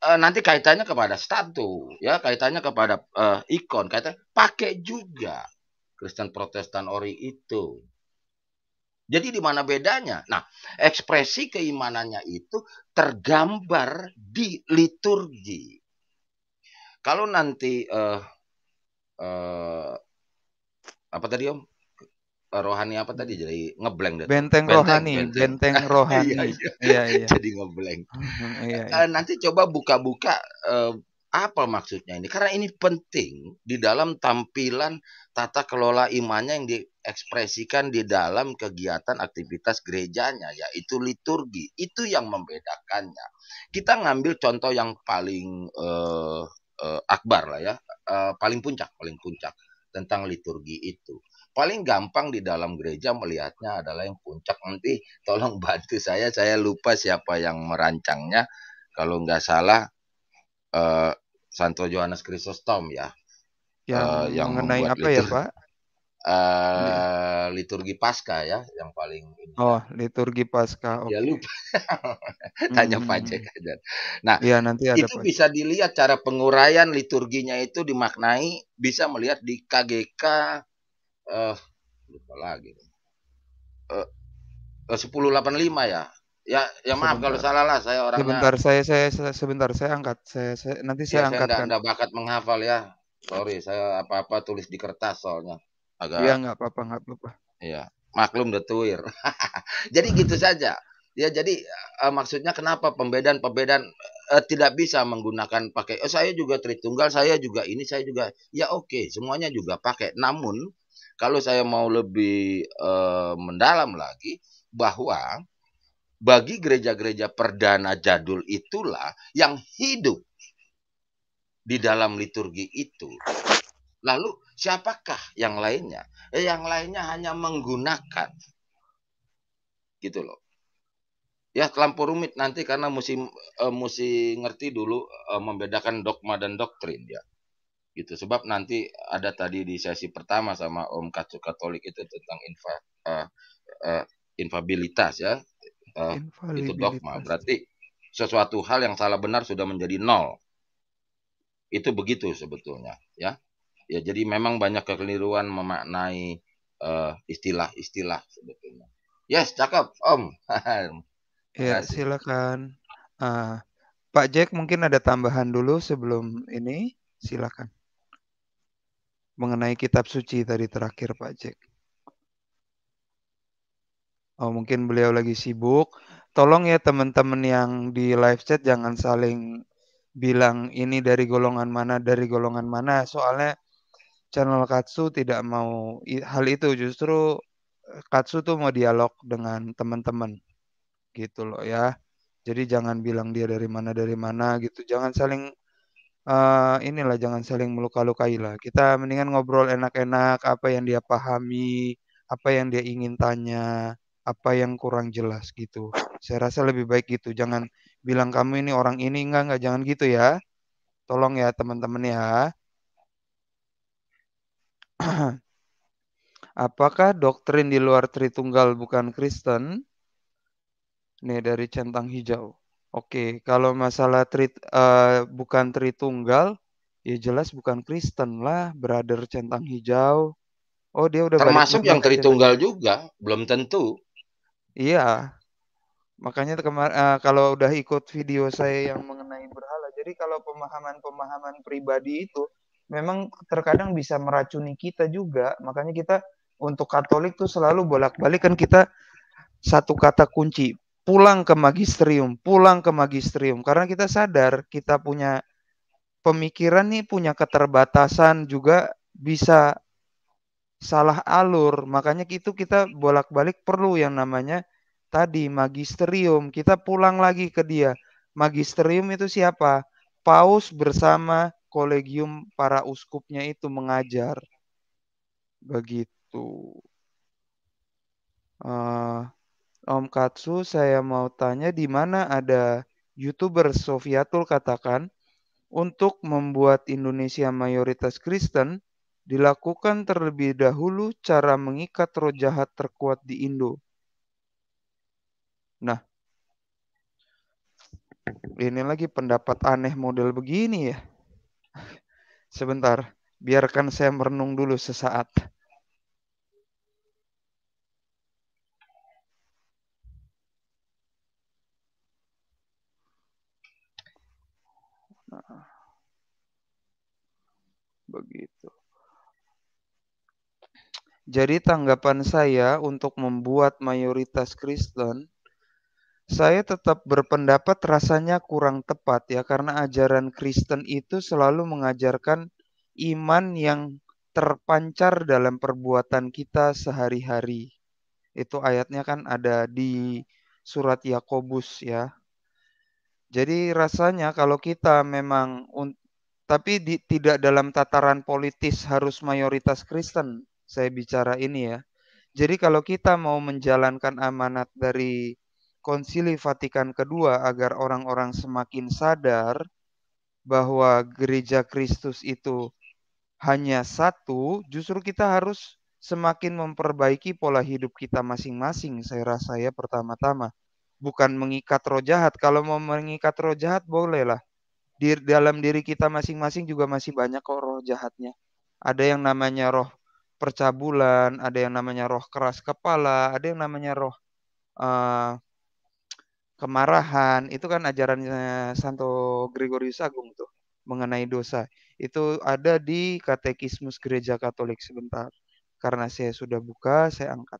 e, nanti kaitannya kepada statu, ya, kaitannya kepada e, ikon, kaitannya pakai juga Kristen Protestan ori itu. Jadi di mana bedanya? Nah, ekspresi keimanannya itu tergambar di liturgi kalau nanti eh, eh, apa tadi Om? rohani apa tadi jadi ngeblank benteng, benteng rohani benteng, benteng rohani iya, iya. iya, iya. jadi ngeblank iya, iya. Eh, nanti coba buka-buka uh, apa maksudnya ini karena ini penting di dalam tampilan tata kelola imannya yang diekspresikan di dalam kegiatan aktivitas gerejanya yaitu liturgi itu yang membedakannya kita ngambil contoh yang paling uh, uh, akbar lah ya, uh, paling puncak, paling puncak tentang liturgi itu. Paling gampang di dalam gereja melihatnya adalah yang puncak nanti tolong bantu saya, saya lupa siapa yang merancangnya. Kalau nggak salah uh, Santo Johannes Chrysostom ya. Yang uh, yang mengenai apa ya, liturgi. ya, Pak? uh, liturgi Paskah ya yang paling ini. Oh, ya. liturgi Paskah. Okay. Ya lupa. Tanya hmm. Pak aja. Nah, ya, nanti ada itu Pak. bisa dilihat cara penguraian liturginya itu dimaknai bisa melihat di KGK eh uh, lupa lagi. Eh, eh uh, 1085 ya. Ya, ya maaf sebentar. kalau salah lah saya orangnya. Sebentar saya saya sebentar saya angkat. Saya, saya nanti iya, saya ya, angkat. Saya enggak, enggak bakat menghafal ya. Sorry, saya apa-apa tulis di kertas soalnya agak Iya nggak apa-apa nggak apa-apa. ya maklum detuir. jadi gitu saja. Ya jadi uh, maksudnya kenapa pembedaan-pembedaan uh, eh, tidak bisa menggunakan pakai oh saya juga tritunggal, saya juga ini, saya juga ya oke, okay, semuanya juga pakai. Namun kalau saya mau lebih uh, mendalam lagi bahwa bagi gereja-gereja perdana jadul itulah yang hidup di dalam liturgi itu. Lalu Siapakah yang lainnya? Eh, yang lainnya hanya menggunakan. Gitu loh. Ya terlampau rumit nanti karena mesti e, eh, mesti ngerti dulu e, membedakan dogma dan doktrin ya. Gitu sebab nanti ada tadi di sesi pertama sama Om Katolik itu tentang infa e, e, infabilitas ya. E, itu dogma ya. berarti sesuatu hal yang salah benar sudah menjadi nol. Itu begitu sebetulnya ya ya jadi memang banyak kekeliruan memaknai eh, istilah-istilah uh, sebetulnya yes cakep om ya silakan uh, Pak Jack mungkin ada tambahan dulu sebelum ini silakan mengenai kitab suci tadi terakhir Pak Jack Oh, mungkin beliau lagi sibuk. Tolong ya teman-teman yang di live chat jangan saling bilang ini dari golongan mana, dari golongan mana. Soalnya channel Katsu tidak mau hal itu justru eh, Katsu tuh mau dialog dengan teman-teman gitu loh ya. Jadi jangan bilang dia dari mana dari mana gitu. Jangan saling uh, inilah jangan saling meluka-lukai lah. Kita mendingan ngobrol enak-enak apa yang dia pahami, apa yang dia ingin tanya, apa yang kurang jelas gitu. Saya rasa lebih baik gitu. Jangan bilang kamu ini orang ini enggak enggak jangan gitu ya. Tolong ya teman-teman ya. Apakah doktrin di luar Tritunggal bukan Kristen? Nih dari centang hijau. Oke, kalau masalah tri, uh, eh, bukan Tritunggal, ya jelas bukan Kristen lah, brother centang hijau. Oh, dia udah termasuk yang Tritunggal juga, belum tentu. Iya. Makanya uh, kalau udah ikut video saya yang mengenai berhala. Jadi kalau pemahaman-pemahaman pribadi itu memang terkadang bisa meracuni kita juga. Makanya kita untuk Katolik tuh selalu bolak-balik kan kita satu kata kunci pulang ke magisterium, pulang ke magisterium karena kita sadar kita punya pemikiran nih punya keterbatasan juga bisa salah alur. Makanya itu kita bolak-balik perlu yang namanya tadi magisterium. Kita pulang lagi ke dia. Magisterium itu siapa? Paus bersama kolegium para uskupnya itu mengajar begitu. Uh, Om Katsu, saya mau tanya di mana ada youtuber Sofiatul katakan untuk membuat Indonesia mayoritas Kristen dilakukan terlebih dahulu cara mengikat roh jahat terkuat di Indo. Nah, ini lagi pendapat aneh model begini ya. Sebentar, biarkan saya merenung dulu sesaat. begitu. Jadi tanggapan saya untuk membuat mayoritas Kristen saya tetap berpendapat rasanya kurang tepat ya karena ajaran Kristen itu selalu mengajarkan iman yang terpancar dalam perbuatan kita sehari-hari. Itu ayatnya kan ada di surat Yakobus ya. Jadi rasanya kalau kita memang tapi di, tidak dalam tataran politis harus mayoritas Kristen saya bicara ini ya. Jadi kalau kita mau menjalankan amanat dari Konsili Vatikan kedua agar orang-orang semakin sadar bahwa gereja Kristus itu hanya satu, justru kita harus semakin memperbaiki pola hidup kita masing-masing. Saya rasa ya pertama-tama bukan mengikat roh jahat. Kalau mau mengikat roh jahat bolehlah. Di dalam diri kita masing-masing juga masih banyak kok roh jahatnya. Ada yang namanya roh percabulan, ada yang namanya roh keras kepala, ada yang namanya roh uh, kemarahan itu kan ajarannya Santo Gregorius Agung tuh mengenai dosa itu ada di Katekismus Gereja Katolik sebentar karena saya sudah buka saya angkat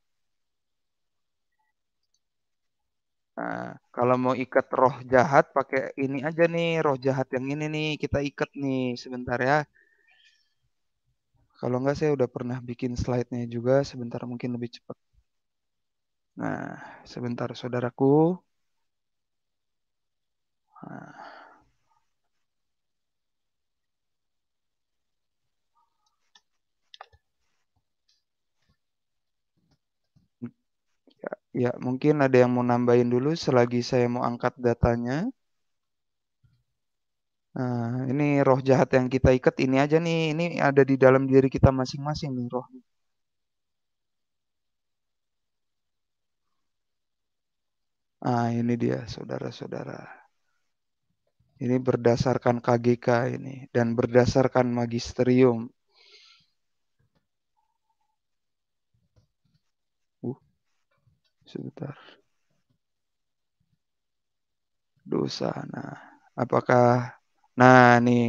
nah, kalau mau ikat roh jahat pakai ini aja nih roh jahat yang ini nih kita ikat nih sebentar ya kalau enggak saya udah pernah bikin slide-nya juga sebentar mungkin lebih cepat nah sebentar saudaraku Ah. Ya, ya, mungkin ada yang mau nambahin dulu selagi saya mau angkat datanya. Nah, ini roh jahat yang kita ikat ini aja nih, ini ada di dalam diri kita masing-masing nih roh. Ah, ini dia saudara-saudara. Ini berdasarkan KGK ini dan berdasarkan magisterium. Uh, sebentar. Dosa. Nah, apakah nah nih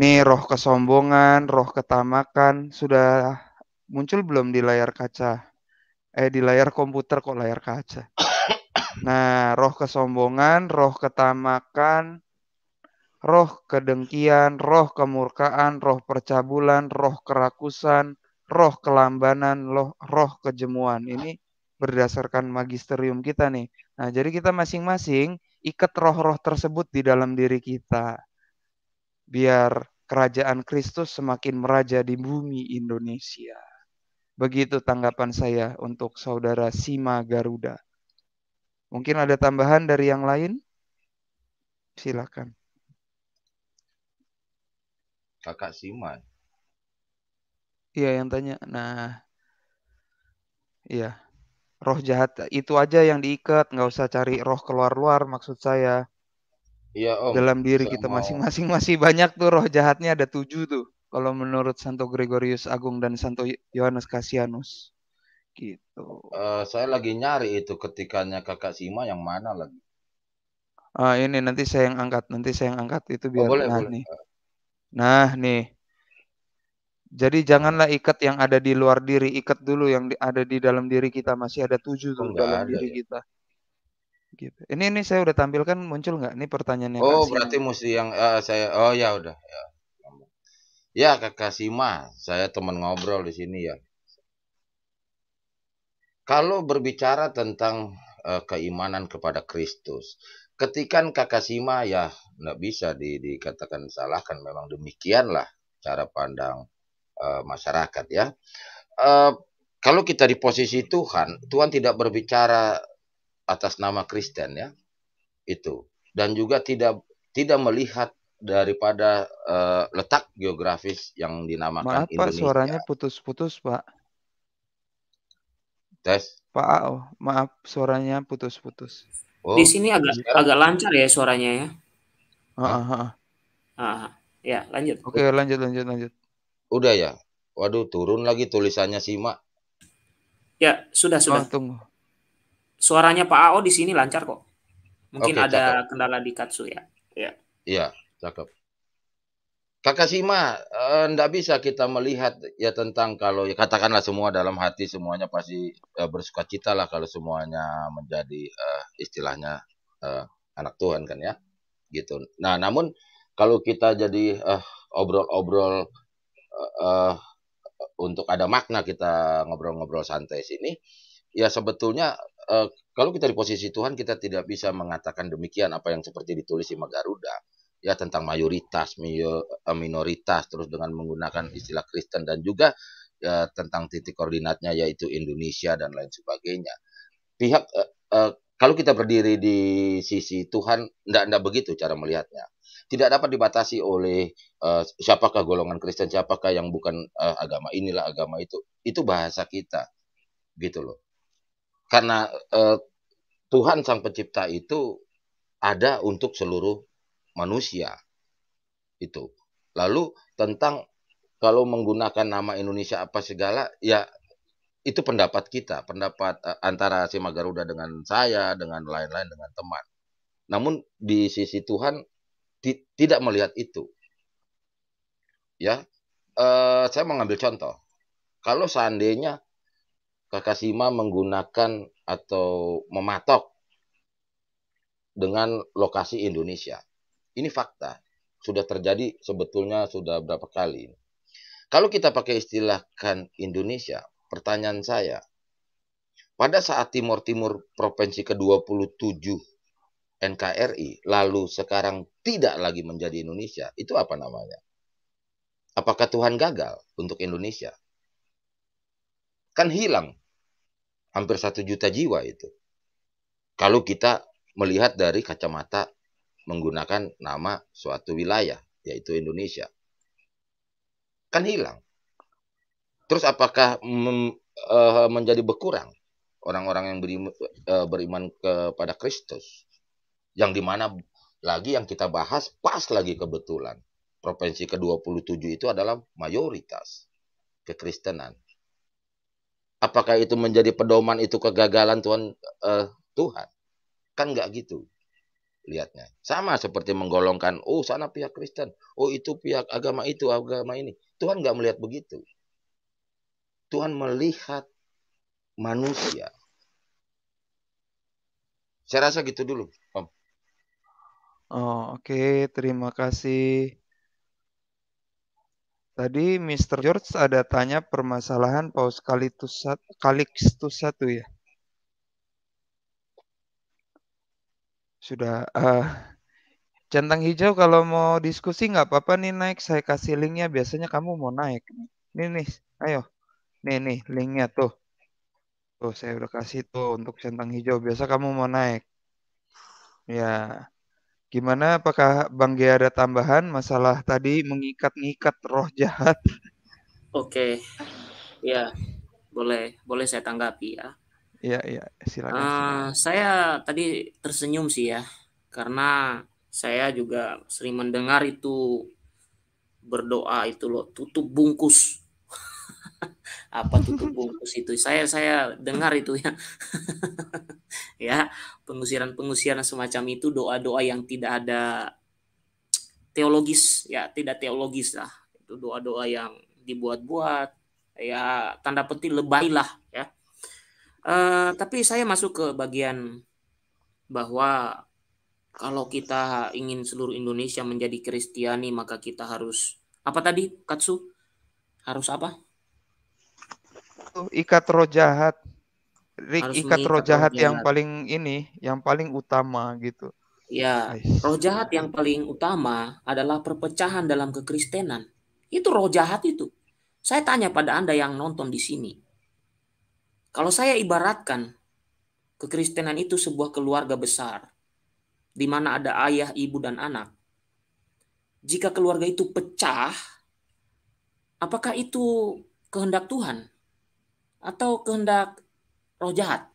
nih roh kesombongan, roh ketamakan sudah muncul belum di layar kaca? Eh di layar komputer kok layar kaca. Nah, roh kesombongan, roh ketamakan, roh kedengkian, roh kemurkaan, roh percabulan, roh kerakusan, roh kelambanan, roh, roh kejemuan. Ini berdasarkan magisterium kita nih. Nah, jadi kita masing-masing ikat roh-roh tersebut di dalam diri kita. Biar kerajaan Kristus semakin meraja di bumi Indonesia. Begitu tanggapan saya untuk saudara Sima Garuda. Mungkin ada tambahan dari yang lain? Silakan. Kakak Siman. Iya yang tanya. Nah, iya. Roh jahat itu aja yang diikat, nggak usah cari roh keluar-luar maksud saya. Iya om. Dalam diri saya kita masing-masing masih banyak tuh roh jahatnya ada tujuh tuh. Kalau menurut Santo Gregorius Agung dan Santo Yohanes Cassianus gitu. Uh, saya lagi nyari itu ketikannya kakak Sima yang mana lagi? Uh, ini nanti saya yang angkat, nanti saya yang angkat itu oh, biar boleh, nah, boleh. Nih. Nah nih, jadi janganlah ikat yang ada di luar diri, ikat dulu yang di, ada di dalam diri kita masih ada tujuh oh, tuh dalam ada, diri ya. kita. Gitu. Ini ini saya udah tampilkan muncul nggak? Ini pertanyaannya. Oh berarti mesti yang uh, saya, oh ya udah. Ya. ya kakak Sima, saya teman ngobrol di sini ya. Kalau berbicara tentang uh, keimanan kepada Kristus, ketikan Sima ya nggak bisa di, dikatakan kan Memang demikianlah cara pandang uh, masyarakat ya. Uh, kalau kita di posisi Tuhan, Tuhan tidak berbicara atas nama Kristen ya. Itu dan juga tidak tidak melihat daripada uh, letak geografis yang dinamakan Maaf, Indonesia. Pak, suaranya putus-putus, Pak. Tes. Pak Ao, oh, maaf suaranya putus-putus. Oh, di sini agak sekarang. Iya. agak lancar ya suaranya ya. Ah, ah, ya lanjut. Oke okay, lanjut lanjut lanjut. Udah ya. Waduh turun lagi tulisannya simak. Ya sudah oh, sudah. Oh, tunggu. Suaranya Pak Ao di sini lancar kok. Mungkin okay, ada cakep. kendala di katsu ya. Ya. Iya cakep. Kakak tidak eh, bisa kita melihat ya tentang kalau ya katakanlah semua dalam hati semuanya pasti eh, bersuka cita lah kalau semuanya menjadi eh, istilahnya eh, anak Tuhan kan ya gitu. Nah namun kalau kita jadi eh, obrol-obrol eh, eh, untuk ada makna kita ngobrol-ngobrol santai sini ya sebetulnya eh, kalau kita di posisi Tuhan kita tidak bisa mengatakan demikian apa yang seperti ditulis di Garuda ya tentang mayoritas, eh, minoritas terus dengan menggunakan istilah Kristen dan juga ya, tentang titik koordinatnya yaitu Indonesia dan lain sebagainya. Pihak eh, eh, kalau kita berdiri di sisi Tuhan, tidak tidak begitu cara melihatnya. Tidak dapat dibatasi oleh uh, siapakah golongan Kristen, siapakah yang bukan uh, agama inilah agama itu. Itu bahasa kita, gitu loh. Karena uh, Tuhan sang pencipta itu ada untuk seluruh manusia. Itu. Lalu tentang kalau menggunakan nama Indonesia apa segala, ya itu pendapat kita, pendapat eh, antara Sima Garuda dengan saya, dengan lain-lain, dengan teman. Namun di sisi Tuhan tidak melihat itu. Ya, eh, saya mengambil contoh. Kalau seandainya Kakak Sima menggunakan atau mematok dengan lokasi Indonesia, ini fakta. Sudah terjadi sebetulnya sudah berapa kali. Kalau kita pakai istilahkan Indonesia, pertanyaan saya, pada saat Timur Timur Provinsi ke-27 NKRI, lalu sekarang tidak lagi menjadi Indonesia, itu apa namanya? Apakah Tuhan gagal untuk Indonesia? Kan hilang hampir satu juta jiwa itu. Kalau kita melihat dari kacamata menggunakan nama suatu wilayah, yaitu Indonesia. Kan hilang. Terus apakah mem, e, menjadi berkurang orang-orang yang beriman, e, eh, beriman kepada Kristus? Yang dimana lagi yang kita bahas pas lagi kebetulan. Provinsi ke-27 itu adalah mayoritas kekristenan. Apakah itu menjadi pedoman itu kegagalan Tuhan? E, Tuhan kan nggak gitu lihatnya. Sama seperti menggolongkan, oh sana pihak Kristen, oh itu pihak agama itu, agama ini. Tuhan nggak melihat begitu. Tuhan melihat manusia. Saya rasa gitu dulu, Om. Oh, oke, okay. terima kasih. Tadi Mr. George ada tanya permasalahan Paus kalikstus satu ya? sudah uh, centang hijau kalau mau diskusi nggak apa-apa nih naik saya kasih linknya biasanya kamu mau naik nih nih ayo nih nih linknya tuh tuh saya udah kasih tuh untuk centang hijau biasa kamu mau naik ya gimana apakah Bang Gia ada tambahan masalah tadi mengikat-ngikat roh jahat oke okay. ya boleh boleh saya tanggapi ya Iya, iya, silakan. Uh, saya tadi tersenyum sih ya, karena saya juga sering mendengar itu berdoa itu loh, tutup bungkus. Apa tutup bungkus itu? Saya saya dengar itu ya. ya, pengusiran-pengusiran semacam itu doa-doa yang tidak ada teologis ya, tidak teologis lah. Itu doa-doa yang dibuat-buat ya tanda petik lebay lah ya Eh, tapi saya masuk ke bagian bahwa kalau kita ingin seluruh Indonesia menjadi Kristiani maka kita harus apa tadi Katsu harus apa? Ikat roh jahat, Rik, ikat roh jahat, jahat yang paling ini, yang paling utama gitu. Ya, roh jahat yang paling utama adalah perpecahan dalam kekristenan. Itu roh jahat itu. Saya tanya pada anda yang nonton di sini, kalau saya ibaratkan kekristenan itu sebuah keluarga besar di mana ada ayah, ibu dan anak. Jika keluarga itu pecah, apakah itu kehendak Tuhan atau kehendak roh jahat?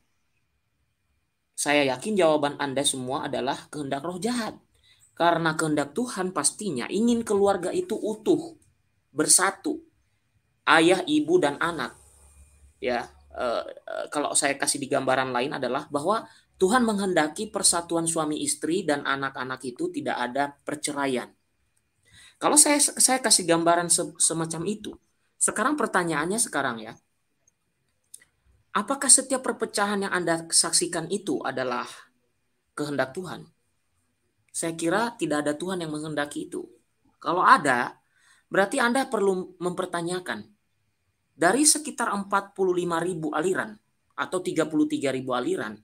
Saya yakin jawaban Anda semua adalah kehendak roh jahat. Karena kehendak Tuhan pastinya ingin keluarga itu utuh, bersatu, ayah, ibu, dan anak. Ya, Eh, eh, kalau saya kasih di gambaran lain adalah bahwa Tuhan menghendaki persatuan suami istri dan anak-anak itu tidak ada perceraian. Kalau saya saya kasih gambaran se, semacam itu, sekarang pertanyaannya sekarang ya, apakah setiap perpecahan yang Anda saksikan itu adalah kehendak Tuhan? Saya kira tidak ada Tuhan yang menghendaki itu. Kalau ada, berarti Anda perlu mempertanyakan dari sekitar 45 ribu aliran atau 33 ribu aliran,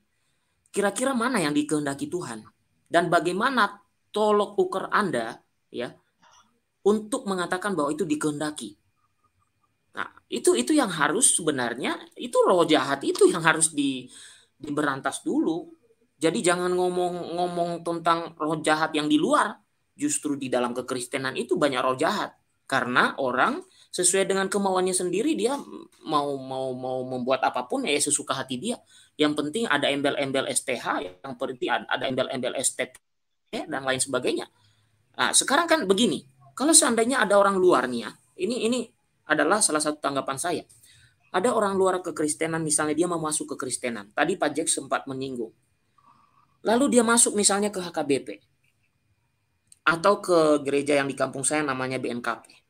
kira-kira mana yang dikehendaki Tuhan? Dan bagaimana tolok ukur Anda ya untuk mengatakan bahwa itu dikehendaki? Nah, itu itu yang harus sebenarnya itu roh jahat itu yang harus di diberantas dulu. Jadi jangan ngomong-ngomong tentang roh jahat yang di luar, justru di dalam kekristenan itu banyak roh jahat karena orang sesuai dengan kemauannya sendiri dia mau mau mau membuat apapun ya sesuka hati dia yang penting ada embel-embel STH yang penting ada embel-embel STT dan lain sebagainya nah sekarang kan begini kalau seandainya ada orang luar nih ya ini ini adalah salah satu tanggapan saya ada orang luar kekristenan misalnya dia mau masuk kekristenan tadi Pak Jack sempat menyinggung lalu dia masuk misalnya ke HKBP atau ke gereja yang di kampung saya namanya BNKP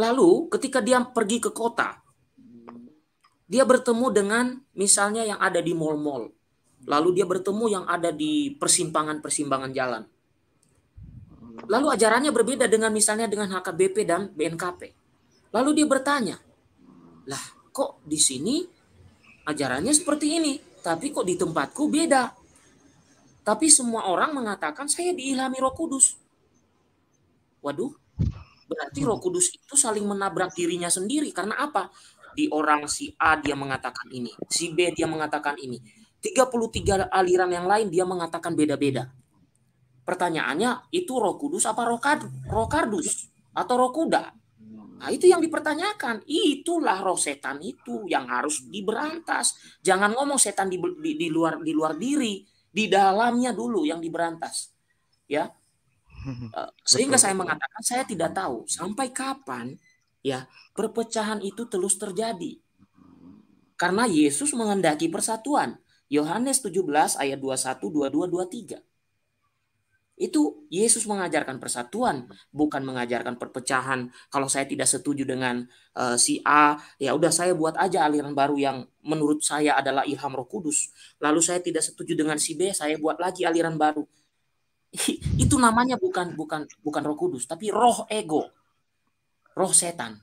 Lalu ketika dia pergi ke kota, dia bertemu dengan misalnya yang ada di mall-mall. Lalu dia bertemu yang ada di persimpangan-persimpangan jalan. Lalu ajarannya berbeda dengan misalnya dengan HKBP dan BNKP. Lalu dia bertanya, lah kok di sini ajarannya seperti ini, tapi kok di tempatku beda. Tapi semua orang mengatakan saya diilhami roh kudus. Waduh, Berarti hmm. Roh Kudus itu saling menabrak dirinya sendiri karena apa? Di orang si A dia mengatakan ini, si B dia mengatakan ini. 33 aliran yang lain dia mengatakan beda-beda. Pertanyaannya itu Roh Kudus apa Roh, kad, Kardus atau Roh Kuda? Nah, itu yang dipertanyakan. Itulah roh setan itu yang harus diberantas. Jangan ngomong setan di, di, di luar di luar diri, di dalamnya dulu yang diberantas. Ya. Eh, sehingga saya mengatakan saya tidak tahu sampai kapan ya perpecahan itu terus terjadi. Karena Yesus mengendaki persatuan. Yohanes 17 ayat 21 22 23. Itu Yesus mengajarkan persatuan, bukan mengajarkan perpecahan. Kalau saya tidak setuju dengan uh, si A, ya udah saya buat aja aliran baru yang menurut saya adalah ilham Roh Kudus. Lalu saya tidak setuju dengan si B, saya buat lagi aliran baru. itu namanya bukan bukan bukan Roh Kudus, tapi roh ego. Roh setan.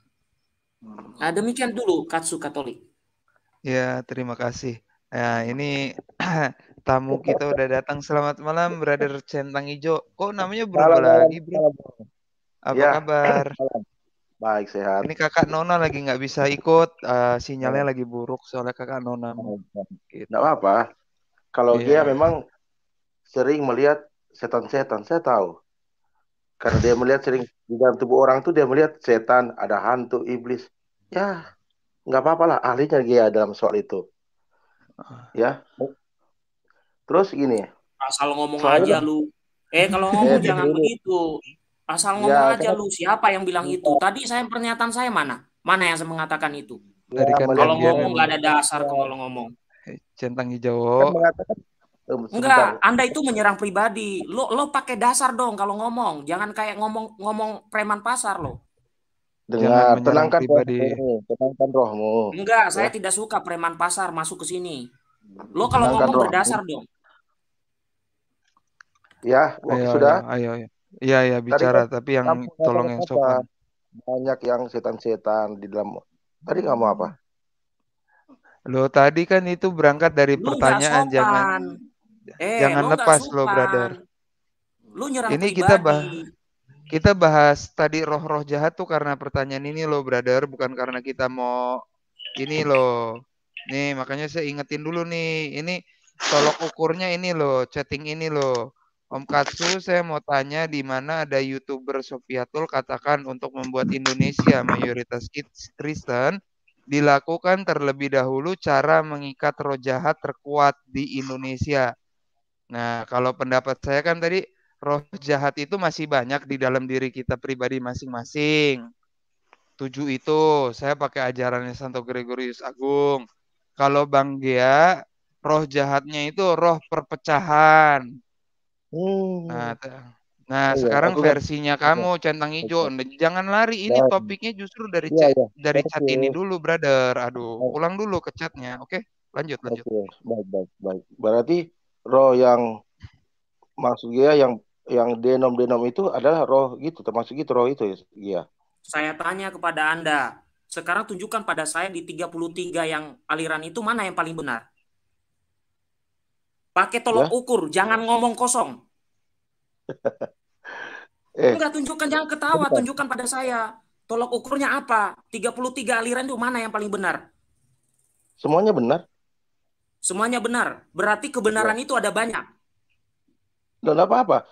Hmm. Nah, demikian dulu Katsu Katolik. Ya, terima kasih. ya ini tamu kita udah datang. Selamat malam, Brother Centang Ijo. Kok namanya Bro lagi, Bro? Apa ya. kabar? Baik, sehat. Ini kakak Nona lagi nggak bisa ikut. Uh, sinyalnya lagi buruk soalnya kakak Nona. Nggak gitu. apa-apa. Kalau ya. dia memang sering melihat setan-setan saya tahu karena dia melihat sering di dalam tubuh orang tuh dia melihat setan ada hantu iblis ya nggak apa-apa lah ahlinya dia dalam soal itu ah. ya terus gini asal ngomong aja kan- lu eh kalau ngomong eh, jangan begitu asal ya, ngomong ya, aja lu siapa yang bilang itu oh. tadi saya pernyataan saya mana mana yang saya mengatakan itu ya, kalau ngomong nggak ada dasar kalau ngomong centang kan hijau kan mengatakan Enggak, Anda itu menyerang pribadi. Lo lo pakai dasar dong kalau ngomong. Jangan kayak ngomong ngomong preman pasar lo. Dengar, tenangkan pribadi. rohmu, tenangkan rohmu. Enggak, ya. saya tidak suka preman pasar masuk ke sini. Lo kalau tenangkan ngomong rohmu. berdasar dong. Ya, oke ayo, sudah. Ayo, ayo. Iya, ya bicara, Tadi, kan tapi yang tolong yang sopan. Banyak yang setan-setan di dalam. Tadi kamu apa? Lo tadi kan itu berangkat dari Lu pertanyaan jangan Eh, Jangan lepas lo, brother. Lu nyerang Ini kita bah kita bahas tadi roh-roh jahat tuh karena pertanyaan ini lo, brother, bukan karena kita mau ini lo. Nih, makanya saya ingetin dulu nih. Ini tolok ukurnya ini lo, chatting ini lo. Om Katsu, saya mau tanya di mana ada YouTuber Sofiatul katakan untuk membuat Indonesia mayoritas kids Kristen dilakukan terlebih dahulu cara mengikat roh jahat terkuat di Indonesia. Nah, kalau pendapat saya kan tadi roh jahat itu masih banyak di dalam diri kita pribadi masing-masing. Tujuh itu saya pakai ajarannya Santo Gregorius Agung. Kalau Bang Gia, roh jahatnya itu roh perpecahan. Hmm. Nah, nah oh, iya, sekarang ya, versinya ya. kamu iya. centang hijau. Nah, jangan lari, ini topiknya justru dari ya, chat, ya. dari chat ini dulu, brother. Aduh, pulang dulu ke chatnya, oke? Okay? Lanjut, lanjut. Oke, baik, baik, baik. Berarti roh yang dia yang yang denom-denom itu adalah roh gitu, termasuk gitu roh itu ya. Saya tanya kepada Anda, sekarang tunjukkan pada saya di 33 yang aliran itu mana yang paling benar? Pakai tolok ya? ukur, jangan ngomong kosong. eh. Enggak tunjukkan jangan ketawa, Bentar. tunjukkan pada saya. Tolok ukurnya apa? 33 aliran itu mana yang paling benar? Semuanya benar. Semuanya benar. Berarti kebenaran ya. itu ada banyak. Tidak apa-apa.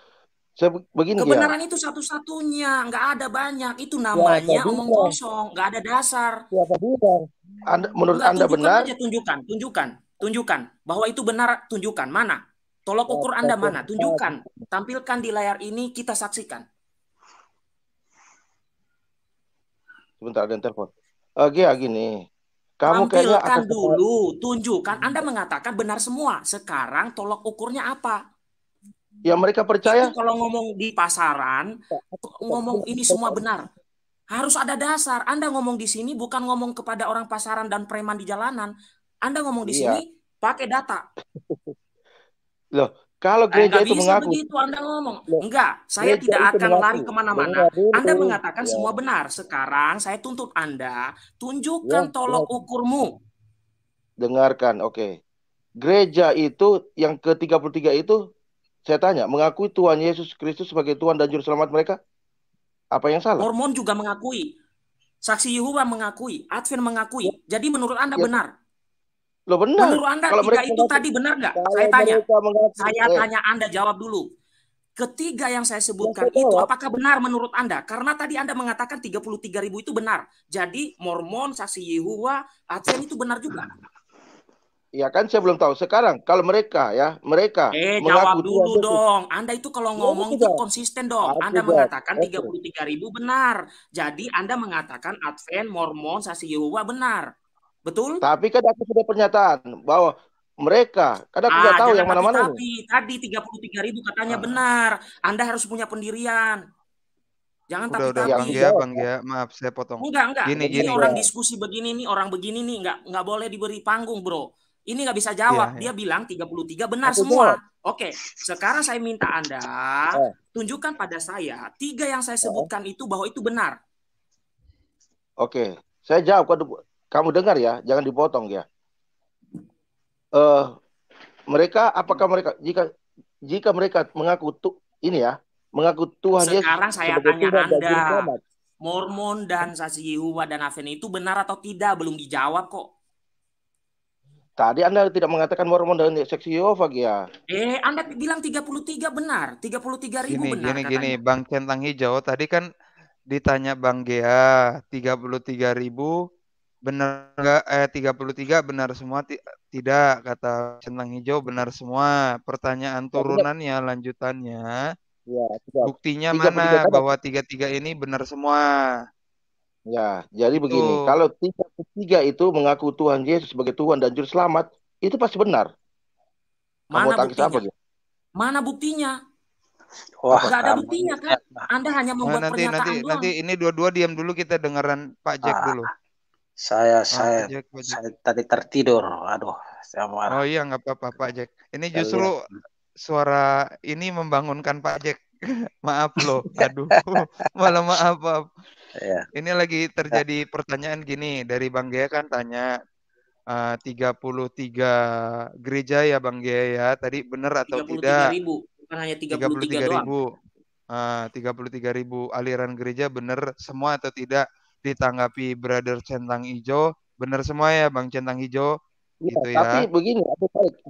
Saya begini ya. Kebenaran ya. itu satu-satunya, nggak ada banyak. Itu namanya ya, omong kosong, nggak ada dasar. Ya, anda, menurut nggak, Anda benar? Aja, tunjukkan, tunjukkan, tunjukkan bahwa itu benar. Tunjukkan mana? Tolok ukur Anda mana? Tunjukkan, tampilkan di layar ini kita saksikan. Sebentar ada yang telepon. Uh, gini, kamu Tampilkan dulu, dulu, tunjukkan. Anda mengatakan benar semua. Sekarang tolok ukurnya apa? Ya mereka percaya. Itu kalau ngomong di pasaran, ngomong ini semua benar. Harus ada dasar. Anda ngomong di sini bukan ngomong kepada orang pasaran dan preman di jalanan. Anda ngomong di iya. sini pakai data. Loh, kalau eh, gereja itu bisa mengaku begitu Anda ngomong. Enggak, saya tidak akan mengaku. lari kemana-mana. Anda mengatakan ya. semua benar. Sekarang saya tuntut Anda, ya, tunjukkan loh, tolok loh. Ya. ukurmu. Dengarkan, oke. Okay. Gereja itu yang ke-33 itu saya tanya, mengakui Tuhan Yesus Kristus sebagai Tuhan dan juru selamat mereka? Apa yang salah? Hormon juga mengakui. Saksi Yehuwa mengakui, Advent mengakui. Ya. Jadi menurut Anda ya. benar? Loh benar. Menurut Anda kalau tiga itu tadi benar nggak? Saya tanya. Saya eh. tanya Anda jawab dulu. Ketiga yang saya sebutkan itu apakah benar menurut Anda? Karena tadi Anda mengatakan 33 ribu itu benar. Jadi Mormon, Saksi Yehuwa, Aten itu benar juga. Ya kan saya belum tahu. Sekarang kalau mereka ya, mereka Eh jawab dulu dong. Anda itu kalau iya, ngomong itu konsisten dong. Anda mengatakan 33 ribu benar. Jadi Anda mengatakan Advent, Mormon, Saksi Yehuwa benar. Betul? Tapi kan aku sudah pernyataan bahwa mereka kadang ah, tidak tahu yang mana-mana. Tapi tadi tiga puluh tiga ribu katanya ah. benar. Anda harus punya pendirian. Jangan udah, tapi udah, tapi. Bang Gia, Bang Gia, maaf saya potong. Enggak, enggak. Gini, ini gini. orang bro. diskusi begini nih, orang begini nih, enggak enggak boleh diberi panggung, Bro. Ini nggak bisa jawab. Ya, ya. Dia iya. bilang tiga benar Aku semua. Oke, sekarang saya minta Anda eh. tunjukkan pada saya tiga yang saya eh. sebutkan itu bahwa itu benar. Oke, saya jawab kamu dengar ya, jangan dipotong ya. Uh, mereka apakah mereka jika jika mereka mengaku tu, ini ya mengaku Tuhan sekarang saya tanya Tuhan Anda dan Mormon dan Sasi Yehuwa dan Aven itu benar atau tidak belum dijawab kok Tadi Anda tidak mengatakan Mormon dan seksi Yehova ya. Eh, Anda bilang 33 benar, 33 ribu gini, benar. Gini, katanya. gini, Bang Centang Hijau tadi kan ditanya Bang Gea 33 ribu benar enggak eh 33 benar semua tidak kata centang hijau benar semua pertanyaan turunannya lanjutannya ya, tidak. buktinya 33 mana kan? bahwa bahwa 33 ini benar semua ya jadi itu. begini kalau 33 itu mengaku Tuhan Yesus sebagai Tuhan dan juru selamat itu pasti benar mana Kamu buktinya apa, gitu? mana buktinya Wah, Gak ada buktinya kan? Anda hanya nah, membuat nah, nanti, pernyataan nanti, doang. Nanti ini dua-dua diam dulu kita dengaran Pak Jack ah. dulu. Saya saya Jack, Jack. saya tadi tertidur. Aduh, saya marah. Oh iya nggak apa-apa Pak Jack. Ini justru suara ini membangunkan Pak Jack. maaf loh. Aduh. Malah maaf, maaf. iya. Ini lagi terjadi pertanyaan gini dari Bang Gea kan tanya eh, tiga puluh tiga gereja ya Bang Gea ya. Tadi benar atau 33 tidak? Ribu. Bukan hanya Tiga puluh tiga ribu. Ah, tiga puluh tiga ribu aliran gereja benar semua atau tidak? ditanggapi Brother Centang Ijo. Benar semua ya Bang Centang Ijo. Ya, gitu ya. Tapi begini,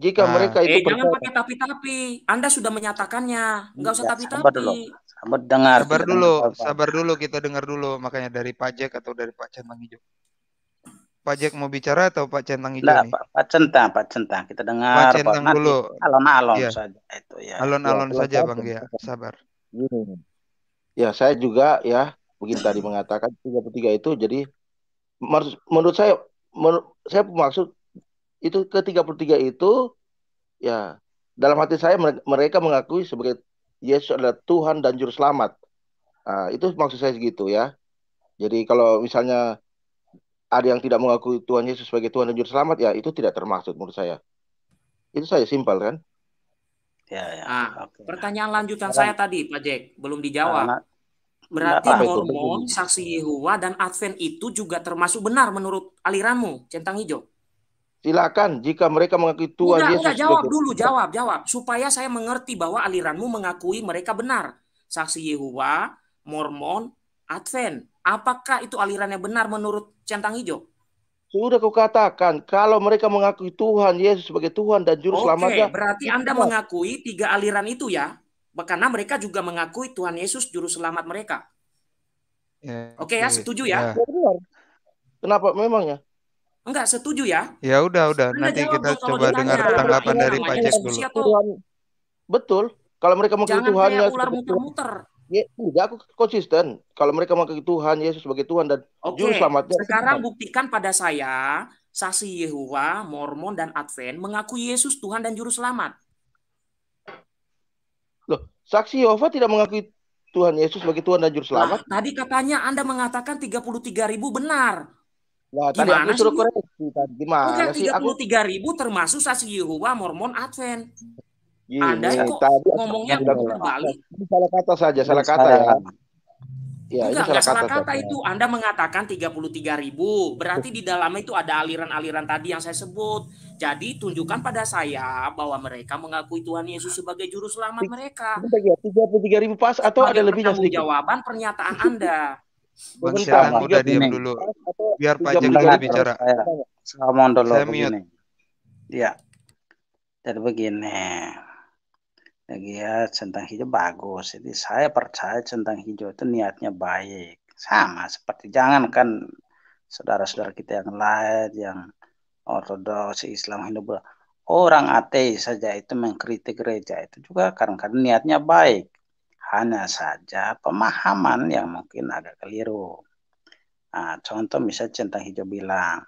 jika nah. mereka itu eh, jangan pakai tapi-tapi. Anda sudah menyatakannya, nggak usah iya, tapi-tapi. Sabar dulu. Sabar dengar. Sabar dulu, apa. sabar dulu kita dengar dulu makanya dari Pajek atau dari Pak Centang Ijo. Pajek mau bicara atau Pak Centang Ijo nah, nih? Pak, Centang, Pak Centang kita dengar. Pak Centang dulu. Alon-alon ya. saja itu ya. Alon-alon iya, saja Bang ya, sabar. Iya. Ya, saya juga ya mungkin tadi mengatakan tiga tiga itu jadi menurut saya menurut saya maksud itu ke tiga tiga itu ya dalam hati saya mereka mengakui sebagai Yesus adalah Tuhan dan juru selamat. Nah, itu maksud saya segitu ya. Jadi kalau misalnya ada yang tidak mengakui Tuhan Yesus sebagai Tuhan dan juru selamat ya itu tidak termasuk menurut saya. Itu saya simpel kan? Ya, ya. Ah, pertanyaan lanjutan Sekarang, saya tadi Pak Jack belum dijawab. Karena... Berarti nah, Mormon, Saksi Yehuwa, dan Advent itu juga termasuk benar menurut aliranmu, centang hijau. Silakan jika mereka mengakui Tuhan Yesus. Udah, jawab itu. dulu, jawab, jawab. Supaya saya mengerti bahwa aliranmu mengakui mereka benar. Saksi Yehuwa, Mormon, Advent. Apakah itu alirannya benar menurut centang hijau? Sudah kau katakan, kalau mereka mengakui Tuhan Yesus sebagai Tuhan dan juru Oke, selamatnya. Oke, berarti Anda mengakui tiga aliran itu ya? Karena mereka juga mengakui Tuhan Yesus juru selamat mereka. Yeah, Oke ya, setuju ya. Yeah. Kenapa memangnya? Enggak, setuju ya? Ya udah, udah. Anda Nanti kita coba dengar tanggapan dari Pak Cek dulu. Tuhan. Betul. Kalau mereka mengakui Tuhan ya ular muter-muter. Ya, enggak, aku konsisten. Kalau mereka mengakui Tuhan Yesus sebagai Tuhan dan Oke, juru selamatnya. Sekarang buktikan pada saya, saksi Yehuwa, Mormon dan Advent mengakui Yesus Tuhan dan juru selamat. Saksi Yehova tidak mengakui Tuhan Yesus sebagai Tuhan dan Juru Selamat. Nah, tadi katanya Anda mengatakan 33 ribu benar. Nah, Gimana tadi aku suruh koreksi. Tadi. Gimana Enggak, 33 ribu termasuk saksi Yehova, Mormon, Advent. Gini, Anda kok tadi, ngomongnya berbalik. Salah kata saja, salah kata ya. Ya, enggak, salah, salah kata, kata itu. Anda mengatakan 33 ribu. Berarti di dalamnya itu ada aliran-aliran tadi yang saya sebut. Jadi tunjukkan pada saya bahwa mereka mengakui Tuhan Yesus sebagai juru selamat mereka. Ya, tiga puluh tiga ribu pas atau sebagai ada lebihnya sedikit? Jawaban pernyataan Anda. Bang Syarang udah diam dulu. Biar Pak Jack juga bicara. Saya, mohon mau dulu. Saya mute. Ya. Jadi begini. Lagi ya centang hijau bagus. Jadi saya percaya centang hijau itu niatnya baik. Sama seperti jangan kan, saudara-saudara kita yang lain yang Ortodoks, Islam, Hindu, Buddha. Orang ateis saja itu mengkritik gereja itu juga kadang-kadang niatnya baik. Hanya saja pemahaman yang mungkin agak keliru. Nah, contoh misalnya centang hijau bilang,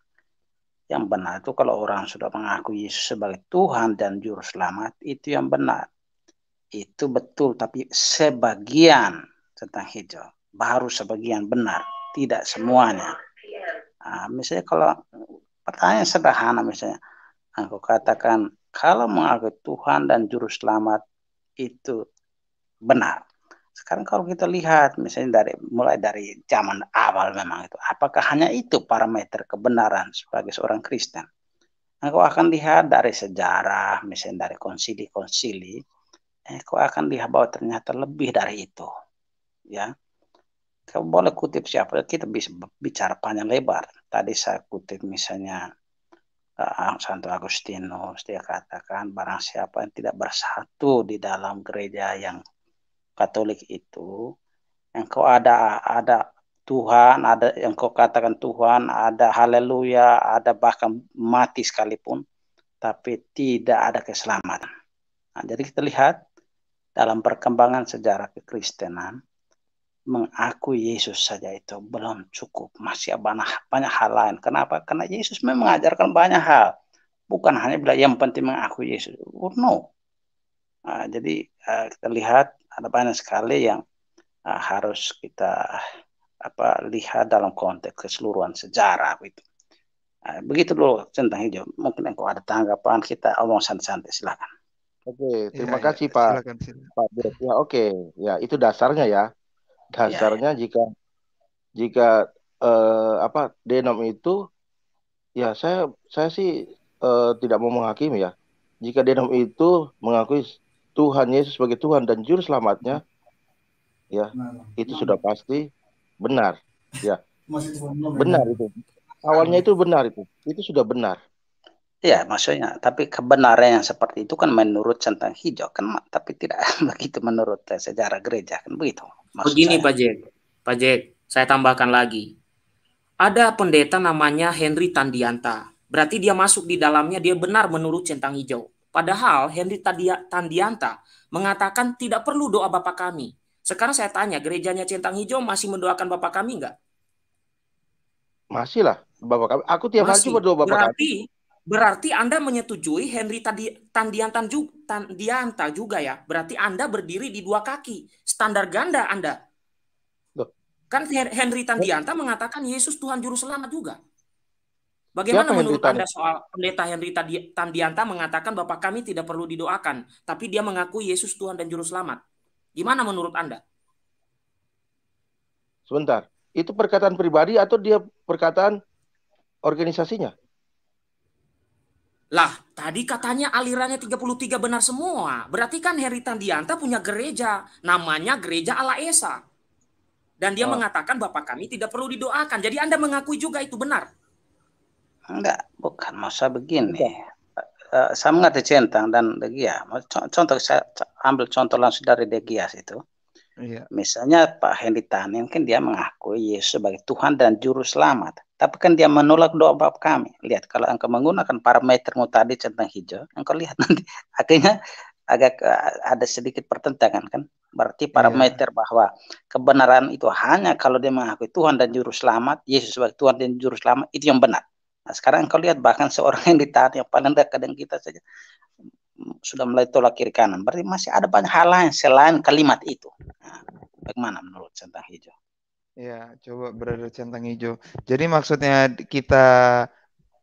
yang benar itu kalau orang sudah mengaku Yesus sebagai Tuhan dan Juru Selamat, itu yang benar. Itu betul, tapi sebagian tentang hijau. Baru sebagian benar, tidak semuanya. Nah, misalnya kalau Pertanyaan sederhana misalnya. Aku katakan, kalau mengakui Tuhan dan Juru Selamat itu benar. Sekarang kalau kita lihat misalnya dari mulai dari zaman awal memang itu. Apakah hanya itu parameter kebenaran sebagai seorang Kristen? Aku akan lihat dari sejarah, misalnya dari konsili-konsili, aku akan lihat bahwa ternyata lebih dari itu. Ya, kamu boleh kutip siapa kita bisa bicara panjang lebar tadi saya kutip misalnya uh, Santo Agustinus dia katakan barang siapa yang tidak bersatu di dalam gereja yang Katolik itu engkau ada ada Tuhan ada yang kau katakan Tuhan ada haleluya ada bahkan mati sekalipun tapi tidak ada keselamatan nah, jadi kita lihat dalam perkembangan sejarah kekristenan mengakui Yesus saja itu belum cukup. Masih banyak, banyak hal lain. Kenapa? Karena Yesus memang mengajarkan banyak hal. Bukan hanya bila yang penting mengakui Yesus. Oh, no. Nah, jadi uh, kita lihat ada banyak sekali yang uh, harus kita apa lihat dalam konteks keseluruhan sejarah itu. Nah, begitu dulu tentang hijau. Mungkin engkau ada tanggapan kita omong santai-santai silakan. Oke, terima ya, ya kasih ya, Pak. Silakan, silakan. Pak Ya, oke. Ya, itu dasarnya ya. Ya, ya. dasarnya ya, jika jika uh, apa denom itu ya saya saya sih uh, tidak mau menghakimi ya. Jika denom itu mengakui Tuhan Yesus sebagai Tuhan dan juru selamatnya ya nah, itu nah. sudah pasti benar ya. benar itu. Awalnya itu benar itu. Itu sudah benar. Ya, maksudnya, tapi kebenaran yang seperti itu kan menurut centang hijau kan, tapi tidak begitu menurut eh, sejarah gereja kan begitu. Begini saya. Pak Jek, Pak Jek, saya tambahkan lagi. Ada pendeta namanya Henry Tandianta. Berarti dia masuk di dalamnya dia benar menurut centang hijau. Padahal Henry Tandianta mengatakan tidak perlu doa Bapak kami. Sekarang saya tanya, gerejanya centang hijau masih mendoakan Bapak kami enggak? Masih lah, Bapak kami. Aku tiap masih. hari juga Bapak berarti, kami Berarti Anda menyetujui Henry Tandianta juga, Tandianta juga ya. Berarti Anda berdiri di dua kaki. Standar ganda Anda. Loh. Kan Henry Tandianta Loh. mengatakan Yesus Tuhan Juru Selamat juga. Bagaimana Siapa menurut Anda soal pendeta Henry Tandianta mengatakan Bapak kami tidak perlu didoakan. Tapi dia mengaku Yesus Tuhan dan Juru Selamat. Gimana menurut Anda? Sebentar. Itu perkataan pribadi atau dia perkataan organisasinya? Lah, tadi katanya alirannya 33 benar semua. Berarti kan Heri Tandianta punya gereja. Namanya Gereja Ala Esa. Dan dia oh. mengatakan Bapak kami tidak perlu didoakan. Jadi Anda mengakui juga itu benar? Enggak, bukan. Masa begini. Uh, saya mengerti centang dan degia Contoh, saya ambil contoh langsung dari Degias itu. Yeah. Misalnya Pak Henry Tanin kan dia mengakui Yesus sebagai Tuhan dan Juru Selamat. Tapi kan dia menolak doa bab kami. Lihat kalau engkau menggunakan parametermu tadi tentang hijau, engkau lihat nanti akhirnya agak eh, ada sedikit pertentangan kan. Berarti iya. parameter yeah. bahwa kebenaran itu hanya kalau dia mengakui Tuhan dan juru selamat, Yesus sebagai Tuhan dan juru selamat itu yang benar. Nah, sekarang engkau lihat bahkan seorang yang ditahan yang paling dekat dengan kita saja sudah mulai tolak kiri kanan. Berarti masih ada banyak hal lain selain kalimat itu. Nah, bagaimana menurut centang hijau? Ya, coba berada centang hijau. Jadi maksudnya kita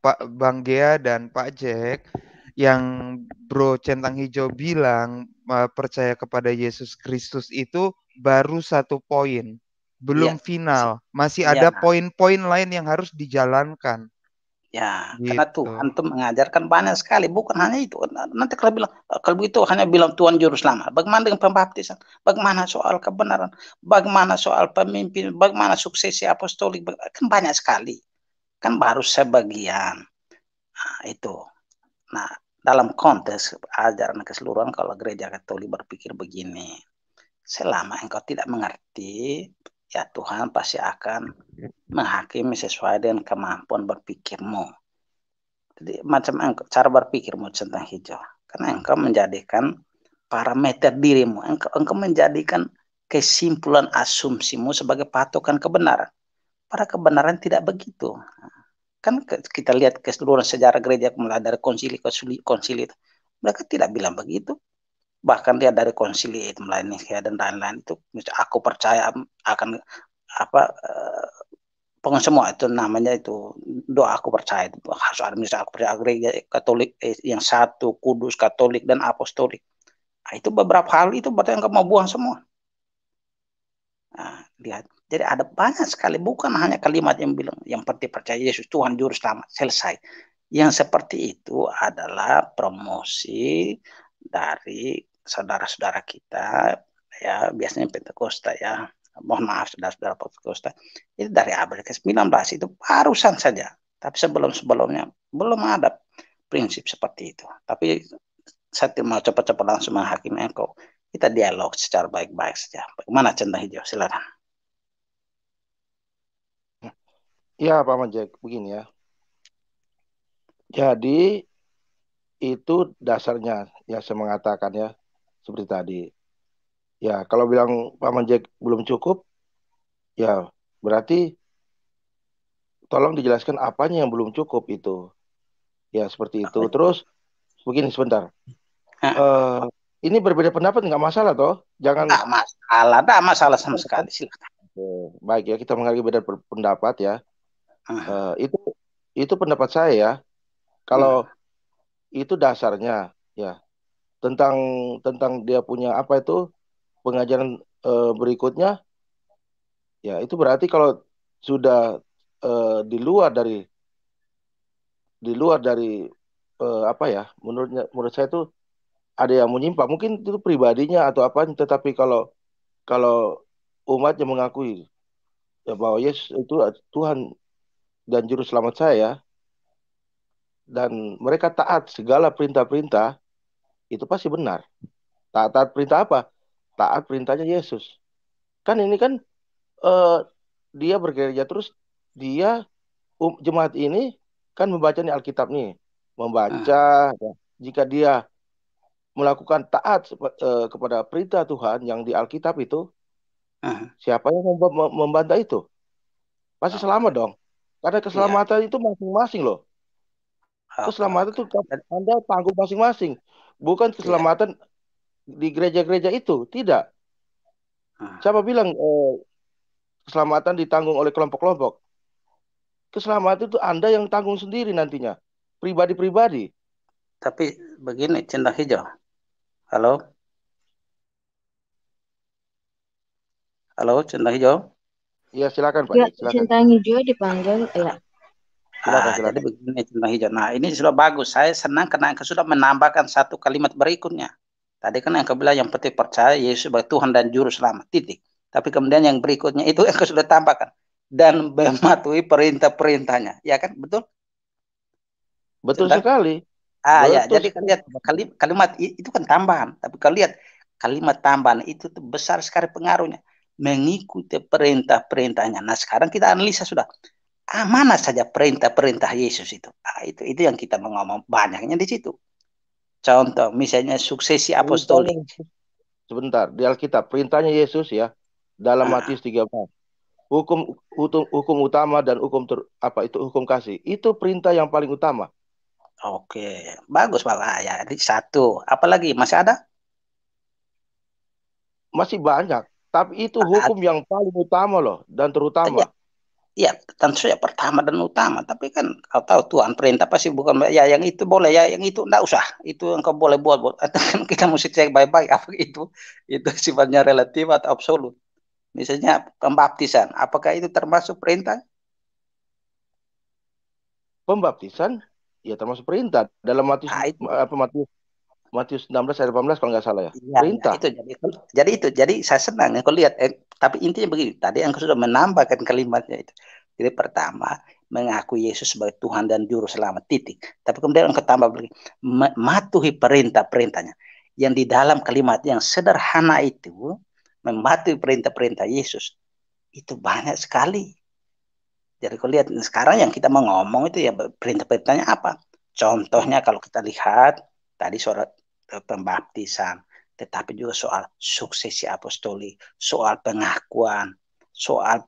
Pak Bang Gea dan Pak Jack yang Bro Centang Hijau bilang eh, percaya kepada Yesus Kristus itu baru satu poin, belum ya. final. Masih iya, ada nah. poin-poin lain yang harus dijalankan. Ya, gitu. karena tuh antum mengajarkan banyak sekali, bukan hanya itu. Nanti kalau bilang kalau begitu hanya bilang Tuhan juru selamat. Bagaimana dengan pembaptisan? Bagaimana soal kebenaran? Bagaimana soal pemimpin? Bagaimana suksesi apostolik? Kan banyak sekali. Kan baru sebagian. Nah, itu. Nah, dalam konteks ajaran keseluruhan kalau gereja Katolik berpikir begini. Selama engkau tidak mengerti ya Tuhan pasti akan menghakimi sesuai dengan kemampuan berpikirmu. Jadi macam cara berpikirmu tentang hijau. Karena engkau menjadikan parameter dirimu, engkau, engkau menjadikan kesimpulan asumsimu sebagai patokan kebenaran. Para kebenaran tidak begitu. Kan kita lihat keseluruhan sejarah gereja mulai dari konsili itu, konsili, mereka tidak bilang begitu bahkan dia dari konsili itu Melanesia dan lain-lain itu aku percaya akan apa eh, pengen semua itu namanya itu doa aku percaya itu harus ada misalnya aku percaya gereja ya, Katolik eh, yang satu Kudus Katolik dan Apostolik nah, itu beberapa hal itu berarti yang mau buang semua nah, lihat jadi ada banyak sekali bukan hanya kalimat yang bilang yang penting percaya Yesus Tuhan juru selamat selesai yang seperti itu adalah promosi dari saudara-saudara kita ya biasanya Pentakosta ya mohon maaf saudara-saudara Pentakosta itu dari abad ke-19 itu barusan saja tapi sebelum-sebelumnya belum ada prinsip seperti itu tapi saya mau cepat-cepat langsung menghakimi engkau kita dialog secara baik-baik saja bagaimana cinta hijau silakan ya Pak Majek begini ya jadi itu dasarnya ya saya mengatakan ya seperti tadi. Ya, kalau bilang Paman Jack belum cukup, ya berarti tolong dijelaskan apanya yang belum cukup itu. Ya, seperti itu. Terus begini sebentar. Uh, ini berbeda pendapat nggak masalah toh? Jangan Nggak masalah, nggak masalah sama sekali silakan. baik ya kita menghargai beda pendapat ya. Uh, itu itu pendapat saya ya. Kalau ya. itu dasarnya ya tentang tentang dia punya apa itu pengajaran e, berikutnya ya itu berarti kalau sudah e, di luar dari di luar dari e, apa ya menurutnya menurut saya itu ada yang menyimpang mungkin itu pribadinya atau apa tetapi kalau kalau umat mengakui ya bahwa Yesus itu Tuhan dan juru selamat saya dan mereka taat segala perintah-perintah itu pasti benar. Taat, taat perintah apa? Taat perintahnya Yesus. Kan ini kan uh, dia bergereja terus dia um, jemaat ini kan membaca nih Alkitab nih, membaca. Ah. Ya. Jika dia melakukan taat uh, kepada perintah Tuhan yang di Alkitab itu, ah. siapa yang membantah itu? Pasti selamat dong. Karena iya. keselamatan ya. itu masing-masing loh. Ah. Keselamatan itu Anda tanggung masing-masing bukan iya. keselamatan ya. di gereja-gereja itu, tidak. Ah. Siapa bilang oh, keselamatan ditanggung oleh kelompok-kelompok? Keselamatan itu Anda yang tanggung sendiri nantinya, pribadi-pribadi. Tapi begini, cinta hijau. Halo? Halo, cinta hijau? Iya, silakan Pak. Ya, silakan. Centang hijau dipanggil ya silakan, ah, silakan. begini hijau. Nah ini sudah bagus. Saya senang karena engkau sudah menambahkan satu kalimat berikutnya. Tadi kan engkau bilang yang penting percaya Yesus sebagai Tuhan dan Juru Selamat. Titik. Tapi kemudian yang berikutnya itu engkau sudah tambahkan dan mematuhi perintah-perintahnya. Ya kan betul? Betul Cinta? sekali. Ah ya, betul ya, jadi sekali. lihat kalimat, itu kan tambahan. Tapi kalian lihat kalimat tambahan itu besar sekali pengaruhnya mengikuti perintah-perintahnya. Nah sekarang kita analisa sudah mana saja perintah-perintah Yesus itu. Nah, itu itu yang kita mengomong banyaknya di situ. Contoh misalnya suksesi apostolik. Sebentar, di Alkitab perintahnya Yesus ya dalam ah. Matius 13. Hukum hukum hukum utama dan hukum ter, apa itu hukum kasih. Itu perintah yang paling utama. Oke, bagus pak. ya. satu, apalagi masih ada? Masih banyak, tapi itu ah, hukum yang paling utama loh dan terutama. Ya Ya, tentu saja ya pertama dan utama. Tapi kan kau tahu Tuhan perintah pasti bukan ya yang itu boleh ya, yang itu enggak usah. Itu yang kau boleh buat buat. Kan kita mesti cek baik-baik apa itu itu sifatnya relatif atau absolut. Misalnya pembaptisan, apakah itu termasuk perintah? Pembaptisan ya termasuk perintah dalam mati nah, itu. apa mati Matius 16 ayat 18 kalau nggak salah ya. ya Perintah. Ya, itu jadi, jadi itu jadi saya senang kau lihat eh, tapi intinya begini tadi yang sudah menambahkan kalimatnya itu. Jadi pertama mengakui Yesus sebagai Tuhan dan Juru Selamat titik. Tapi kemudian yang ketambah lagi mematuhi perintah perintahnya yang di dalam kalimat yang sederhana itu mematuhi perintah-perintah Yesus itu banyak sekali. Jadi kau lihat sekarang yang kita mau ngomong itu ya perintah-perintahnya apa? Contohnya kalau kita lihat tadi surat pembaptisan, tetapi juga soal suksesi apostoli, soal pengakuan, soal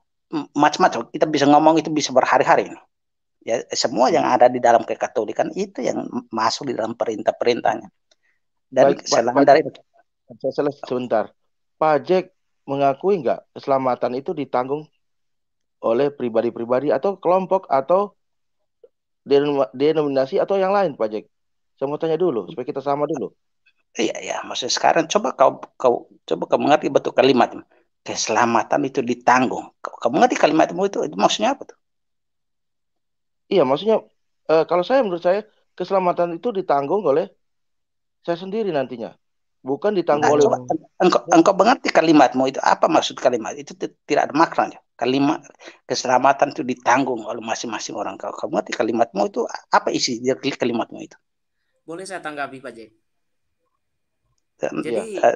macam-macam. Kita bisa ngomong itu bisa berhari-hari ini. Ya, semua yang hmm. ada di dalam kekatolikan itu yang masuk di dalam perintah-perintahnya. Dan baik, baik, dari saya selesai sebentar. Pak Jack mengakui nggak keselamatan itu ditanggung oleh pribadi-pribadi atau kelompok atau denominasi atau yang lain, Pak Jack? Saya mau tanya dulu supaya kita sama dulu. Iya iya maksudnya sekarang coba kau kau coba kau mengerti betul kalimat keselamatan itu ditanggung. Kau, kau mengerti kalimatmu itu, itu maksudnya apa tuh? Iya, maksudnya e, kalau saya menurut saya keselamatan itu ditanggung oleh saya sendiri nantinya, bukan ditanggung nah, oleh. Coba, engkau, engkau mengerti kalimatmu itu apa maksud kalimat itu tidak ada maknanya. Kalimat keselamatan itu ditanggung oleh masing-masing orang. Kau, kau mengerti kalimatmu itu apa isi klik kalimatmu itu? Boleh saya tanggapi Pak J? Ya, Jadi ya,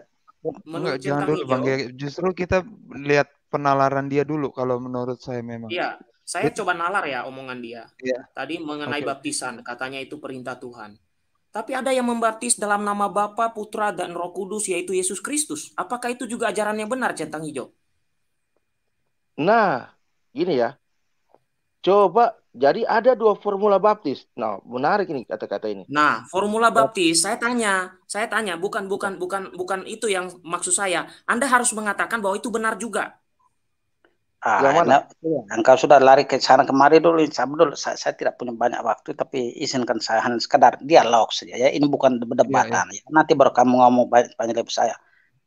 enggak, jangan dulu Bang Justru kita lihat penalaran dia dulu kalau menurut saya memang. Iya, saya Betul. coba nalar ya omongan dia. Iya. Tadi mengenai okay. baptisan, katanya itu perintah Tuhan. Tapi ada yang membaptis dalam nama Bapa, Putra, dan Roh Kudus, yaitu Yesus Kristus. Apakah itu juga ajaran yang benar, centang hijau? Nah, gini ya. Coba jadi ada dua formula baptis. Nah, menarik ini kata-kata ini. Nah, formula baptis, saya tanya, saya tanya, bukan bukan bukan bukan itu yang maksud saya. Anda harus mengatakan bahwa itu benar juga. Ah, yang mana? Nah, engkau sudah lari ke sana kemari dulu, Abdul. Saya, saya tidak punya banyak waktu, tapi izinkan saya hanya sekedar dialog saja. Ya, ini bukan perdebatan. Ya, ya. Nanti baru kamu ngomong banyak, banyak lebih saya.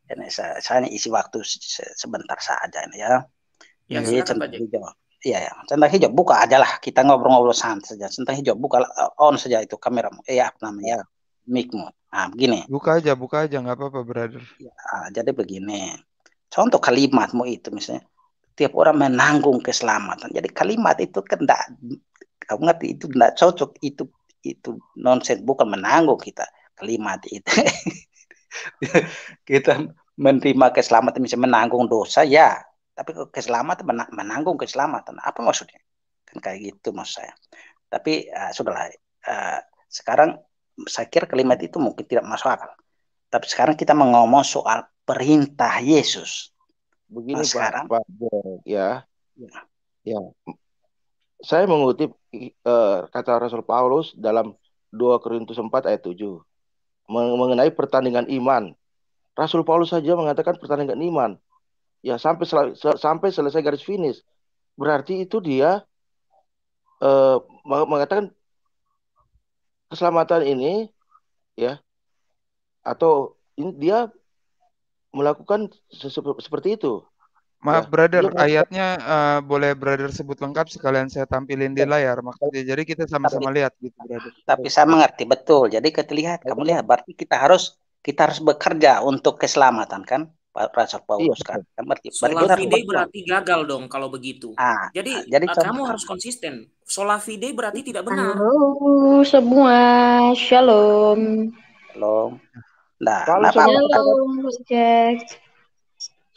Ini saya, saya ini isi waktu sebentar saja ini ya. Ya, Jadi, contoh Iya, ya. centang hijau buka aja lah. Kita ngobrol-ngobrol santai saja. Centang hijau buka eh, on saja itu kameramu. Eh, apa namanya? mu Nah, begini. Buka aja, buka aja, nggak apa-apa, brother. Ya, jadi begini. Contoh kalimatmu itu misalnya, tiap orang menanggung keselamatan. Jadi kalimat itu kan tidak, kamu ngerti itu tidak cocok itu itu nonsens bukan menanggung kita kalimat itu. kita menerima keselamatan misalnya menanggung dosa ya tapi keselamatan menanggung keselamatan apa maksudnya kan kayak gitu maksud saya tapi uh, sudahlah uh, sekarang saya kira kalimat itu mungkin tidak masuk akal tapi sekarang kita mengomong soal perintah Yesus begini nah, sekarang Pak, Pak ya ya, ya. saya mengutip uh, kata Rasul Paulus dalam 2 Korintus 4 ayat 7 mengenai pertandingan iman Rasul Paulus saja mengatakan pertandingan iman ya sampai sel sampai selesai garis finish berarti itu dia uh, mengatakan keselamatan ini ya atau in, dia melakukan seperti itu Maaf ya, brother, ya, ayatnya uh, boleh brother sebut lengkap sekalian saya tampilin di ya. layar maksudnya. Jadi kita sama-sama lihat gitu brother. Tapi saya mengerti betul. Jadi kita lihat, kamu lihat berarti kita harus kita harus bekerja untuk keselamatan kan? Rasul Paulus iya. kan. kan berarti, sola fide berarti gagal dong kalau begitu. Ah, jadi, ah, jadi eh, kamu harus konsisten. sholat fide berarti tidak benar. Halo semua, shalom. Shalom. Nah, shalom. Shalom, Jack.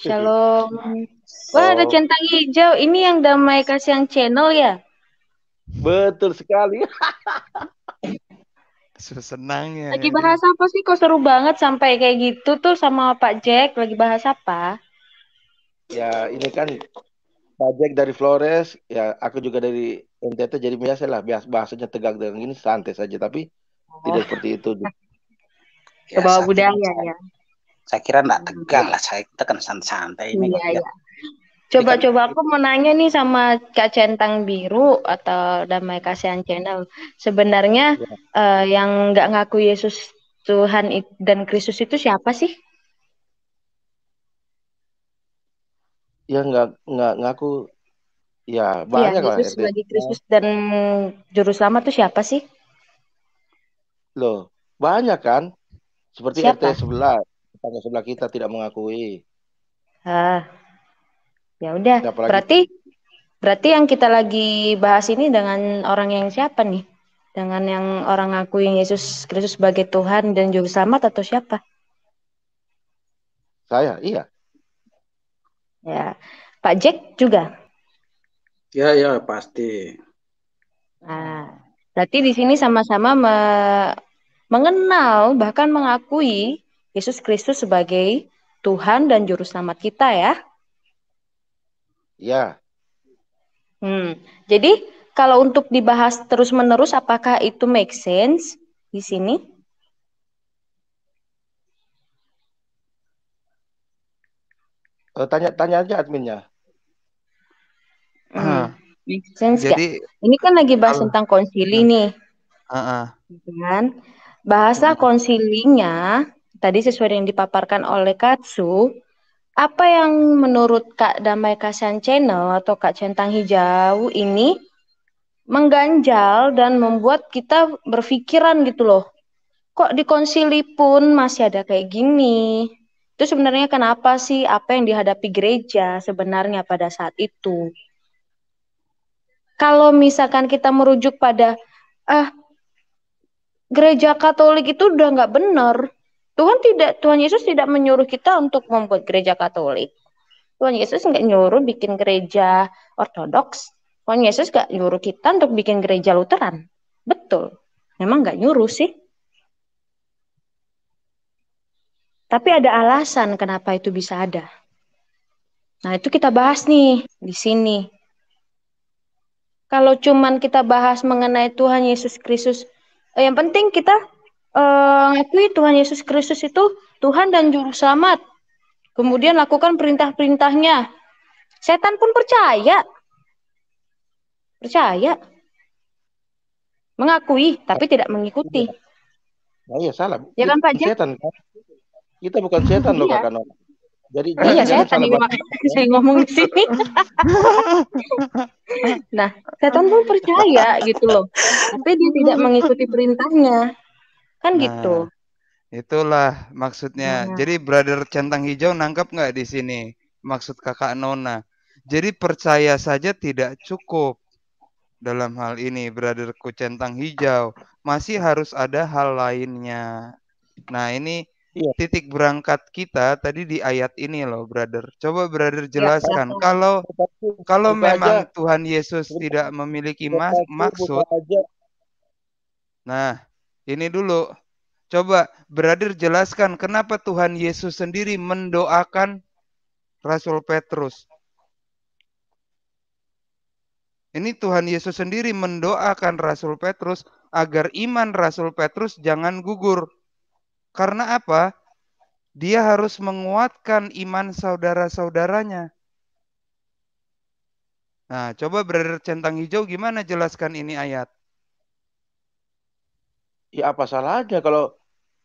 Shalom. Wah, ada centang hijau. Ini yang damai kasih yang channel ya? Betul sekali. ya. Lagi ya, ya. bahas apa sih? Kok seru banget sampai kayak gitu tuh sama Pak Jack? Lagi bahas apa? Ya ini kan Pak Jack dari Flores, ya aku juga dari NTT jadi biasa lah, biasa bahasanya tegak dengan gini santai saja, tapi oh. tidak seperti itu. ya, Kebawa budaya ya. Saya kira enggak hmm. tegang lah, saya tekan santai-santai ini. Iya, ya. iya. Coba-coba aku mau nanya nih sama Kak Centang Biru atau Damai Kasihan Channel. Sebenarnya ya. uh, yang nggak ngaku Yesus Tuhan dan Kristus itu siapa sih? Ya nggak nggak ngaku. Ya banyak ya, Yesus lah. Yesus Kristus dan Juru itu siapa sih? Loh banyak kan? Seperti siapa? RT sebelah tetangga sebelah kita tidak mengakui. Ah. Ya udah, berarti berarti yang kita lagi bahas ini dengan orang yang siapa nih? Dengan yang orang ngakuin Yesus Kristus sebagai Tuhan dan juga selamat atau siapa? Saya, iya. Ya. Pak Jack juga? Ya, ya, pasti. Nah, berarti di sini sama-sama me mengenal bahkan mengakui Yesus Kristus sebagai Tuhan dan juru selamat kita ya. Ya. Hmm. Jadi kalau untuk dibahas terus-menerus apakah itu make sense di sini? Eh, tanya-tanya aja adminnya. Hmm. Ah. Make sense Jadi, gak? Ini kan lagi bahas uh, tentang konsili uh, hmm. nih. Uh, uh. Kan? Bahasa konsilinya hmm. tadi sesuai yang dipaparkan oleh Katsu apa yang menurut Kak Damai Kasian Channel atau Kak Centang Hijau ini mengganjal dan membuat kita berpikiran gitu loh. Kok di konsili pun masih ada kayak gini? Itu sebenarnya kenapa sih apa yang dihadapi gereja sebenarnya pada saat itu? Kalau misalkan kita merujuk pada eh gereja Katolik itu udah nggak benar, Tuhan tidak Tuhan Yesus tidak menyuruh kita untuk membuat gereja Katolik. Tuhan Yesus nggak nyuruh bikin gereja Ortodoks. Tuhan Yesus nggak nyuruh kita untuk bikin gereja Lutheran. Betul. Memang nggak nyuruh sih. Tapi ada alasan kenapa itu bisa ada. Nah itu kita bahas nih di sini. Kalau cuman kita bahas mengenai Tuhan Yesus Kristus, eh, yang penting kita mengakui eh, uh, Tuhan Yesus Kristus itu Tuhan dan Juru Selamat. Kemudian lakukan perintah-perintahnya. Setan pun percaya. Percaya. Mengakui, tapi tidak mengikuti. Nah, iya, salah. Ya kan, Pak Setan. Kita bukan setan loh, iya. Kak Kano. Jadi iya setan ini makanya saya ngomong di sini. nah, setan pun percaya gitu loh. Tapi dia tidak mengikuti perintahnya kan nah, gitu itulah maksudnya nah. jadi brother centang hijau nangkap nggak di sini maksud kakak Nona jadi percaya saja tidak cukup dalam hal ini brotherku centang hijau masih harus ada hal lainnya nah ini yeah. titik berangkat kita tadi di ayat ini loh brother coba brother iya, jelaskan yeah. kalau kalau buka memang aja. Tuhan Yesus buka, tidak memiliki mas, buka, maksud nah ini dulu. Coba brother jelaskan kenapa Tuhan Yesus sendiri mendoakan Rasul Petrus. Ini Tuhan Yesus sendiri mendoakan Rasul Petrus agar iman Rasul Petrus jangan gugur. Karena apa? Dia harus menguatkan iman saudara-saudaranya. Nah, coba brother centang hijau gimana jelaskan ini ayat? ya apa salahnya kalau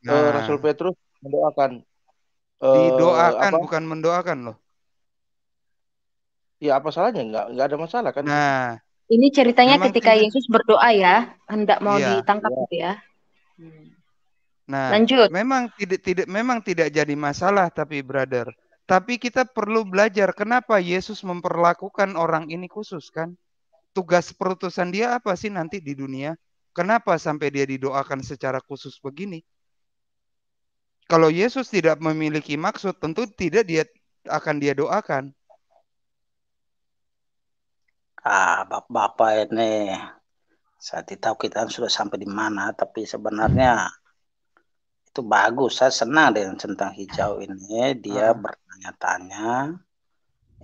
eh, nah. uh, Rasul Petrus mendoakan uh, didoakan apa? bukan mendoakan loh ya apa salahnya nggak nggak ada masalah kan nah ini ceritanya Memang ketika tidak... Yesus berdoa ya hendak mau ya. ditangkap ya. gitu ya Nah, lanjut. Memang tidak tidak memang tidak jadi masalah tapi brother, tapi kita perlu belajar kenapa Yesus memperlakukan orang ini khusus kan? Tugas perutusan dia apa sih nanti di dunia? Kenapa sampai dia didoakan secara khusus begini? Kalau Yesus tidak memiliki maksud, tentu tidak dia akan dia doakan. Ah, bapak-bapak ini saya tidak tahu kita sudah sampai di mana, tapi sebenarnya itu bagus. Saya senang dengan centang hijau ini. Dia ah. bertanya-tanya.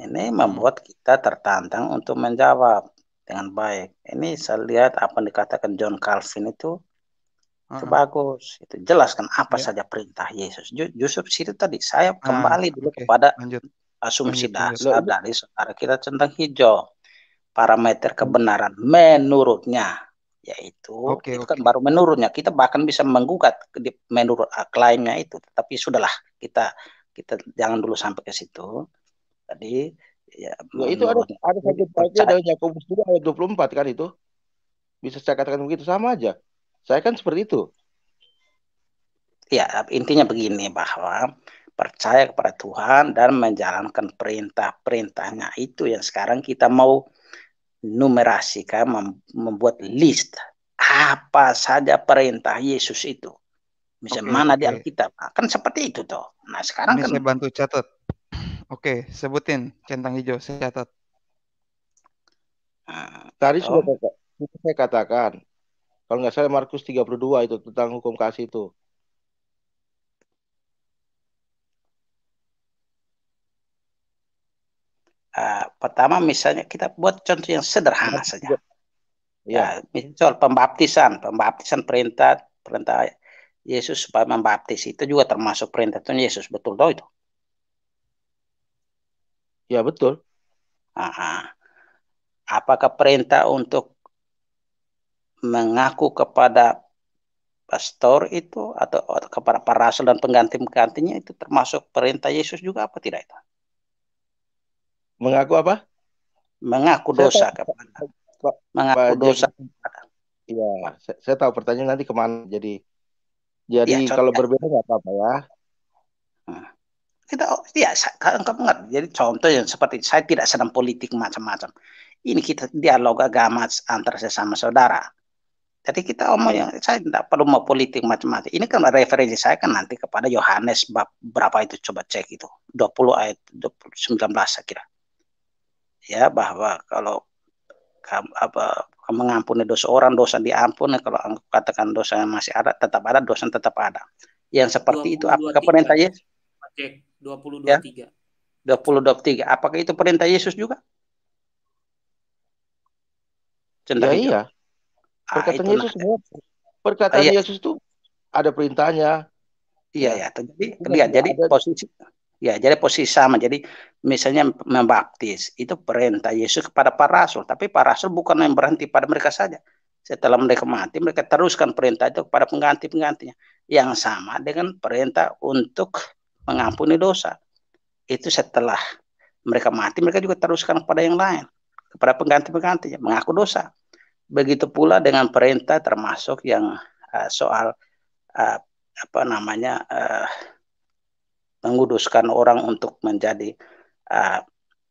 Ini hmm. membuat kita tertantang untuk menjawab dengan baik. Ini saya lihat apa yang dikatakan John Calvin itu uh-huh. bagus. Itu jelaskan apa yeah. saja perintah Yesus. Yusuf situ tadi saya ah, kembali uh, dulu okay. kepada lanjut. asumsi lanjut, dasar lanjut. dari saudara kita tentang hijau. Parameter kebenaran menurutnya yaitu okay, itu okay. kan baru menurutnya. Kita bahkan bisa menggugat menurut klaimnya itu. Tapi sudahlah kita kita jangan dulu sampai ke situ. Tadi Ya, nah, itu ya. ada ada satu baiknya dari Yakobus juga ayat 24 kan itu. Bisa saya katakan begitu sama aja. Saya kan seperti itu. Ya, intinya begini bahwa percaya kepada Tuhan dan menjalankan perintah-perintahnya itu yang sekarang kita mau numerasikan membuat list apa saja perintah Yesus itu. Misalnya okay, mana okay. di Alkitab. Kan seperti itu toh. Nah, sekarang Ini kan saya bantu catat. Oke, sebutin centang hijau, ah, saya catat. Tadi sudah oh. saya katakan, kalau nggak salah Markus 32 itu tentang hukum kasih itu. Uh, pertama misalnya kita buat contoh yang sederhana iya. saja. Ya, misal pembaptisan, pembaptisan perintah perintah Yesus supaya membaptis itu juga termasuk perintah Tuhan Yesus betul toh itu. Ya betul. Aha. apakah perintah untuk mengaku kepada pastor itu atau, kepada para rasul dan pengganti-penggantinya itu termasuk perintah Yesus juga apa tidak itu? Mengaku apa? Mengaku dosa tahu, kepada mengaku Pak, dosa Iya, saya, saya tahu pertanyaan nanti kemana Jadi jadi ya, kalau berbeda nggak apa-apa ya. Nah kita ya engkau mengerti jadi contoh yang seperti saya tidak sedang politik macam-macam ini kita dialog agama antar sesama saudara jadi kita omong yang saya tidak perlu mau politik macam-macam ini kan referensi saya kan nanti kepada Yohanes bab berapa itu coba cek itu 20 ayat 20, 19 saya kira ya bahwa kalau apa mengampuni dosa orang dosa diampuni kalau katakan dosa masih ada tetap ada dosa tetap ada yang seperti 20, itu apa perintah Yesus Ya. dua tiga. Dua Ya? dua tiga. Apakah itu perintah Yesus juga? Cendera ya, hijau. iya. Ah, perkataan ah, Yesus perkataan ah, iya. Yesus itu ada perintahnya. Iya ya, jadi ya, jadi ada. posisi ya jadi posisi sama. Jadi misalnya membaptis itu perintah Yesus kepada para rasul, tapi para rasul bukan yang berhenti pada mereka saja. Setelah mereka mati, mereka teruskan perintah itu kepada pengganti-penggantinya. Yang sama dengan perintah untuk mengampuni dosa. Itu setelah mereka mati, mereka juga teruskan kepada yang lain, kepada pengganti-penggantinya, mengaku dosa. Begitu pula dengan perintah termasuk yang uh, soal uh, apa namanya uh, menguduskan orang untuk menjadi uh,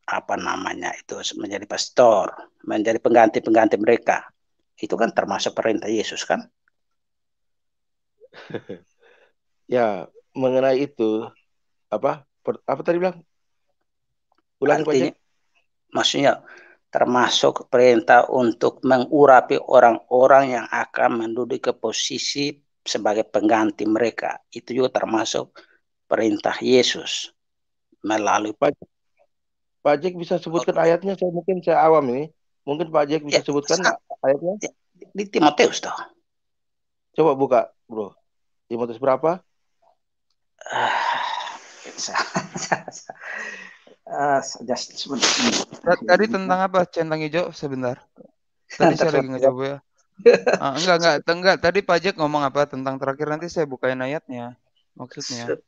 apa namanya itu menjadi pastor, menjadi pengganti-pengganti mereka. Itu kan termasuk perintah Yesus kan? ya, mengenai itu apa per, apa tadi bilang? ulang Artinya, maksudnya termasuk perintah untuk mengurapi orang-orang yang akan menduduki posisi sebagai pengganti mereka. Itu juga termasuk perintah Yesus melalui Pak, Pak jek bisa sebutkan oh. ayatnya saya mungkin saya awam ini. Mungkin Pak jek bisa ya, sebutkan ayatnya? Ya, di Timoteus toh. Coba buka, Bro. Timoteus berapa? Ah, uh, just Tadi tentang apa? Centang hijau sebentar. Tadi saya lagi ngejawab ya. Ah, enggak, enggak, enggak. Tadi pajak ngomong apa tentang terakhir nanti saya bukain ayatnya. Maksudnya.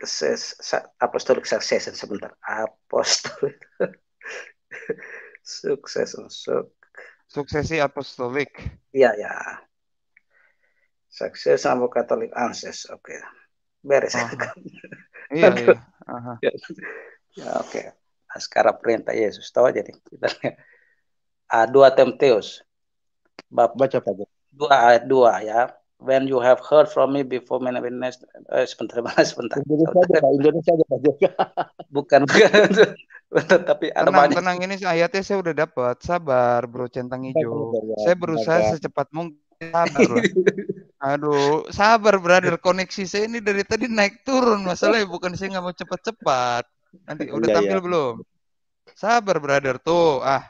Ses, apostolic success sebentar. Apostolic sukses suk. Suksesi apostolik. Iya, ya. Sukses sama Katolik anses ah, Oke. Okay. Beres. Oh. Iya, iya. Aha. ya, oke. Okay. Sekarang perintah Yesus. Tahu aja nih. Kita lihat. Uh, dua Timteus. Bab Baca Pak. Dua ayat ah, dua ya. When you have heard from me before many witness. Eh, sebentar, sebentar. Indonesia aja, Pak. Indonesia aja, Pak. bukan, bukan. tapi tenang, tenang ini ayatnya saya udah dapat. Sabar, Bro Centang Hijau. Ya. Saya berusaha secepat mungkin. Sabar. Aduh, sabar brother. Koneksi saya ini dari tadi naik turun. Masalahnya bukan saya nggak mau cepat-cepat. Nanti udah ya, tampil ya. belum? Sabar brother tuh. Ah,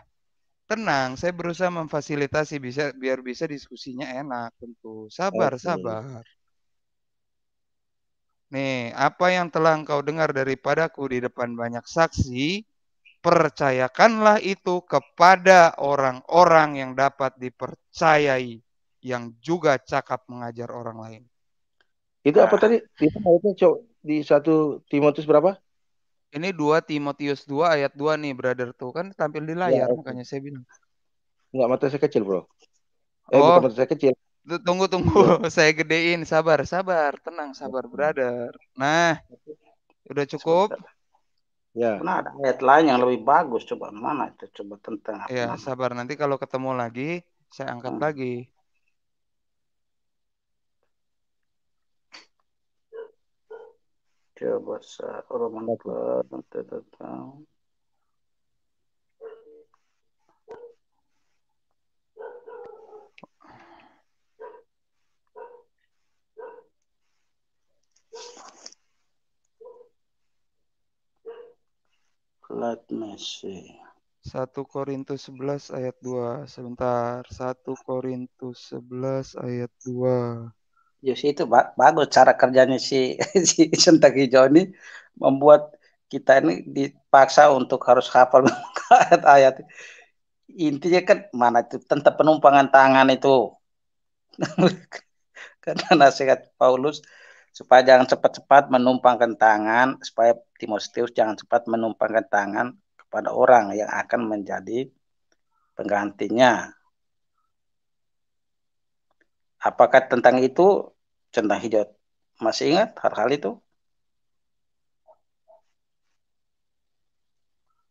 tenang. Saya berusaha memfasilitasi bisa biar bisa diskusinya enak tentu. Sabar, okay. sabar. Nih, apa yang telah engkau dengar daripadaku di depan banyak saksi, percayakanlah itu kepada orang-orang yang dapat dipercayai yang juga cakap mengajar orang lain. Itu nah, apa tadi? Itu ayatnya cok di satu Timotius berapa? Ini dua Timotius dua ayat dua nih brother tuh kan tampil di layar ya, makanya saya bilang. Enggak mata saya kecil, Bro. Eh, oh. mata saya kecil. Tunggu tunggu, iya. saya gedein, sabar, sabar, tenang, sabar brother. Nah, udah cukup. Ya. Nah, ada ayat lain yang lebih bagus coba mana itu coba tentang Ya, sabar nanti kalau ketemu lagi saya angkat hmm. lagi. Coba Roman Club tentang Let me see. 1 Korintus 11 ayat 2. Sebentar. 1 Korintus 11 ayat 2. Yosi ya, itu ba bagus cara kerjanya si si sentak hijau ini membuat kita ini dipaksa untuk harus hafal ayat-ayat. Intinya kan mana itu tentang penumpangan tangan itu. Karena nasihat Paulus supaya jangan cepat-cepat menumpangkan tangan, supaya Timotius jangan cepat menumpangkan tangan kepada orang yang akan menjadi penggantinya. Apakah tentang itu centang hijau. Masih ingat hal-hal itu?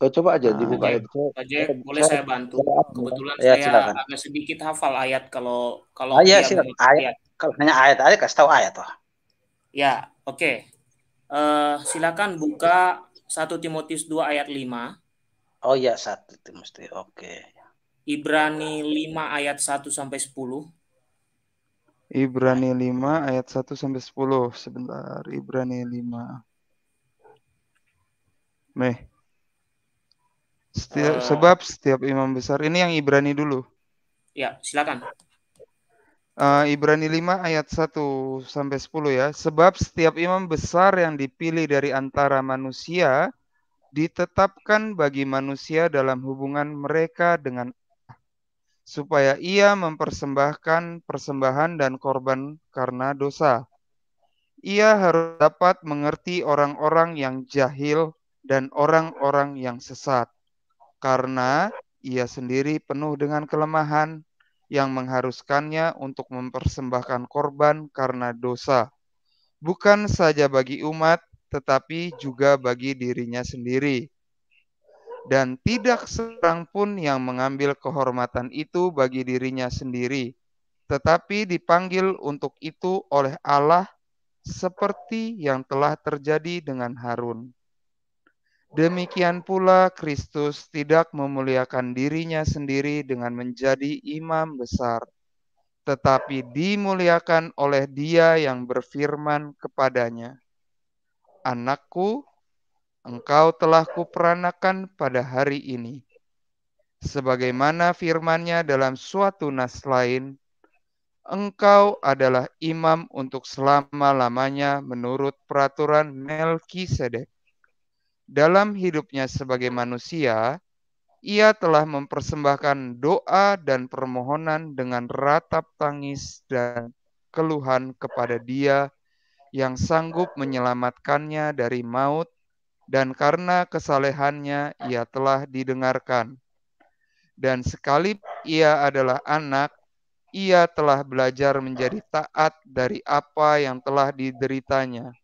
Oh, coba aja ah, dibuka Ajay, itu. Ajay, boleh saya bantu? Kebetulan ya, saya silakan. agak sedikit hafal ayat kalau kalau ah, ya, silakan. ayat. Kalau hanya ayat aja kasih tahu ayat toh. Ya, oke. Okay. Uh, eh, silakan buka 1 Timotius 2 ayat 5. Oh iya, 1 Timotius. Oke. Okay. Ibrani 5 ayat 1 sampai 10. Ibrani 5 ayat 1 sampai 10. Sebentar, Ibrani 5. Nih. Setiap, uh, eh. sebab setiap imam besar ini yang Ibrani dulu. Ya, silakan. Uh, Ibrani 5 ayat 1 sampai 10 ya. Sebab setiap imam besar yang dipilih dari antara manusia ditetapkan bagi manusia dalam hubungan mereka dengan supaya ia mempersembahkan persembahan dan korban karena dosa. Ia harus dapat mengerti orang-orang yang jahil dan orang-orang yang sesat, karena ia sendiri penuh dengan kelemahan yang mengharuskannya untuk mempersembahkan korban karena dosa, bukan saja bagi umat, tetapi juga bagi dirinya sendiri dan tidak seorang pun yang mengambil kehormatan itu bagi dirinya sendiri, tetapi dipanggil untuk itu oleh Allah seperti yang telah terjadi dengan Harun. Demikian pula Kristus tidak memuliakan dirinya sendiri dengan menjadi imam besar, tetapi dimuliakan oleh Dia yang berfirman kepadanya, "Anakku, engkau telah kuperanakan pada hari ini. Sebagaimana firmannya dalam suatu nas lain, engkau adalah imam untuk selama-lamanya menurut peraturan Melkisedek. Dalam hidupnya sebagai manusia, ia telah mempersembahkan doa dan permohonan dengan ratap tangis dan keluhan kepada dia yang sanggup menyelamatkannya dari maut dan karena kesalehannya ia telah didengarkan. Dan sekali ia adalah anak, ia telah belajar menjadi taat dari apa yang telah dideritanya.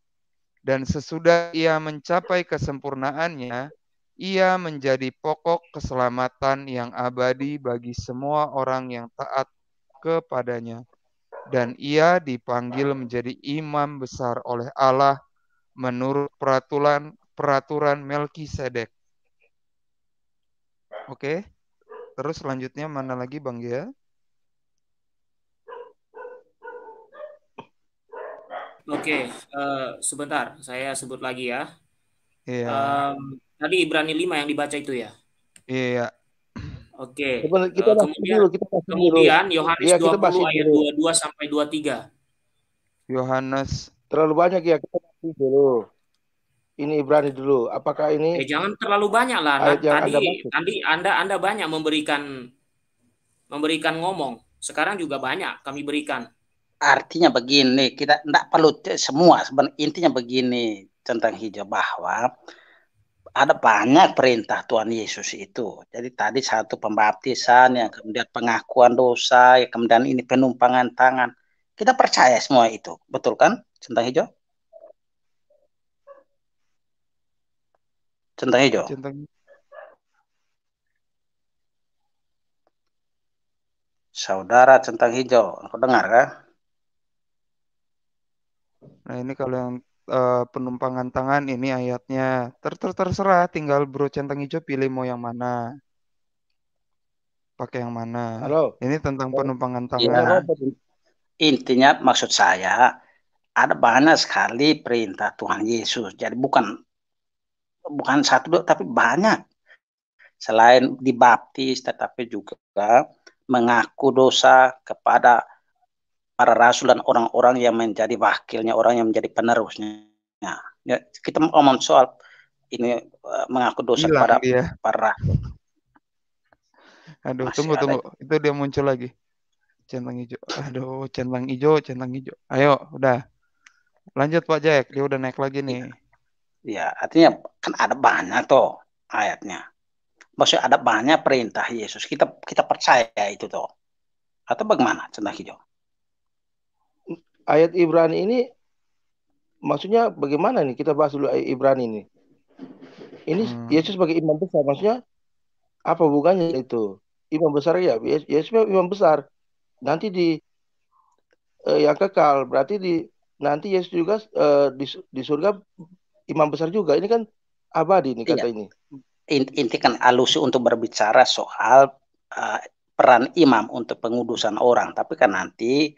Dan sesudah ia mencapai kesempurnaannya, ia menjadi pokok keselamatan yang abadi bagi semua orang yang taat kepadanya. Dan ia dipanggil menjadi imam besar oleh Allah menurut peraturan peraturan Melki Sedek. Oke. Terus selanjutnya mana lagi Bang Gia? Oke, uh, sebentar saya sebut lagi ya. Iya. Um, tadi Ibrani 5 yang dibaca itu ya? Iya. Oke. Coba kita uh, kemudian, dulu, kita kemudian Yohanes iya, 20 ayat dulu. 22 sampai 23. Yohanes terlalu banyak ya kita dulu ini Ibrani dulu. Apakah ini? Eh, jangan terlalu banyak lah. Nah, tadi, anda tadi Anda Anda banyak memberikan memberikan ngomong. Sekarang juga banyak kami berikan. Artinya begini, kita tidak perlu semua. Sebenarnya intinya begini tentang hijau bahwa ada banyak perintah Tuhan Yesus itu. Jadi tadi satu pembaptisan, yang kemudian pengakuan dosa, yang kemudian ini penumpangan tangan. Kita percaya semua itu, betul kan? tentang hijau? centang hijau centang saudara centang hijau aku dengar kan nah ini kalau yang uh, penumpangan tangan ini ayatnya ter, ter terserah tinggal bro centang hijau pilih mau yang mana pakai yang mana halo ini tentang halo. penumpangan iya, tangan ya, intinya maksud saya ada banyak sekali perintah Tuhan Yesus. Jadi bukan bukan satu dua tapi banyak. Selain dibaptis tetapi juga mengaku dosa kepada para rasul dan orang-orang yang menjadi wakilnya, orang yang menjadi penerusnya. Nah, ya, kita ngomong soal ini eh, mengaku dosa Hilang kepada dia. para rasul. Aduh, Masih tunggu ada. tunggu. Itu dia muncul lagi. Centang hijau. Aduh, centang hijau, centang hijau. Ayo, udah. Lanjut Pak Jack, dia udah naik lagi nih. Ya. Ya, artinya kan ada banyak toh ayatnya. Maksudnya ada banyak perintah Yesus. Kita kita percaya itu toh. Atau bagaimana Cenah Hijau? Ayat Ibrani ini maksudnya bagaimana nih kita bahas dulu ayat Ibrani ini. Ini hmm. Yesus sebagai imam besar maksudnya apa bukannya itu? Imam besar ya, Yesus imam besar. Nanti di eh, yang kekal berarti di nanti Yesus juga eh, di, di surga imam besar juga. Ini kan abadi ini kata iya. ini. Inti kan alusi untuk berbicara soal uh, peran imam untuk pengudusan orang, tapi kan nanti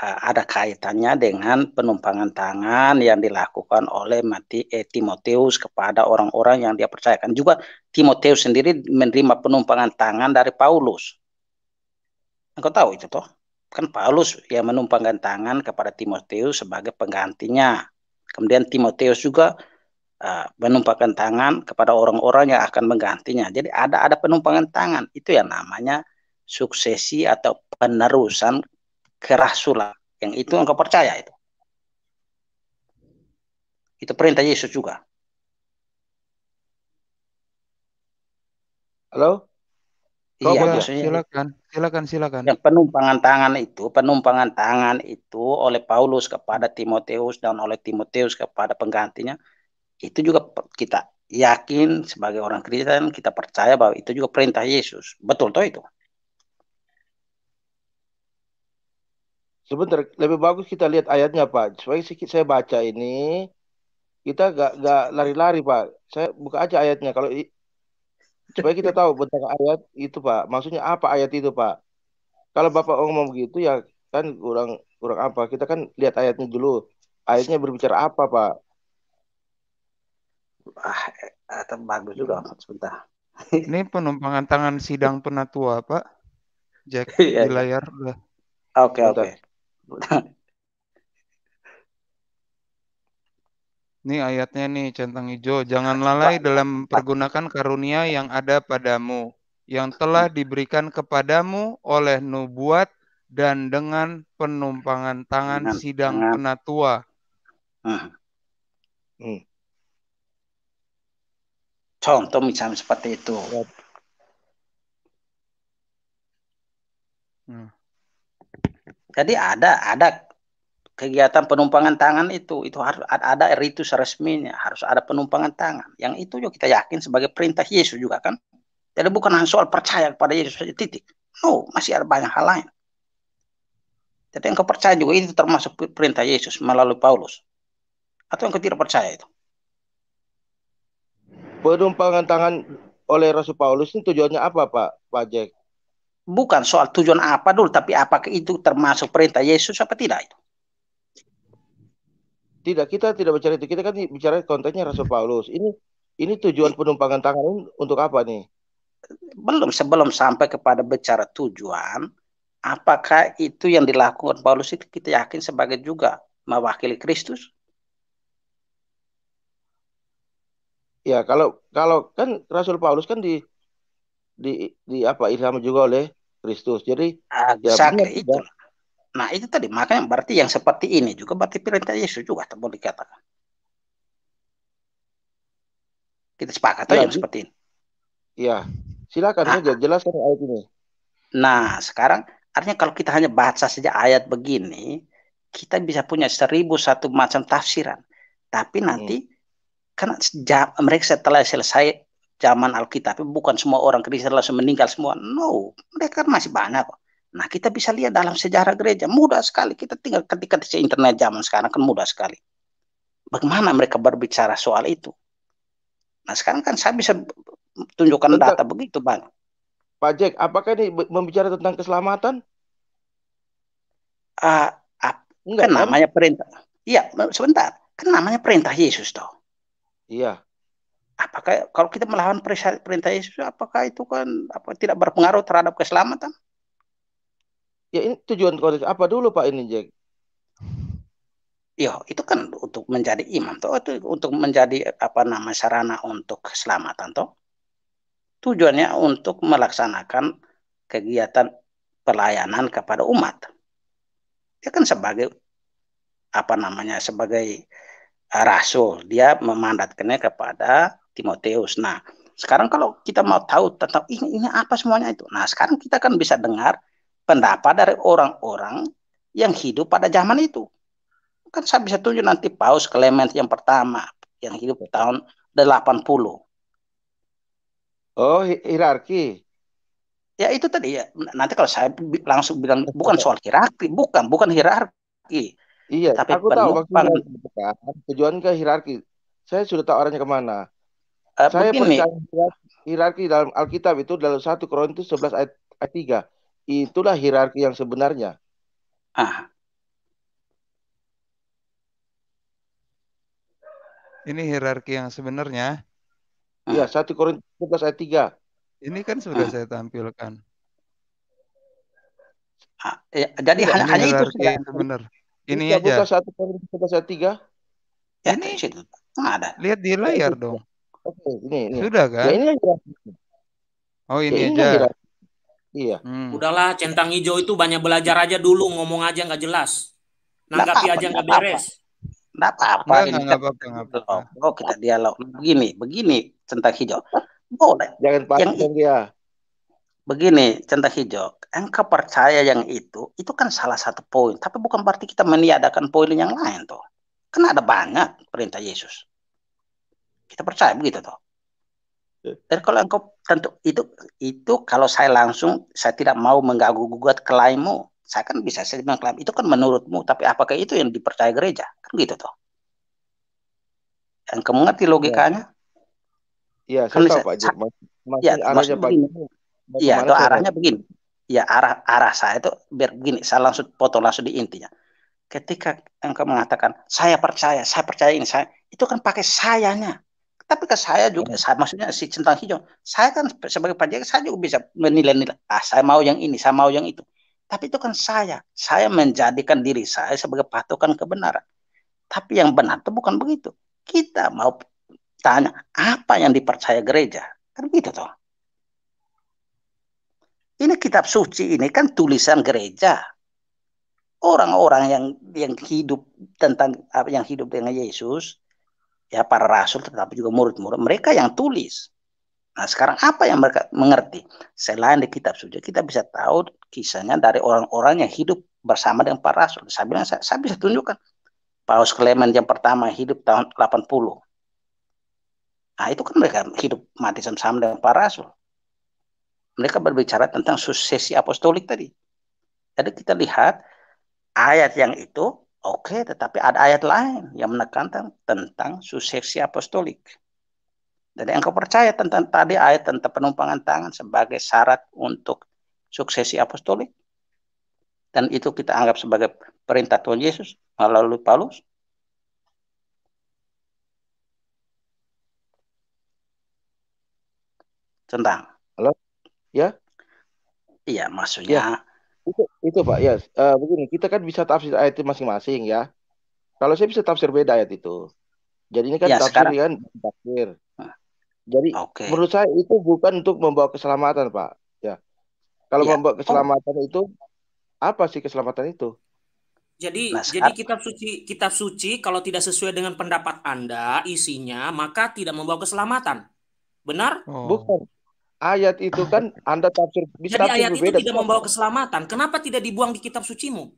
uh, ada kaitannya dengan penumpangan tangan yang dilakukan oleh Mati, eh, Timotius kepada orang-orang yang dia percayakan. Juga Timotius sendiri menerima penumpangan tangan dari Paulus. Engkau tahu itu toh? Kan Paulus yang menumpangkan tangan kepada Timotius sebagai penggantinya Kemudian Timotius juga uh, ah, menumpangkan tangan kepada orang-orang yang akan menggantinya. Jadi ada ada penumpangan tangan itu yang namanya suksesi atau penerusan kerasulan. Yang itu engkau percaya itu. Itu perintah Yesus juga. Halo? iya, gitu. silakan, silakan, silakan. Ya, penumpangan tangan itu, penumpangan tangan itu oleh Paulus kepada Timoteus dan oleh Timoteus kepada penggantinya, itu juga kita yakin sebagai orang Kristen kita percaya bahwa itu juga perintah Yesus. Betul toh itu? Sebentar, lebih bagus kita lihat ayatnya Pak. Supaya saya baca ini, kita gak, gak lari-lari Pak. Saya buka aja ayatnya. Kalau supaya kita tahu tentang ayat itu pak maksudnya apa ayat itu pak kalau bapak ngomong begitu ya kan kurang kurang apa kita kan lihat ayatnya dulu ayatnya berbicara apa pak ah eh, bagus juga sebentar ini penumpangan tangan sidang penatua pak Jack iya, di iya. layar oke oke Ini ayatnya nih centang hijau, jangan lalai dalam pergunakan karunia yang ada padamu, yang telah diberikan kepadamu oleh nubuat dan dengan penumpangan tangan sidang penatua. Hmm. hmm. Contoh misalnya seperti itu. Hmm. Jadi ada ada kegiatan penumpangan tangan itu itu harus ada ritus resminya harus ada penumpangan tangan yang itu juga kita yakin sebagai perintah Yesus juga kan jadi bukan hanya soal percaya kepada Yesus saja titik no masih ada banyak hal lain jadi yang kepercayaan juga itu termasuk perintah Yesus melalui Paulus atau yang kau percaya itu penumpangan tangan oleh Rasul Paulus ini tujuannya apa Pak Pak Jack bukan soal tujuan apa dulu tapi apakah itu termasuk perintah Yesus apa tidak itu tidak, kita tidak bicara itu. Kita kan bicara kontennya Rasul Paulus. Ini ini tujuan penumpangan tangan untuk apa nih? Belum sebelum sampai kepada bicara tujuan, apakah itu yang dilakukan Paulus itu kita yakin sebagai juga mewakili Kristus? Ya, kalau kalau kan Rasul Paulus kan di di di apa ilham juga oleh Kristus. Jadi ah, ya, itu. Ya. Nah itu tadi makanya berarti yang seperti ini juga berarti perintah Yesus juga tak boleh dikatakan. Kita sepakat ya, yang seperti ini. Iya, silakan nah, saja jelaskan ayat ini. Nah sekarang artinya kalau kita hanya baca saja ayat begini, kita bisa punya seribu satu macam tafsiran. Tapi hmm. nanti hmm. karena sejak mereka setelah selesai zaman Alkitab bukan semua orang Kristen langsung meninggal semua. No, mereka kan masih banyak kok Nah, kita bisa lihat dalam sejarah gereja mudah sekali. Kita tinggal ketika di internet zaman sekarang kan mudah sekali. Bagaimana mereka berbicara soal itu? Nah, sekarang kan saya bisa tunjukkan Bentar. data begitu Bang. Pak Jack, apakah ini membicara tentang keselamatan? Uh, Enggak, kan, kan namanya perintah. Iya, sebentar. Kan namanya perintah Yesus toh. Iya. Apakah kalau kita melawan perintah Yesus, apakah itu kan apa tidak berpengaruh terhadap keselamatan? Ya ini tujuan konflik apa dulu Pak ini Jack? Ya, itu kan untuk menjadi imam toh itu untuk menjadi apa nama sarana untuk keselamatan toh. Tujuannya untuk melaksanakan kegiatan pelayanan kepada umat. Dia kan sebagai apa namanya sebagai eh, rasul, dia memandatkannya kepada Timotius. Nah, sekarang kalau kita mau tahu tentang ini, ini apa semuanya itu. Nah, sekarang kita kan bisa dengar pendapat dari orang-orang yang hidup pada zaman itu. Kan saya bisa tunjuk nanti Paus Clement yang pertama yang hidup tahun 80. Oh, hierarki. Ya itu tadi ya. Nanti kalau saya langsung bilang bukan soal hierarki, bukan, bukan hierarki. Iya, tapi aku tahu kan, tujuan ke hierarki. Saya sudah tahu arahnya kemana. Uh, saya punya percaya hierarki dalam Alkitab itu dalam satu Korintus 11 ayat, ayat 3 Itulah hierarki yang sebenarnya. Ah. Ini hierarki yang sebenarnya. Ah. Iya, 1 Korintus 11 ayat 3. Ini kan sudah ah. saya tampilkan. Ah, ya, jadi ya, hanya itu benar. Ini Kita aja. Buka 1 Korintus 11 ayat 3. Ya, ini situ. ada. Lihat di layar dong. Oke, ini, ini. Sudah kan? Ya, ini aja. Oh, ini, ya, ini aja. Hierarki. Iya. Hmm. Udahlah, centang hijau itu banyak belajar aja dulu, ngomong aja nggak jelas, nanggapi aja nggak beres. Nggak apa-apa. Nggak apa-apa. Oh, kita dialog. Begini, begini, centang hijau. Boleh. Jangan yang... dia. Begini, centang hijau. Engkau percaya yang itu, itu kan salah satu poin. Tapi bukan berarti kita meniadakan poin yang lain tuh. Karena ada banyak perintah Yesus. Kita percaya begitu tuh. Ya. Dan kalau engkau tentu itu itu kalau saya langsung saya tidak mau mengganggu gugat klaimmu saya kan bisa bilang mengklaim itu kan menurutmu tapi apakah itu yang dipercaya gereja kan gitu toh yang kamu ngerti iya. logikanya ya, ya, saya kan tahu Pak Jir. masih ya, arahnya Pak iya itu arahnya begini ya arah arah saya itu biar begini saya langsung potong langsung di intinya ketika engkau mengatakan saya percaya saya percaya ini saya itu kan pakai sayanya tapi ke saya juga, saya, maksudnya si centang hijau, saya kan sebagai pajak saya juga bisa menilai-nilai, ah saya mau yang ini, saya mau yang itu. Tapi itu kan saya, saya menjadikan diri saya sebagai patokan kebenaran. Tapi yang benar itu bukan begitu. Kita mau tanya apa yang dipercaya gereja, kan begitu toh. Ini kitab suci ini kan tulisan gereja. Orang-orang yang yang hidup tentang apa? yang hidup dengan Yesus ya para rasul tetapi juga murid-murid mereka yang tulis. Nah sekarang apa yang mereka mengerti? Selain di kitab suci kita bisa tahu kisahnya dari orang-orang yang hidup bersama dengan para rasul. Saya bilang saya, saya bisa tunjukkan Paus Clement yang pertama hidup tahun 80. Nah itu kan mereka hidup mati sama-sama dengan para rasul. Mereka berbicara tentang suksesi apostolik tadi. Jadi kita lihat ayat yang itu Oke, tetapi ada ayat lain yang menekankan tentang suksesi apostolik. Jadi engkau percaya tentang tadi ayat tentang penumpangan tangan sebagai syarat untuk suksesi apostolik. Dan itu kita anggap sebagai perintah Tuhan Yesus melalui Paulus. Tentang. Halo? Ya? Iya, maksudnya ya itu, itu Pak ya uh, begini kita kan bisa tafsir ayat itu masing-masing ya kalau saya bisa tafsir beda ayat itu jadi ini kan ya, tafsir sekarang... kan tafsir ah. jadi okay. menurut saya itu bukan untuk membawa keselamatan Pak ya kalau ya. membawa oh. keselamatan oh. itu apa sih keselamatan itu jadi nah, jadi kitab suci kitab suci kalau tidak sesuai dengan pendapat Anda isinya maka tidak membawa keselamatan. Benar? Oh. Bukan ayat itu kan Anda tafsir bisa Jadi tafsir ayat berbeda. itu tidak membawa keselamatan. Kenapa tidak dibuang di kitab sucimu?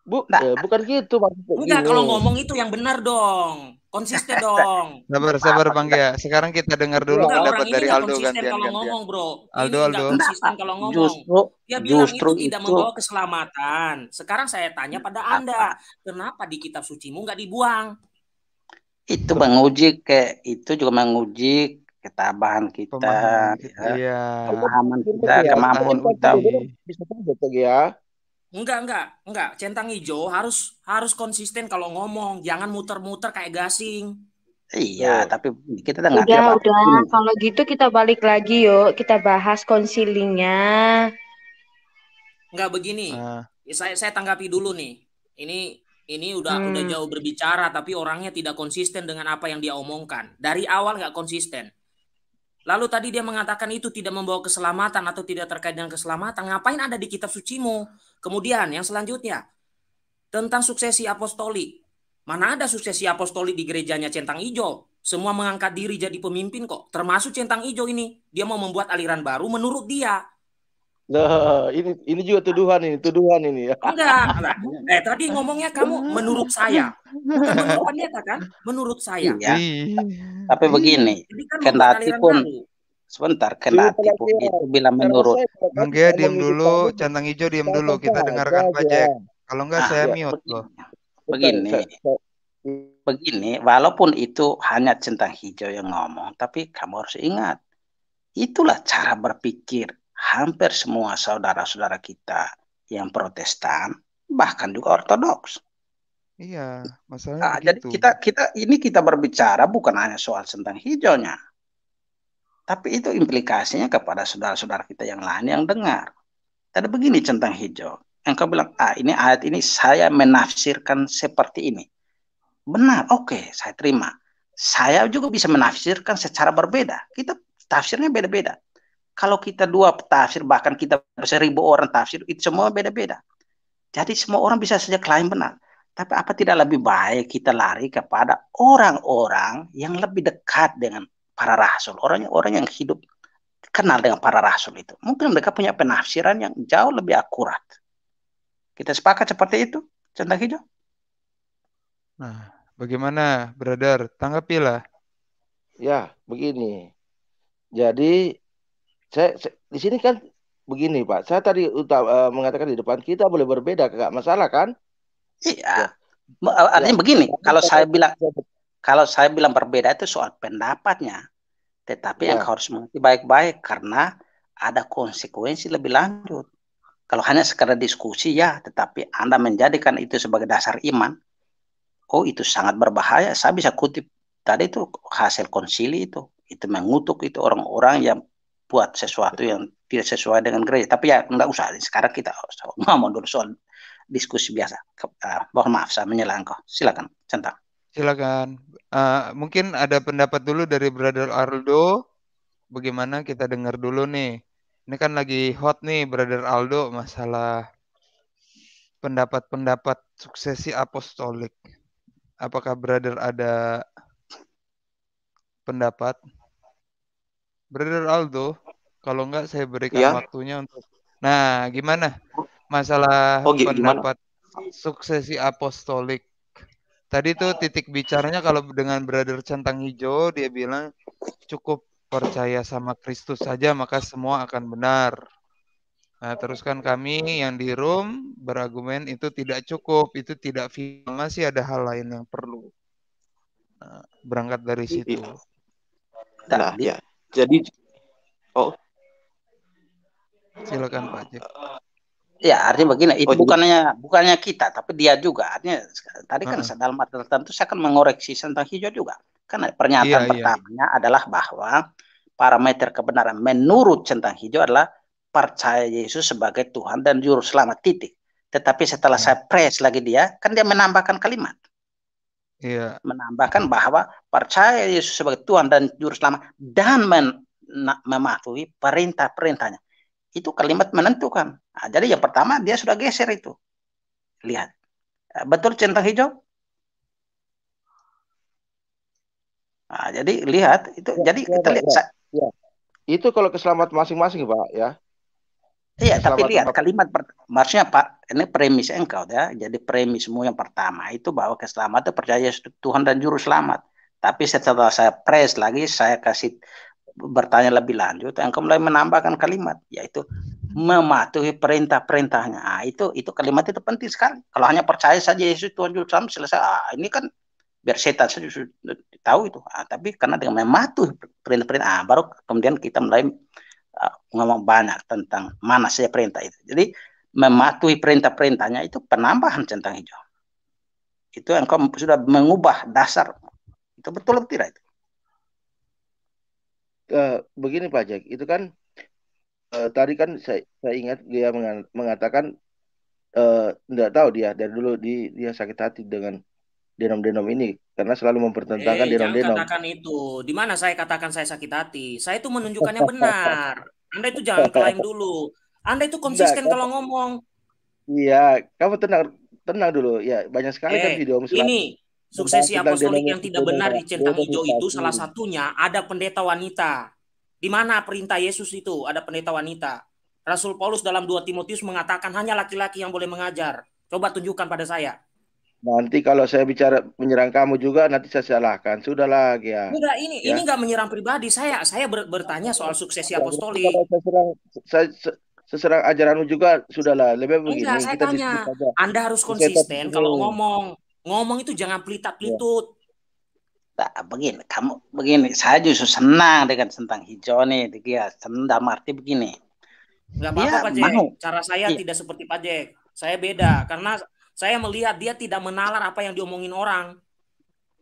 Bu, nah, eh, bukan gitu maksudnya. Enggak, kalau ngomong itu yang benar dong. Konsisten dong. Sabar, sabar Bang ya. Sekarang kita dengar dulu Enggak, pendapat dari Aldo gantian kalau gantian. ngomong, Bro. Aldo, ini Aldo. konsisten kalau ngomong. Justru, Dia bilang justru itu, itu tidak membawa keselamatan. Sekarang saya tanya pada Anda, kenapa di kitab sucimu nggak dibuang? Itu menguji kayak itu juga menguji ketabahan kita, pemahaman kita, ya. Iya. pemahaman kita, ya, kemampuan kita. Bisa betul ya. Enggak, enggak, enggak. Centang hijau harus harus konsisten kalau ngomong, jangan muter-muter kayak gasing. Iya, oh. tapi kita udah nggak Udah, udah. Kalau gitu kita balik lagi yuk, kita bahas konsilinya. Enggak begini. Uh. Saya saya tanggapi dulu nih. Ini ini udah hmm. udah jauh berbicara tapi orangnya tidak konsisten dengan apa yang dia omongkan. Dari awal nggak konsisten. Lalu tadi dia mengatakan itu tidak membawa keselamatan atau tidak terkait dengan keselamatan. Ngapain ada di kitab sucimu? Kemudian yang selanjutnya tentang suksesi apostolik. Mana ada suksesi apostolik di gerejanya centang ijo? Semua mengangkat diri jadi pemimpin kok. Termasuk centang ijo ini. Dia mau membuat aliran baru menurut dia. Nah, ini ini juga tuduhan ini, tuduhan ini ya. Enggak, Eh tadi ngomongnya kamu menurut saya. Bukan pendeta kan? Menurut saya. Iya. iya. Tapi hmm. begini, kan kendati pun kamu. sebentar, iya, kendati pun itu bila menurut. Bang okay, diam dulu, centang hijau diam dulu, kita dengarkan Pak Jack. Kalau enggak ah, saya ya, mute loh. Begini. Begini, walaupun itu hanya centang hijau yang ngomong, tapi kamu harus ingat. Itulah cara berpikir hampir semua saudara-saudara kita yang Protestan bahkan juga Ortodoks. Iya, masalahnya nah, Jadi kita kita ini kita berbicara bukan hanya soal tentang hijaunya, tapi itu implikasinya kepada saudara-saudara kita yang lain yang dengar. Tadi begini tentang hijau. Engkau bilang, ah ini ayat ini saya menafsirkan seperti ini. Benar, oke, okay, saya terima. Saya juga bisa menafsirkan secara berbeda. Kita tafsirnya beda-beda. Kalau kita dua tafsir, bahkan kita seribu orang tafsir, itu semua beda-beda. Jadi semua orang bisa saja klaim benar. Tapi apa tidak lebih baik kita lari kepada orang-orang yang lebih dekat dengan para rasul, orang orang yang hidup kenal dengan para rasul itu. Mungkin mereka punya penafsiran yang jauh lebih akurat. Kita sepakat seperti itu, centang hijau. Nah, bagaimana, brother? Tanggapilah. Ya, begini. Jadi saya, saya di sini kan begini Pak, saya tadi utama, uh, mengatakan di depan kita boleh berbeda, nggak masalah kan? Iya. Ya. Eh, artinya ya. begini, kalau saya ya. bilang kalau saya bilang berbeda itu soal pendapatnya, tetapi yang ya. harus mengerti baik-baik karena ada konsekuensi lebih lanjut. Kalau hanya sekedar diskusi ya, tetapi Anda menjadikan itu sebagai dasar iman, oh itu sangat berbahaya. Saya bisa kutip tadi itu hasil konsili itu, itu mengutuk itu orang-orang yang buat sesuatu yang tidak sesuai dengan gereja. Tapi ya nggak usah. Sekarang kita ngomong dulu soal diskusi biasa. Uh, maaf saya menyelangkau. Silakan, centang. Silakan. Uh, mungkin ada pendapat dulu dari Brother Aldo. Bagaimana kita dengar dulu nih. Ini kan lagi hot nih Brother Aldo masalah pendapat-pendapat suksesi apostolik. Apakah Brother ada pendapat? Brother Aldo, kalau enggak saya berikan ya. waktunya untuk. Nah, gimana masalah oh, pendapat gimana? suksesi apostolik? Tadi tuh titik bicaranya kalau dengan Brother Centang Hijau dia bilang cukup percaya sama Kristus saja maka semua akan benar. Nah, teruskan kami yang di room berargumen itu tidak cukup, itu tidak final, masih ada hal lain yang perlu. Nah, berangkat dari situ. Nah, ya. Jadi oh silakan Pak Jack. Ya artinya begini, itu oh, bukannya juga. bukannya kita, tapi dia juga. Artinya tadi kan uh-huh. dalam materi tertentu saya akan mengoreksi tentang hijau juga. Karena pernyataan yeah, iya. pertamanya yeah. adalah bahwa parameter kebenaran menurut tentang hijau adalah percaya Yesus sebagai Tuhan dan Juru Selamat titik. Tetapi setelah yeah. saya press lagi dia, kan dia menambahkan kalimat yeah. menambahkan bahwa percaya Yesus sebagai Tuhan dan Juru Selamat dan men mematuhi perintah-perintahnya. Itu kalimat menentukan. Nah, jadi yang pertama dia sudah geser itu. Lihat. Eh, betul centang hijau? Nah, jadi lihat itu ya, jadi ya, kita lihat ya. ya. Itu kalau keselamatan masing-masing, Pak, ya. Iya, tapi lihat tempat... kalimat per... maksudnya Pak, ini premis engkau ya. Jadi premismu yang pertama itu bahwa keselamatan percaya Tuhan dan juru selamat. Tapi setelah saya press lagi, saya kasih bertanya lebih lanjut, engkau mulai menambahkan kalimat yaitu mematuhi perintah-perintahnya. Ah, itu itu kalimat itu penting sekali. Kalau hanya percaya saja Yesus Tuhan juru selamat selesai. Ah, ini kan biar setan saja tahu itu. Ah, tapi karena dengan mematuhi perintah-perintah, ah, baru kemudian kita mulai Eh, ngomong banyak tentang mana saya perintah itu. Jadi mematuhi perintah-perintahnya itu penambahan centang hijau. Itu engkau sudah mengubah dasar. Itu betul atau tidak itu? Uh, begini Pak Jack, itu kan uh, tadi kan saya, saya ingat dia mengatakan uh, tidak tahu dia dari dulu dia, dia sakit hati dengan denom-denom ini karena selalu mempertentangkan eh, denom-denom. Jangan katakan itu. Di mana saya katakan saya sakit hati? Saya itu menunjukkan yang benar. Anda itu jangan klaim dulu. Anda itu konsisten Nggak, kalau ngomong. Iya, kamu tenang tenang dulu. Ya, banyak sekali kan eh, kan video Om Ini suksesi apostolik yang tidak benar di centang hijau itu salah satunya ada pendeta wanita. Di mana perintah Yesus itu ada pendeta wanita. Rasul Paulus dalam 2 Timotius mengatakan hanya laki-laki yang boleh mengajar. Coba tunjukkan pada saya. Nanti kalau saya bicara menyerang kamu juga nanti saya salahkan. Sudahlah ya. Enggak ini ya. ini nggak menyerang pribadi saya. Saya ber, bertanya soal suksesi apostolik. Ya, saya serang saya, saya ajaranmu juga sudahlah. Lebih begini. Enggak, saya kita tanya. Anda harus konsisten kalau ngomong. Ngomong itu jangan pelitat-pelitut. Ya. Nah, begini, kamu begini, saya justru senang dengan tentang hijau nih, dia senang marti arti begini. Enggak apa-apa, ya, Cara saya ya. tidak seperti Pak Jek. Saya beda karena saya melihat dia tidak menalar apa yang diomongin orang.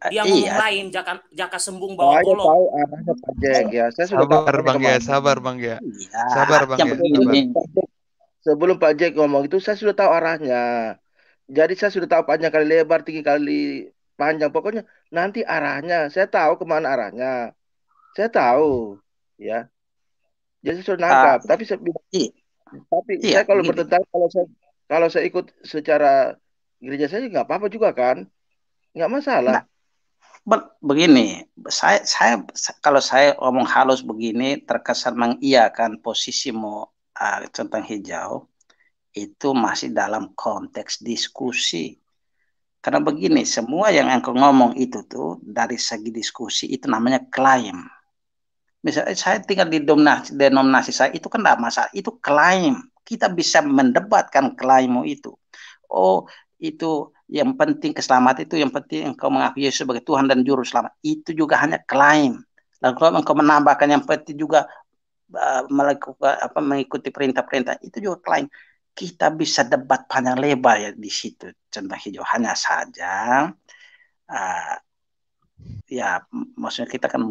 Ah, dia iya. ngomong iya. lain, jaka, jaka sembung bawa golok. Ya tahu arahnya Pak Jack ya. Saya sudah sabar Bang ya, sabar Bang ya. Sabar Bang ya. Sebelum Pak Jack ngomong itu saya sudah tahu arahnya. Jadi saya sudah tahu panjang kali lebar, tinggi kali panjang. Pokoknya nanti arahnya, saya tahu kemana arahnya. Saya tahu, ya. Jadi saya sudah nangkap. Uh, tapi saya, iya. tapi iya, saya kalau iya. bertentangan, kalau saya kalau saya ikut secara gereja saya juga apa-apa juga kan nggak masalah nah, begini saya saya kalau saya omong halus begini terkesan mengiakan posisimu uh, ah, tentang hijau itu masih dalam konteks diskusi karena begini semua yang engkau ngomong itu tuh dari segi diskusi itu namanya klaim misalnya eh, saya tinggal di denominasi, denominasi saya itu kan tidak masalah itu klaim kita bisa mendebatkan klaimmu itu oh itu yang penting keselamatan itu yang penting engkau mengakui Yesus sebagai Tuhan dan Juru Selamat. Itu juga hanya klaim. Dan kalau engkau menambahkan yang penting juga eh, melakukan apa mengikuti perintah-perintah itu juga klaim. Kita bisa debat panjang lebar ya di situ tentang hijau. Hanya saja uh, ya maksudnya kita kan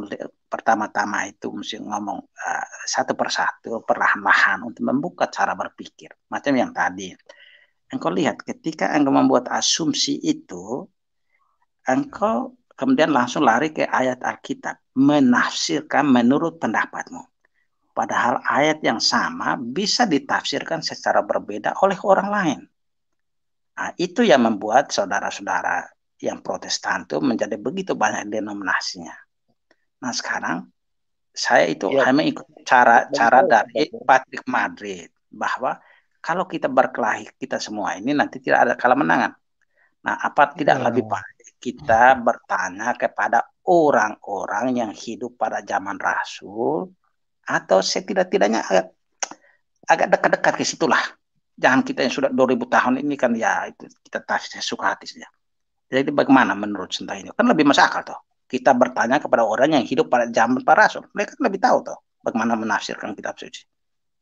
pertama-tama itu mesti ngomong uh, satu persatu perlahan-lahan untuk membuka cara berpikir macam yang tadi engkau lihat ketika engkau membuat asumsi itu, engkau kemudian langsung lari ke ayat Alkitab, menafsirkan menurut pendapatmu. Padahal ayat yang sama bisa ditafsirkan secara berbeda oleh orang lain. Nah, itu yang membuat saudara-saudara yang protestan itu menjadi begitu banyak denominasinya. Nah sekarang saya itu ya. hanya ikut cara-cara dari Patrick Madrid bahwa kalau kita berkelahi kita semua ini nanti tidak ada kalah menangan. Nah, apa tidak iya. lebih baik kita bertanya kepada orang-orang yang hidup pada zaman Rasul atau setidak-tidaknya agak agak dekat-dekat ke situlah. Jangan kita yang sudah 2000 tahun ini kan ya itu kita tafsir suka hati saja. Jadi bagaimana menurut Sinta ini? Kan lebih masuk akal toh. Kita bertanya kepada orang yang hidup pada zaman para rasul. Mereka kan lebih tahu toh bagaimana menafsirkan kitab suci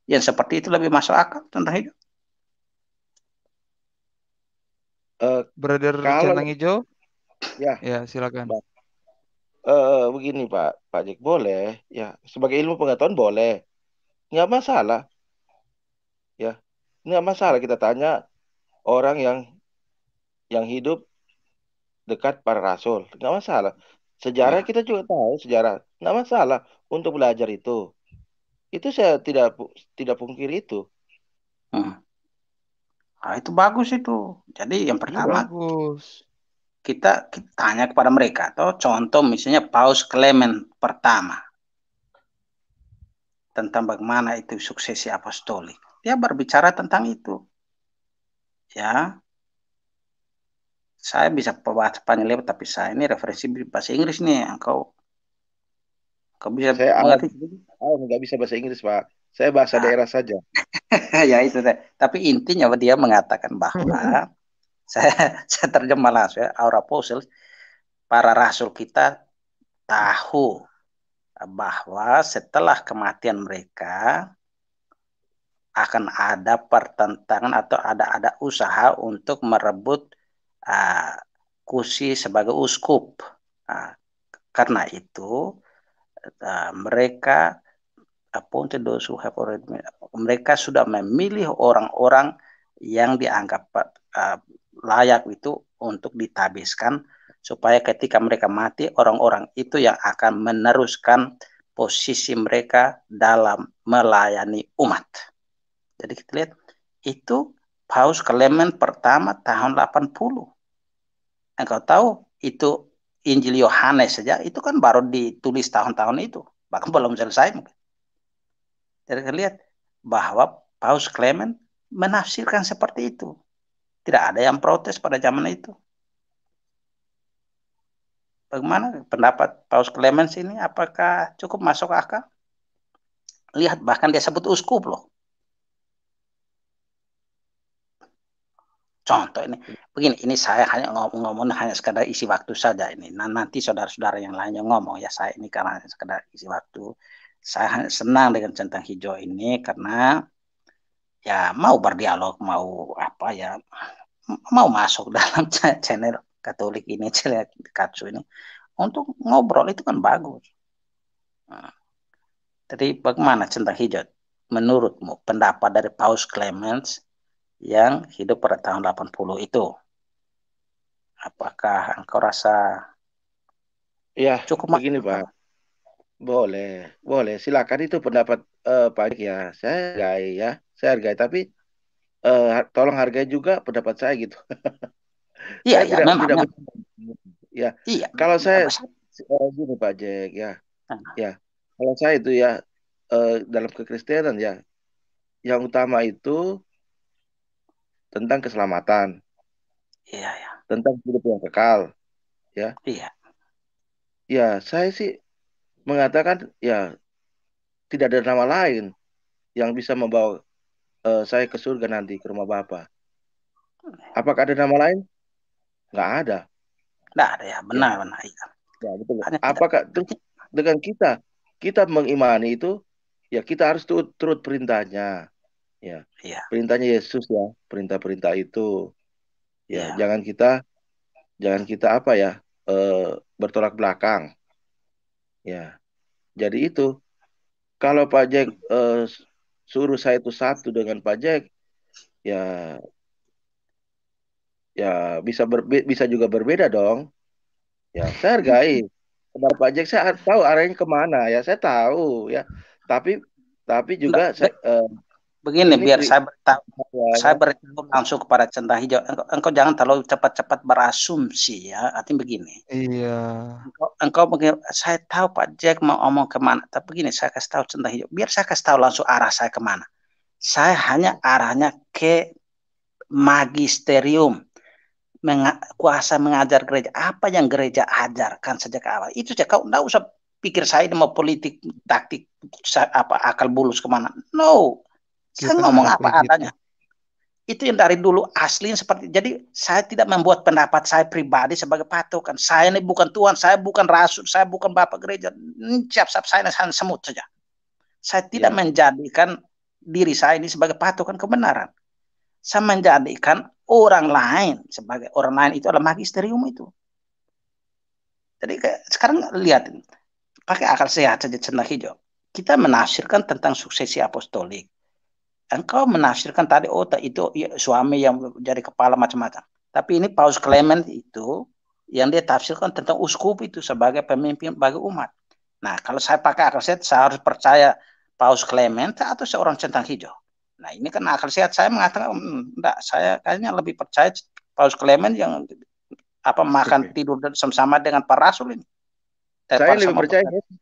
yang seperti itu lebih masuk akal tentang hidup. Uh, Brother kalau... Canang Hijau, ya, ya silakan. Uh, begini Pak, Pak Jack boleh, ya sebagai ilmu pengetahuan boleh, nggak masalah, ya nggak masalah kita tanya orang yang yang hidup dekat para rasul, nggak masalah. Sejarah ya. kita juga tahu sejarah, nggak masalah untuk belajar itu. Itu saya tidak tidak pungkir itu. Hmm. Nah, itu bagus itu. Jadi yang pertama bagus. Kita, kita tanya kepada mereka atau contoh misalnya Paus Clement pertama tentang bagaimana itu suksesi apostolik. Dia berbicara tentang itu. Ya. Saya bisa bahasa Spanyol tapi saya ini referensi bahasa Inggris nih. Engkau kamu bisa saya mengerti? oh, nggak bisa bahasa Inggris Pak. Saya bahasa ah. daerah saja. ya itu deh. Tapi intinya dia mengatakan bahwa saya saya terjemah langsung ya, aura posel para rasul kita tahu bahwa setelah kematian mereka akan ada pertentangan atau ada ada usaha untuk merebut uh, ah, kursi sebagai uskup. Nah, karena itu uh, mereka appointed those who have already mereka sudah memilih orang-orang yang dianggap uh, layak itu untuk ditabiskan supaya ketika mereka mati orang-orang itu yang akan meneruskan posisi mereka dalam melayani umat. Jadi kita lihat itu Paus Clement pertama tahun 80. Engkau tahu itu Injil Yohanes saja itu kan baru ditulis tahun-tahun itu, bahkan belum selesai mungkin. Jadi kan lihat bahwa Paus Clement menafsirkan seperti itu. Tidak ada yang protes pada zaman itu. Bagaimana pendapat Paus Clemens ini? Apakah cukup masuk akal? Lihat bahkan dia sebut uskup loh. contoh ini hmm. begini ini saya hanya ngomong, ngomong hanya sekedar isi waktu saja ini nah, nanti saudara-saudara yang lainnya ngomong ya saya ini karena hanya sekedar isi waktu saya hanya senang dengan centang hijau ini karena ya mau berdialog mau apa ya mau masuk dalam channel Katolik ini channel Katsu ini untuk ngobrol itu kan bagus nah, jadi bagaimana centang hijau menurutmu pendapat dari Paus Clemens yang hidup pada tahun 80 itu. Apakah engkau rasa ya cukup begini Pak? Boleh, boleh. Silakan itu pendapat uh, Pak ya. Saya hargai ya, saya hargai tapi uh, tolong hargai juga pendapat saya gitu. Iya, ya, memang. Tidak, ya. Iya. Kalau saya uh, gini Pak Jack ya. Uh. Ya. Kalau saya itu ya uh, dalam kekristenan ya yang utama itu tentang keselamatan. Iya, yeah. Tentang hidup yang kekal. Ya. Iya. Ya, saya sih mengatakan ya tidak ada nama lain yang bisa membawa uh, saya ke surga nanti ke rumah Bapak. Apakah ada nama lain? Enggak ada. Enggak ada ya, benar ya. benar. Ya, ya betul. Apakah dengan kita kita mengimani itu ya kita harus turut, turut perintahnya. Ya. ya. Perintahnya Yesus ya, perintah-perintah itu. Ya, ya, jangan kita jangan kita apa ya? E, bertolak belakang. Ya. Jadi itu kalau Pak Jack eh, e, suruh saya itu satu dengan Pak Jack ya ya bisa ber, bisa juga berbeda dong. Ya, saya hargai. Kebar Pak Jack saya tahu arahnya kemana ya, saya tahu ya. Tapi tapi juga saya, eh, Begini ini biar saya beritahu, iya, ya, saya beritahu langsung kepada centang hijau. Engkau, engkau jangan terlalu cepat-cepat berasumsi ya. Artinya begini. Iya. Engkau, engkau begini, saya tahu Pak Jack mau omong kemana. Tapi begini, saya kasih tahu centang hijau. Biar saya kasih tahu langsung arah saya kemana. Saya hanya arahnya ke magisterium Meng, kuasa mengajar gereja apa yang gereja ajarkan sejak awal itu saja kau tidak usah pikir saya ini mau politik taktik apa akal bulus kemana no kita ngomong gitu. apa adanya. Itu yang dari dulu aslinya seperti jadi saya tidak membuat pendapat saya pribadi sebagai patokan. Saya ini bukan Tuhan, saya bukan rasul, saya bukan bapak gereja. Siap-siap saya nahan semut saja. Saya tidak ya. menjadikan diri saya ini sebagai patokan kebenaran. Saya menjadikan orang lain sebagai orang lain itu adalah magisterium itu. Jadi sekarang lihat pakai akal sehat saja cendah hijau. Kita menafsirkan tentang suksesi apostolik engkau menafsirkan tadi oh itu ya, suami yang jadi kepala macam-macam. Tapi ini Paus Clement itu yang dia tafsirkan tentang uskup itu sebagai pemimpin bagi umat. Nah, kalau saya pakai akal sehat, saya harus percaya Paus Clement atau seorang centang hijau. Nah, ini kan akal sehat saya mengatakan hmm, enggak, saya kayaknya lebih percaya Paus Clement yang apa makan Oke. tidur sama-sama dengan para rasul ini. Saya, lebih percaya Yesus,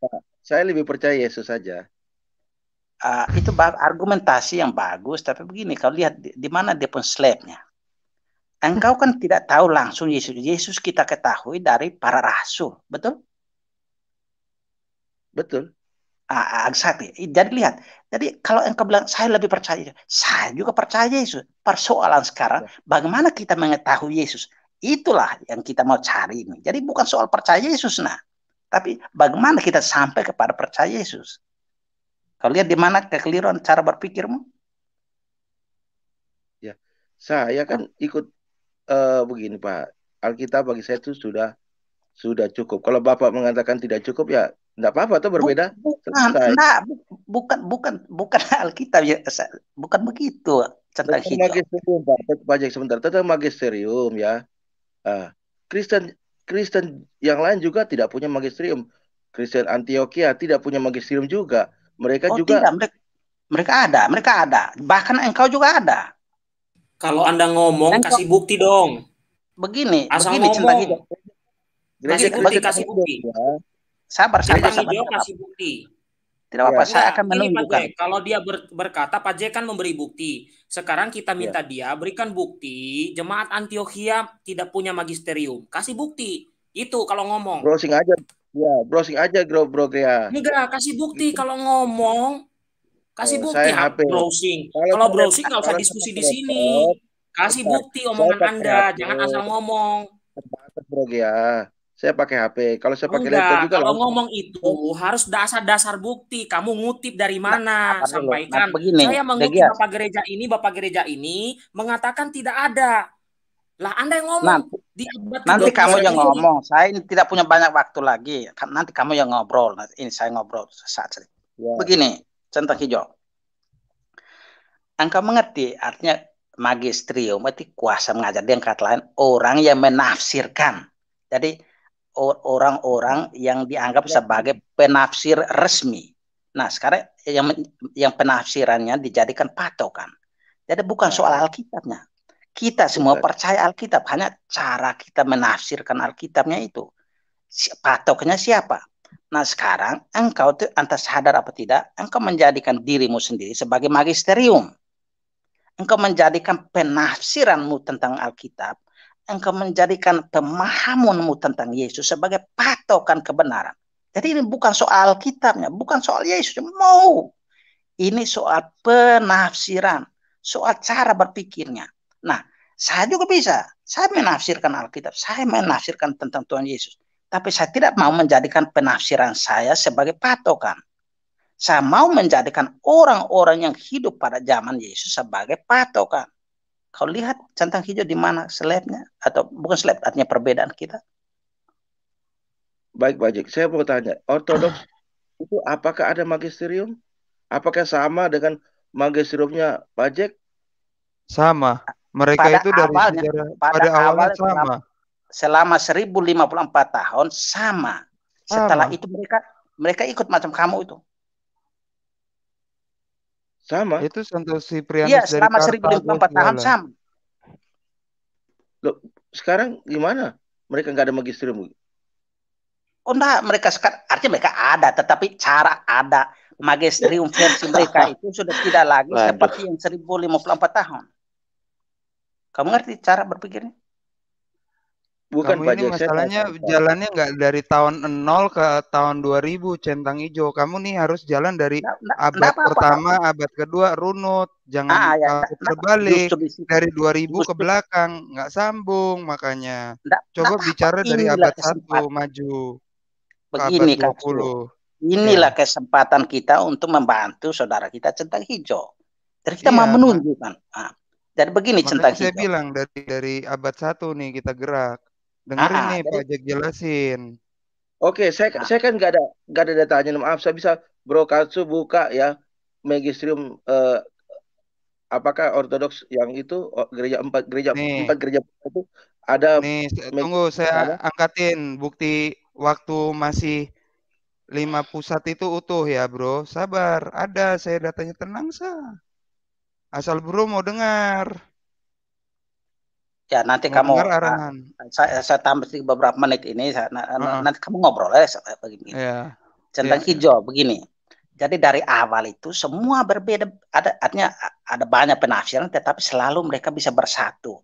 Saya lebih percaya Yesus saja uh, itu argumentasi yang bagus tapi begini kalau lihat di, di mana dia pun slabnya engkau kan tidak tahu langsung Yesus Yesus kita ketahui dari para rasul betul betul ah, ah, exactly. jadi lihat jadi kalau engkau bilang saya lebih percaya Yesus saya juga percaya Yesus persoalan sekarang ya. bagaimana kita mengetahui Yesus itulah yang kita mau cari ini jadi bukan soal percaya Yesus nah tapi bagaimana kita sampai kepada percaya Yesus Kau lihat di mana kekeliruan cara berpikirmu? Ya, saya kan ikut uh, begini Pak. Alkitab bagi saya itu sudah sudah cukup. Kalau Bapak mengatakan tidak cukup ya tidak apa-apa tuh berbeda. Bukan, nah, bukan bukan bukan Alkitab ya, bukan begitu Tentang hijau. Magisterium Pak, pajak sebentar. Tentang magisterium ya. Uh, Kristen Kristen yang lain juga tidak punya magisterium. Kristen Antioquia tidak punya magisterium juga. Mereka oh, juga tidak. mereka ada, mereka ada. Bahkan engkau juga ada. Kalau Anda ngomong engkau... kasih bukti dong. Begini, Asal begini ngomong. cinta hidup. Kasih bukti, kasih ya. bukti. Sabar, sabar, sabar. sabar. kasih bukti. Tidak apa-apa, ya. saya akan menunjukkan. Ini, Pak kalau dia ber, berkata, Pak J kan memberi bukti. Sekarang kita ya. minta ya. dia berikan bukti jemaat Antioquia tidak punya magisterium. Kasih bukti. Itu kalau ngomong. Browsing aja. Ya, browsing aja bro, bro ya. Enggak, kasih bukti kalau ngomong kasih oh, bukti saya HP. browsing. Kalau, kalau browsing nggak usah diskusi di sini. Kasih bukti omongan Anda, HP. jangan asal ngomong. Terbatas bro ya. Saya pakai HP. Kalau saya pakai laptop juga kalau ngomong itu harus dasar-dasar bukti. Kamu ngutip dari nah, mana, nah, sampaikan. Nah, begini, saya mengutip Bapak gereja ini, Bapak gereja ini mengatakan tidak ada lah Anda yang ngomong. Nanti, di abad nanti kamu yang ini. ngomong. Saya ini tidak punya banyak waktu lagi. Nanti kamu yang ngobrol. Ini saya ngobrol saat Yeah. Begini, centang hijau. Engkau mengerti artinya magisterium itu kuasa mengajar dia kata lain orang yang menafsirkan. Jadi orang-orang yang dianggap ya. sebagai penafsir resmi. Nah, sekarang yang yang penafsirannya dijadikan patokan. Jadi bukan ya. soal Alkitabnya, kita semua percaya Alkitab, hanya cara kita menafsirkan Alkitabnya itu. Patoknya siapa? Nah sekarang engkau tuh antara sadar apa tidak, engkau menjadikan dirimu sendiri sebagai magisterium. Engkau menjadikan penafsiranmu tentang Alkitab, engkau menjadikan pemahamanmu tentang Yesus sebagai patokan kebenaran. Jadi ini bukan soal kitabnya, bukan soal Yesus. Mau. Ini soal penafsiran, soal cara berpikirnya. Nah, saya juga bisa. Saya menafsirkan Alkitab, saya menafsirkan tentang Tuhan Yesus. Tapi saya tidak mau menjadikan penafsiran saya sebagai patokan. Saya mau menjadikan orang-orang yang hidup pada zaman Yesus sebagai patokan. Kau lihat centang hijau di mana selebnya atau bukan seleb, artinya perbedaan kita. Baik, baik Saya mau tanya, ortodoks itu apakah ada magisterium? Apakah sama dengan magisteriumnya Pak Sama mereka pada itu dari awalnya, sejarah, pada, pada awal, awalnya sama. Selama, 1054 tahun sama. Setelah itu mereka mereka ikut macam kamu itu. Sama. Itu Santo Siprianus iya, dari selama 1054 tahun sama. Loh, sekarang gimana? Mereka nggak ada magisterium. Oh enggak, mereka sekarang artinya mereka ada, tetapi cara ada magisterium versi mereka itu sudah tidak lagi Waduh. seperti yang 1054 tahun. Kamu ngerti cara berpikirnya? Bukan Kamu ini masalahnya saya... jalannya nggak dari tahun 0 ke tahun 2000 centang hijau. Kamu nih harus jalan dari nah, abad apa, pertama, abad kedua runut. Jangan ah, ya, terbalik dari 2000 ribu ke belakang nggak sambung makanya. Nah, Coba nah, bicara dari abad satu maju. Begini ke abad 20. Inilah ya. kesempatan kita untuk membantu saudara kita centang hijau. Jadi kita ya. mau iya, menunjukkan. Nah, dan begini Makanya saya bilang dari dari abad satu nih kita gerak. Dengar ini, Pak Jack jelasin. Oke, saya ah. saya kan nggak ada nggak ada datanya. Maaf, saya bisa Bro Katsu buka ya magistrum eh, apakah ortodoks yang itu oh, gereja empat gereja nih. empat gereja itu ada Nih, tunggu saya ada. angkatin bukti waktu masih lima pusat itu utuh ya, Bro. Sabar, ada saya datanya tenang sah. Asal bro mau dengar. Ya nanti mau kamu dengar ah, arahan. Saya, saya tambah beberapa menit ini. Saya, uh-huh. Nanti kamu ngobrol ya begini. Yeah. Centang yeah, iya. hijau yeah. begini. Jadi dari awal itu semua berbeda. Ada artinya ada banyak penafsiran, tetapi selalu mereka bisa bersatu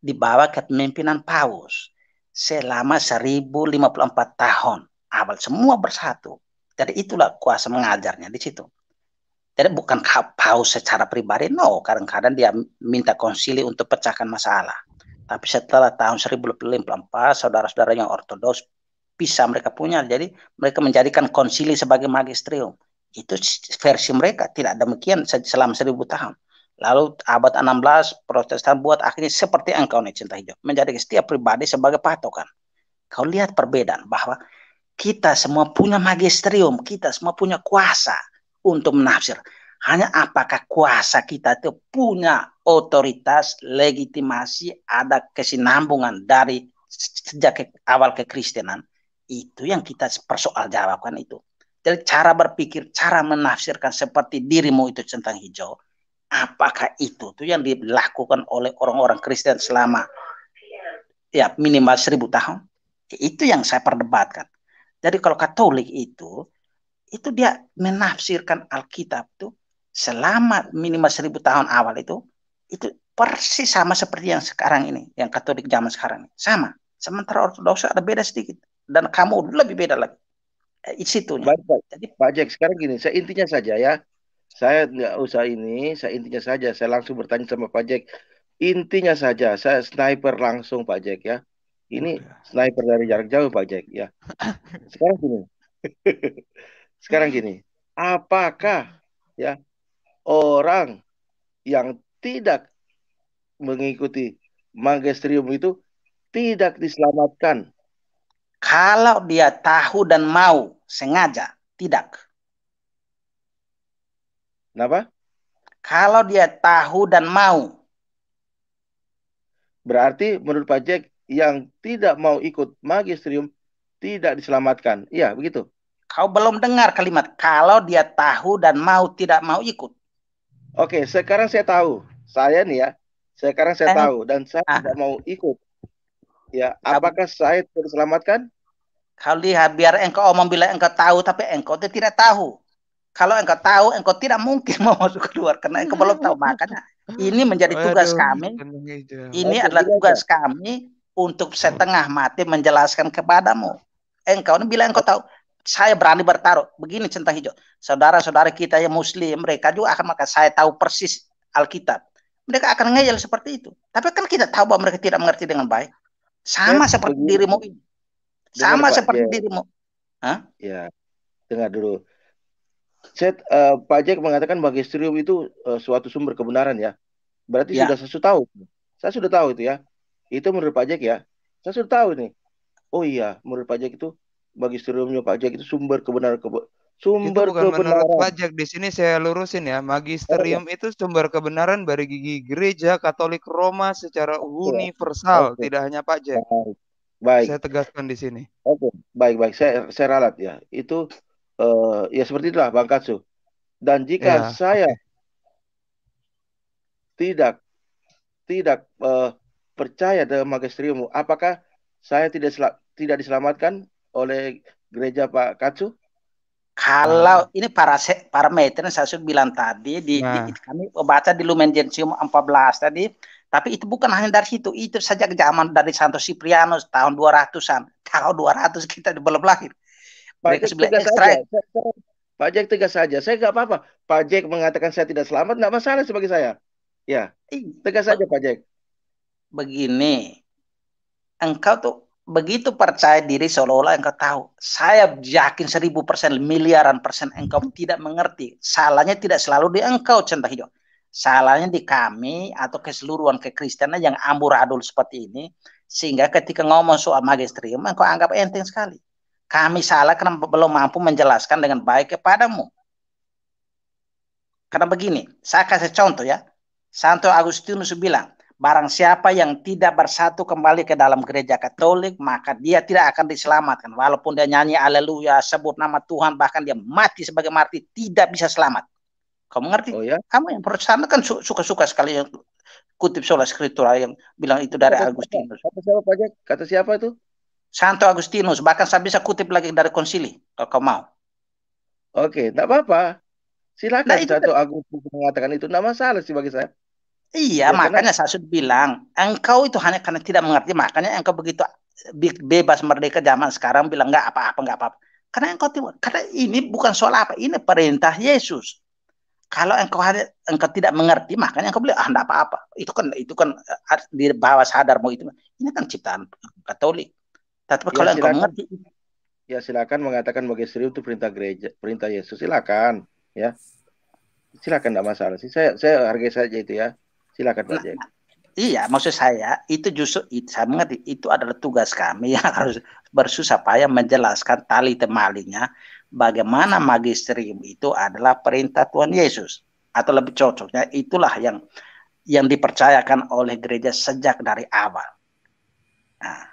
di bawah kepemimpinan Paus selama 1054 tahun. Awal semua bersatu. Jadi itulah kuasa mengajarnya di situ. Jadi bukan haus secara pribadi, no. Kadang-kadang dia minta konsili untuk pecahkan masalah. Tapi setelah tahun 1054, saudara-saudara yang ortodoks bisa mereka punya. Jadi mereka menjadikan konsili sebagai magisterium. Itu versi mereka. Tidak demikian selama seribu tahun. Lalu abad 16 Protestan buat akhirnya seperti engkau nih cinta hijau. Menjadikan setiap pribadi sebagai patokan. Kau lihat perbedaan bahwa kita semua punya magisterium, kita semua punya kuasa untuk menafsir. Hanya apakah kuasa kita itu punya otoritas, legitimasi, ada kesinambungan dari sejak ke, awal kekristenan. Itu yang kita persoal jawabkan itu. Jadi cara berpikir, cara menafsirkan seperti dirimu itu centang hijau, apakah itu tuh yang dilakukan oleh orang-orang Kristen selama ya minimal seribu tahun? Itu yang saya perdebatkan. Jadi kalau Katolik itu itu dia menafsirkan Alkitab tuh selama minimal seribu tahun awal itu itu persis sama seperti yang sekarang ini, yang Katolik zaman sekarang ini. Sama. Sementara Ortodoks ada beda sedikit dan kamu lebih beda lagi. Eh, itu. Baik, baik. Jadi Pak Jack sekarang gini, saya intinya saja ya. Saya nggak usah ini, saya intinya saja. Saya langsung bertanya sama Pak Jack. Intinya saja, saya sniper langsung Pak Jack ya. Ini sniper dari jarak jauh Pak Jack ya. Sekarang gini. Sekarang gini, apakah ya orang yang tidak mengikuti magisterium itu tidak diselamatkan? Kalau dia tahu dan mau sengaja, tidak. Kenapa? Kalau dia tahu dan mau. Berarti menurut Pak Jack, yang tidak mau ikut magisterium tidak diselamatkan. Iya, begitu. Kau belum dengar kalimat kalau dia tahu dan mau tidak mau ikut. Oke, sekarang saya tahu. Saya nih ya, sekarang saya eh. tahu dan saya ah. tidak mau ikut. Ya, apakah saya terselamatkan? Kau lihat biar engkau omong bila engkau tahu tapi engkau tidak tahu. Kalau engkau tahu, engkau tidak mungkin mau masuk keluar karena engkau belum tahu. Makanya ini menjadi tugas kami. Ini adalah tugas kami untuk setengah mati menjelaskan kepadamu. Engkau ini bila engkau tahu, saya berani bertaruh begini centang hijau. Saudara-saudara kita yang muslim, mereka juga akan maka saya tahu persis Alkitab. Mereka akan ngeyel seperti itu. Tapi kan kita tahu bahwa mereka tidak mengerti dengan baik. Sama ya, seperti begini. dirimu ini. Sama Dengar, seperti ya. dirimu. Hah? Ya. Dengar dulu. Set uh, Pak Jack mengatakan magisterium itu uh, suatu sumber kebenaran ya. Berarti ya. sudah saya tahu. Saya sudah tahu itu ya. Itu menurut Pak Jack ya. Saya sudah tahu ini. Oh iya, menurut Pak Jack itu Magisteriumnya Pak pajak itu sumber kebenaran ke sumber itu bukan kebenaran. menurut pajak di sini saya lurusin ya magisterium oh, ya. itu sumber kebenaran bagi gereja Katolik Roma secara iya, universal okay. tidak hanya pajak baik saya tegaskan di sini oke okay. baik baik saya saya ralat ya itu uh, ya seperti itulah Bang Katsu dan jika ya. saya tidak tidak uh, percaya dengan magisterium apakah saya tidak tidak diselamatkan oleh gereja Pak Kacu. Kalau ah. ini para parameter yang saya sudah bilang tadi di, nah. di kami baca di Lumen Gentium 14 tadi, tapi itu bukan hanya dari situ, itu saja zaman dari Santo Siprianus tahun 200-an. Tahun 200 kita belum lahir. Pak Jack tegas saja. Pak Jack tegas saja. Saya nggak apa-apa. Pak Jack mengatakan saya tidak selamat, nggak masalah sebagai saya. Ya, tegas saja Pak Jack. Begini, engkau tuh begitu percaya diri seolah-olah engkau tahu. Saya yakin seribu persen, miliaran persen engkau tidak mengerti. Salahnya tidak selalu di engkau, centah hijau. Salahnya di kami atau keseluruhan kekristenan yang amburadul seperti ini. Sehingga ketika ngomong soal magisterium, engkau anggap enteng sekali. Kami salah karena belum mampu menjelaskan dengan baik kepadamu. Karena begini, saya kasih contoh ya. Santo Agustinus bilang, Barang siapa yang tidak bersatu kembali ke dalam gereja Katolik, maka dia tidak akan diselamatkan. Walaupun dia nyanyi haleluya, sebut nama Tuhan, bahkan dia mati sebagai mati, tidak bisa selamat. Kamu ngerti? Oh, ya? Kamu yang Protestan kan suka-suka sekali yang kutip sola scriptura yang bilang itu dari Agustinus. Kata siapa pajak? Kata siapa itu? Santo Agustinus. Bahkan saya bisa kutip lagi dari konsili kalau kau mau. Oke, okay, tidak apa-apa. Silakan nah, Santo Agustinus mengatakan itu. Tidak masalah sih bagi saya. Iya, ya, makanya karena... saya sudah bilang, engkau itu hanya karena tidak mengerti, makanya engkau begitu bebas merdeka zaman sekarang bilang nggak apa-apa, nggak apa-apa. Karena engkau tidak, karena ini bukan soal apa, ini perintah Yesus. Kalau engkau hanya, engkau tidak mengerti, makanya engkau bilang ah nggak apa-apa. Itu kan itu kan eh, di bawah sadar mau itu. Ini kan ciptaan Katolik. Tapi ya, kalau silakan. engkau mengerti, ya silakan mengatakan bagi itu perintah gereja, perintah Yesus silakan, ya silakan tidak masalah sih. Saya saya hargai saja itu ya Silakan Pak Jack. Iya, maksud saya itu justru itu, saya mengerti itu adalah tugas kami yang harus bersusah payah menjelaskan tali temalinya bagaimana magisterium itu adalah perintah Tuhan Yesus atau lebih cocoknya itulah yang yang dipercayakan oleh gereja sejak dari awal. Nah,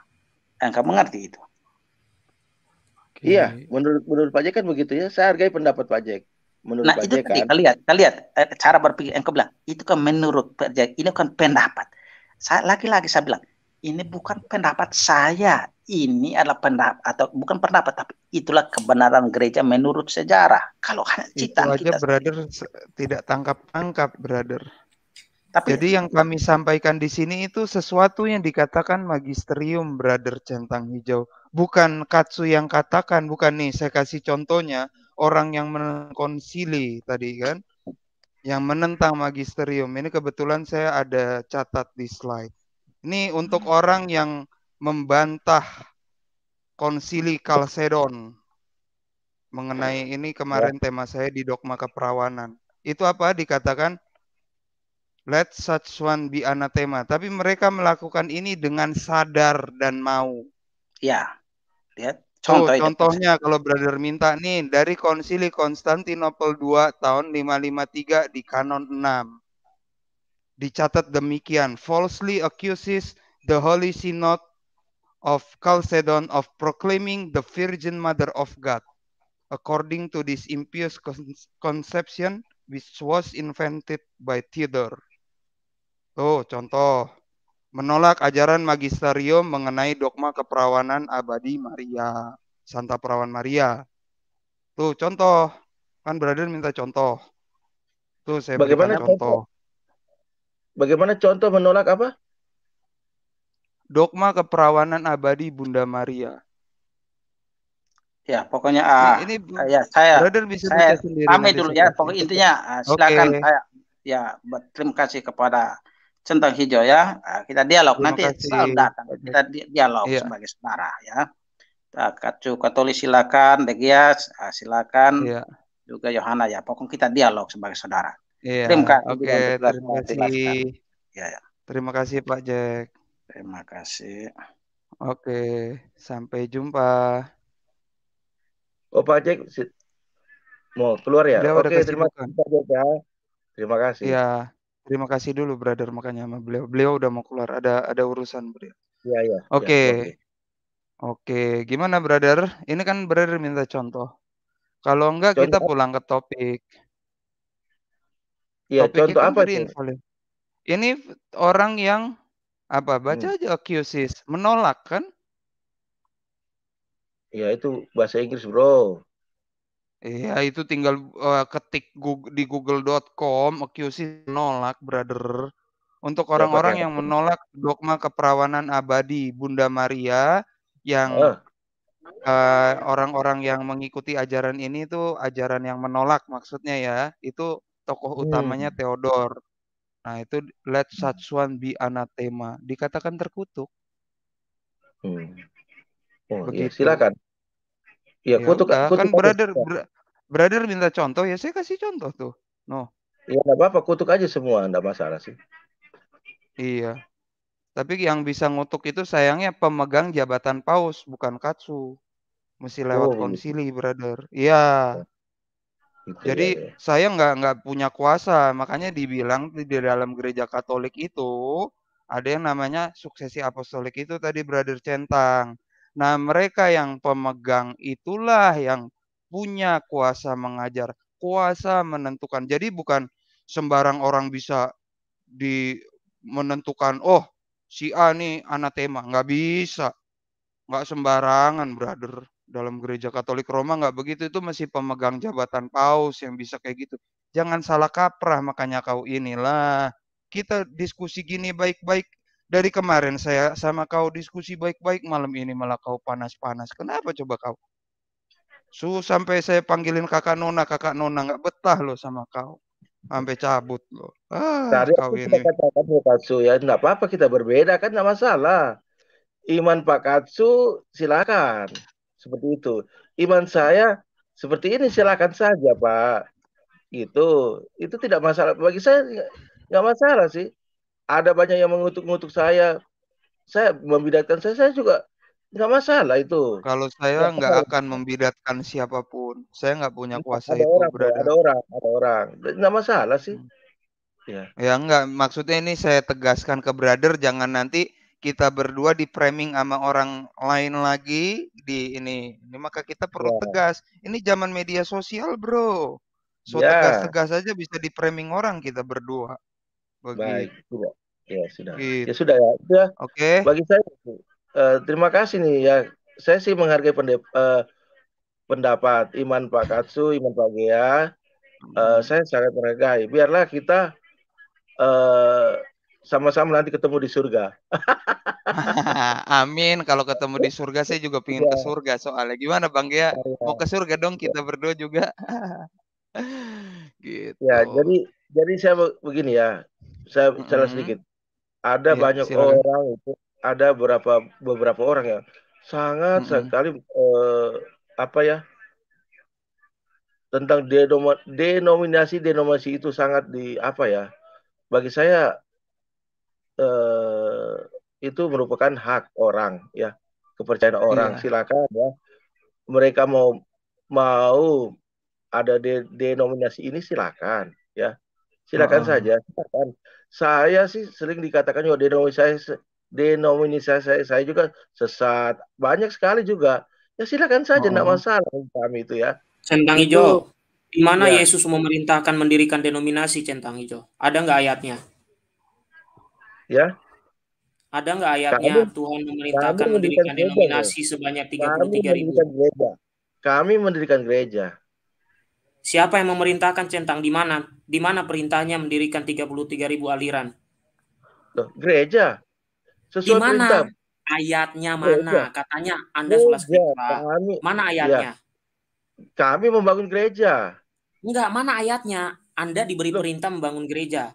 yang kamu itu? Iya, menurut menurut Pak Jack kan begitu ya. Saya hargai pendapat Pak Jack menurut nah, itu tadi, kan. lihat, lihat eh, cara berpikir engkau bilang itu kan menurut Pak ini kan pendapat. Saya lagi-lagi saya bilang ini bukan pendapat saya, ini adalah pendapat atau bukan pendapat tapi itulah kebenaran gereja menurut sejarah. Kalau hanya cita itu aja kita brother tidak tangkap-tangkap brother. Tapi, Jadi yang kami sampaikan di sini itu sesuatu yang dikatakan magisterium brother centang hijau. Bukan katsu yang katakan, bukan nih saya kasih contohnya orang yang mengkonsili tadi kan yang menentang magisterium ini kebetulan saya ada catat di slide ini untuk hmm. orang yang membantah konsili Kalsedon mengenai ya. ini kemarin ya. tema saya di dogma keperawanan itu apa dikatakan let such one be anatema tapi mereka melakukan ini dengan sadar dan mau ya lihat Contohnya, oh, contohnya kalau brother minta nih dari Konsili Konstantinopel 2 tahun 553 di kanon 6. Dicatat demikian, falsely accuses the Holy Synod of Chalcedon of proclaiming the Virgin Mother of God. According to this impious conception which was invented by Theodore. Oh contoh menolak ajaran magisterium mengenai dogma keperawanan abadi Maria, Santa Perawan Maria. Tuh contoh, kan brother minta contoh. Tuh saya bagaimana contoh. Bagaimana contoh menolak apa? Dogma keperawanan abadi Bunda Maria. Ya, pokoknya ah, ini, ah, ya saya brother bisa saya sendiri. Kami dulu ya, pokok intinya ah, silakan saya ya terima kasih kepada centang hijau ya. Nah, kita dialog Terima nanti kasih. selalu datang. Kita dialog iya. sebagai saudara ya. Kacu Katoli silakan, Degias ah, silakan, iya. juga Yohana ya. Pokoknya kita dialog sebagai saudara. Iya. Terima kasih. terima kasih. Ya, ya. Terima kasih Pak Jack. Terima kasih. Oke, sampai jumpa. Oh Pak Jack mau keluar ya? Oke, terima kasih Pak Jack ya. Terima kasih. ya terima kasih dulu brother makanya sama beliau. Beliau udah mau keluar, ada ada urusan beliau. Iya, iya. Oke. Iya, Oke, gimana brother? Ini kan brother minta contoh. Kalau enggak contoh. kita pulang ke topik. Iya, topik contoh kan apa sih? Ini orang yang apa? Baca hmm. aja accuses, menolak kan? Ya itu bahasa Inggris, Bro. Iya, itu tinggal uh, ketik Google, di google.com accused nolak, brother. Untuk orang-orang yang menolak dogma keperawanan abadi Bunda Maria yang eh, orang-orang uh, yang mengikuti ajaran ini itu ajaran yang menolak maksudnya ya. Itu tokoh hmm. utamanya hmm. Theodor. Nah, itu let hmm. such one be anathema, dikatakan terkutuk. Hmm. Oh, Ya, silakan. Ya, ya kutuk, kutuk kan brother ber, Brother minta contoh ya, saya kasih contoh tuh. No. Iya, enggak apa-apa, kutuk aja semua, enggak masalah sih. Iya. Tapi yang bisa ngutuk itu sayangnya pemegang jabatan paus, bukan katsu. Mesti lewat oh, konsili, gitu. brother. Iya. Gitu, Jadi ya, ya. saya nggak nggak punya kuasa, makanya dibilang di dalam gereja Katolik itu ada yang namanya suksesi apostolik itu tadi brother centang. Nah mereka yang pemegang itulah yang punya kuasa mengajar, kuasa menentukan. Jadi bukan sembarang orang bisa di menentukan, oh si A nih anatema, nggak bisa. Nggak sembarangan, brother. Dalam gereja Katolik Roma nggak begitu, itu masih pemegang jabatan paus yang bisa kayak gitu. Jangan salah kaprah, makanya kau inilah. Kita diskusi gini baik-baik. Dari kemarin saya sama kau diskusi baik-baik, malam ini malah kau panas-panas. Kenapa coba kau? Su sampai saya panggilin kakak Nona, kakak Nona nggak betah loh sama kau. Sampai cabut loh. Ah, kau ini. katakan Pak Katsu ya, nggak apa-apa kita berbeda kan nggak masalah. Iman Pak Katsu silakan seperti itu. Iman saya seperti ini silakan saja Pak. Itu itu tidak masalah bagi saya nggak masalah sih. Ada banyak yang mengutuk-ngutuk saya. Saya membidatkan saya, saya juga nggak masalah itu. Kalau saya nggak, akan membidatkan siapapun, saya nggak punya kuasa ada itu. Orang, berada. Ada orang, ada orang, nggak masalah sih. Hmm. Ya. ya nggak maksudnya ini saya tegaskan ke brother jangan nanti kita berdua di framing sama orang lain lagi di ini. Ini maka kita perlu ya. tegas. Ini zaman media sosial, Bro. So ya. tegas-tegas saja bisa di framing orang kita berdua. Bagi... Baik, sudah. Ya, sudah. Gitu. Ya sudah ya. Gitu. ya. Oke. Okay. Bagi saya Eh, terima kasih nih ya. Saya sih menghargai pendep, uh, eh, pendapat Iman Pak Katsu, Iman Pak Gea. Uh, eh, hmm. saya sangat menghargai. Biarlah kita sama sama-sama nanti ketemu di surga. Amin. Kalau ketemu di surga, saya juga pingin ke iya. surga soalnya. Gimana Bang Gea? Ya. Mau ke surga dong kita iya. berdua juga. gitu. Ya, jadi jadi saya begini ya. Saya bicara sedikit. Ada ya, banyak silakan. orang itu ada beberapa beberapa orang yang sangat mm -hmm. sekali eh, apa ya tentang denoma, denominasi denominasi itu sangat di apa ya bagi saya eh, itu merupakan hak orang ya kepercayaan iya. orang yeah. silakan ya mereka mau mau ada de, denominasi ini silakan ya silakan uh saja silakan saya sih sering dikatakan juga denominasi denominasi saya, saya juga sesat banyak sekali juga ya silakan saja tidak oh. masalah kami itu ya centang hijau di mana ya. Yesus memerintahkan mendirikan denominasi centang hijau ada nggak ayatnya ya ada nggak ayatnya kami, Tuhan memerintahkan mendirikan, mendirikan gereja, denominasi ya. sebanyak 33 ribu? gereja. Kami mendirikan gereja. Siapa yang memerintahkan centang di mana? Di mana perintahnya mendirikan 33 ribu aliran? Loh, gereja. Sesuai Dimana? perintah. Ayatnya ya, mana? Katanya Anda sholat fitrah. Mana iya. ayatnya? Ya. Kami membangun gereja. Enggak, mana ayatnya? Anda diberi Loh. perintah membangun gereja.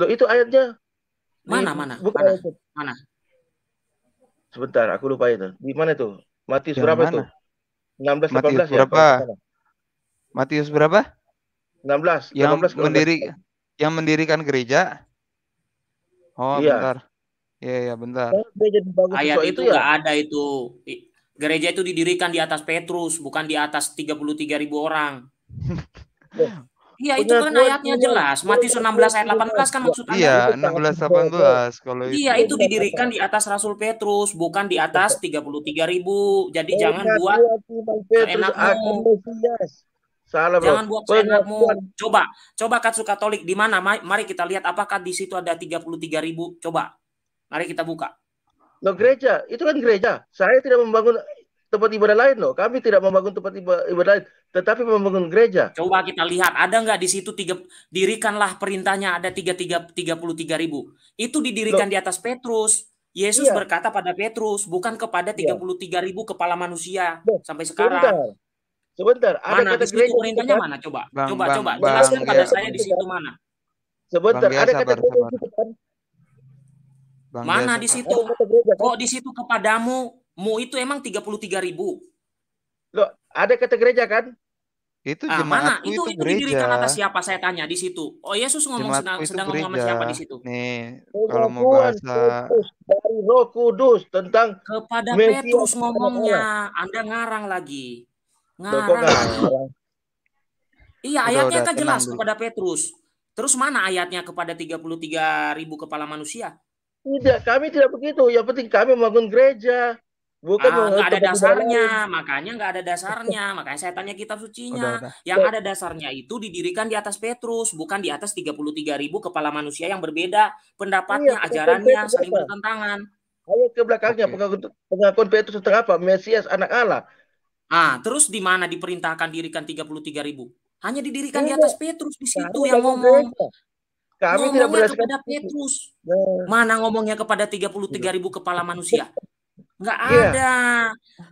Loh, itu ayatnya? Mana, Ini, mana? Bukan mana? mana? Sebentar, aku lupa itu. Di mana itu? Matius Yang berapa mana? 16 Matius 18 ya, berapa? ya? Matius berapa? 16. Yang 18, 18. yang mendirikan gereja. Oh, iya. bentar. Iya, iya, iya benar. Oh, ayat itu ya? nggak ya. ada itu. Gereja itu didirikan di atas Petrus, bukan di atas 33 ribu orang. Iya itu kan ayatnya jelas. Matius 16 ayat 18 kan maksudnya. Iya, 16 18 kalau iya, itu. Iya, itu didirikan di atas Rasul Petrus, bukan di atas 33 ribu. Jadi jangan buat enakmu. Salah, Jangan buat seenakmu. Coba, coba Katsu Katolik di mana? Mari kita lihat apakah di situ ada 33 ribu. Coba Mari kita buka. No gereja, itu kan gereja. Saya tidak membangun tempat ibadah lain loh. Kami tidak membangun tempat ibadah lain, tetapi membangun gereja. Coba kita lihat, ada nggak di situ tiga dirikanlah perintahnya ada tiga tiga tiga puluh tiga ribu. Itu didirikan loh. di atas Petrus. Yesus iya. berkata pada Petrus, bukan kepada iya. tiga puluh tiga ribu kepala manusia loh. sampai sekarang. Sebentar. Sebentar, ada mana, kata gereja perintahnya mana coba? Bang, coba bang, coba bang, jelaskan bang, pada ya. saya di situ mana. Sebentar, bang, ya, ada sabar, kata gereja sabar. Bang Mana di situ? Kok kan? oh, di situ kepadamu? Mu itu emang tiga puluh tiga ribu. Loh, ada kata gereja kan? Itu ah, mana? Itu, itu, itu didirikan atas siapa? Saya tanya di situ. Oh Yesus ngomong sedang, sedang ngomong sama siapa di situ? Nih, kalau mau bahasa dari Roh Kudus tentang kepada Mesias Petrus ngomongnya, Anda ngarang lagi. Ngarang. ngarang. Iya, ayatnya udah, kan jelas dulu. kepada Petrus. Terus mana ayatnya kepada 33 ribu kepala manusia? Tidak, kami tidak begitu. Yang penting kami membangun gereja. Bukan ah, ada dasarnya, makanya nggak ada dasarnya, makanya saya tanya kitab sucinya. Udah, udah. Yang ada dasarnya itu didirikan di atas Petrus, bukan di atas 33 ribu kepala manusia yang berbeda pendapatnya, iya, ajarannya saling bertentangan. Ayo ke belakangnya okay. pengakuan, pengakuan Petrus tentang apa? Mesias anak Allah. Ah, terus di mana diperintahkan dirikan 33 ribu? Hanya didirikan Ayo. di iya. atas Petrus di situ Ayo, yang ngomong. Gereja. Kami ngomongnya tidak berdasarkan kepada Petrus. Nah. Mana ngomongnya kepada 33 ribu iya. kepala manusia? Enggak iya. ada.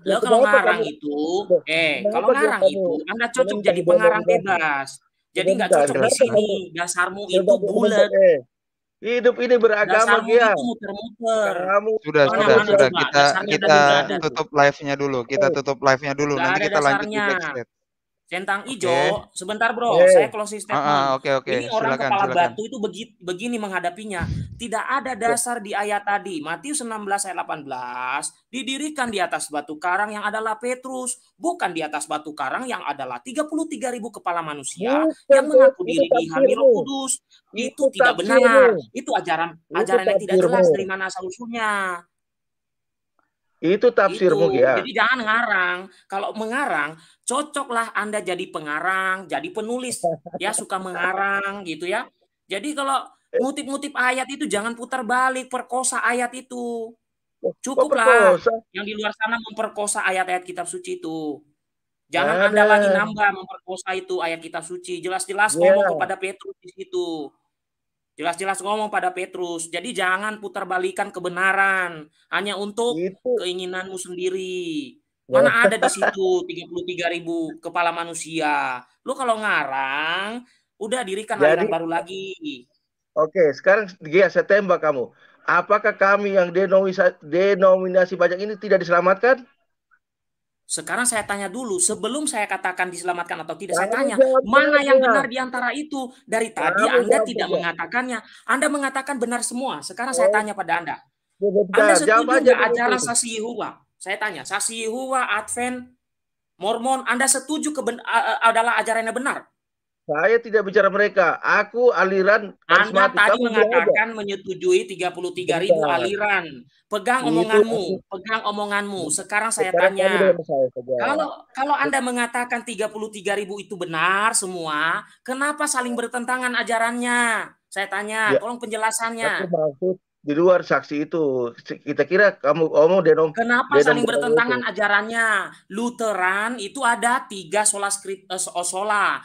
Yeah. Loh, kalau ngarang kami? itu, nah, eh, kalau ngarang kami? itu, Anda cocok bentar, jadi pengarang bebas. Jadi enggak cocok di sini. Dasarmu bentar, itu bulat. Eh. Hidup ini beragama dia. Muter-muter. sudah mana, sudah mana, sudah kita kita tutup live-nya dulu. Kita eh. tutup live-nya dulu. Nanti kita lanjut di backstage centang okay. hijau sebentar bro hey. saya closing statement Uh, ah, ah, okay, okay. ini orang silakan, kepala silakan. batu itu begini, begini menghadapinya tidak ada dasar di ayat tadi Matius 16 ayat 18 didirikan di atas batu karang yang adalah Petrus bukan di atas batu karang yang adalah 33 ribu kepala manusia Bukan, yang mengaku diri di roh kudus itu, itu tidak benar itu ajaran ajaran yang tidak jelas dari mana asal usulnya itu tafsirmu ya. Jadi jangan ngarang. Kalau mengarang, cocoklah Anda jadi pengarang, jadi penulis, ya suka mengarang gitu ya. Jadi kalau ngutip-ngutip ayat itu jangan putar balik perkosa ayat itu. Cukuplah yang di luar sana memperkosa ayat-ayat kitab suci itu. Jangan Anda lagi nambah memperkosa itu ayat kitab suci. Jelas-jelas yeah. ngomong kepada Petrus di situ. Jelas-jelas ngomong pada Petrus. Jadi jangan putar balikan kebenaran hanya untuk itu. keinginanmu sendiri. Mana ada di situ 33 ribu kepala manusia. Lu kalau ngarang, udah dirikan Jadi, baru lagi. Oke, okay, sekarang dia saya tembak kamu. Apakah kami yang denominasi, denominasi pajak ini tidak diselamatkan? Sekarang saya tanya dulu, sebelum saya katakan diselamatkan atau tidak, saya tanya mana yang ya. benar di antara itu. Dari tadi Anda tidak ya. mengatakannya. Anda mengatakan benar semua. Sekarang saya oh. tanya pada Anda. Anda setuju nggak ajaran sasi Yehuwa? Saya tanya, Sasihuwa, Advent, Mormon, Anda setuju keben adalah ajarannya benar? Saya tidak bicara mereka. Aku aliran Anda tadi Kamu mengatakan menyetujui 33 ribu aliran. Pegang omonganmu, pegang omonganmu. Hmm. Sekarang saya Sekarang tanya, saya kalau kalau Anda mengatakan 33 ribu itu benar semua, kenapa saling bertentangan ajarannya? Saya tanya, ya. tolong penjelasannya. Aku di luar saksi itu kita kira kamu kamu oh, denom kenapa denom saling bertentangan itu. ajarannya Lutheran itu ada tiga sola skrip uh, eh, sola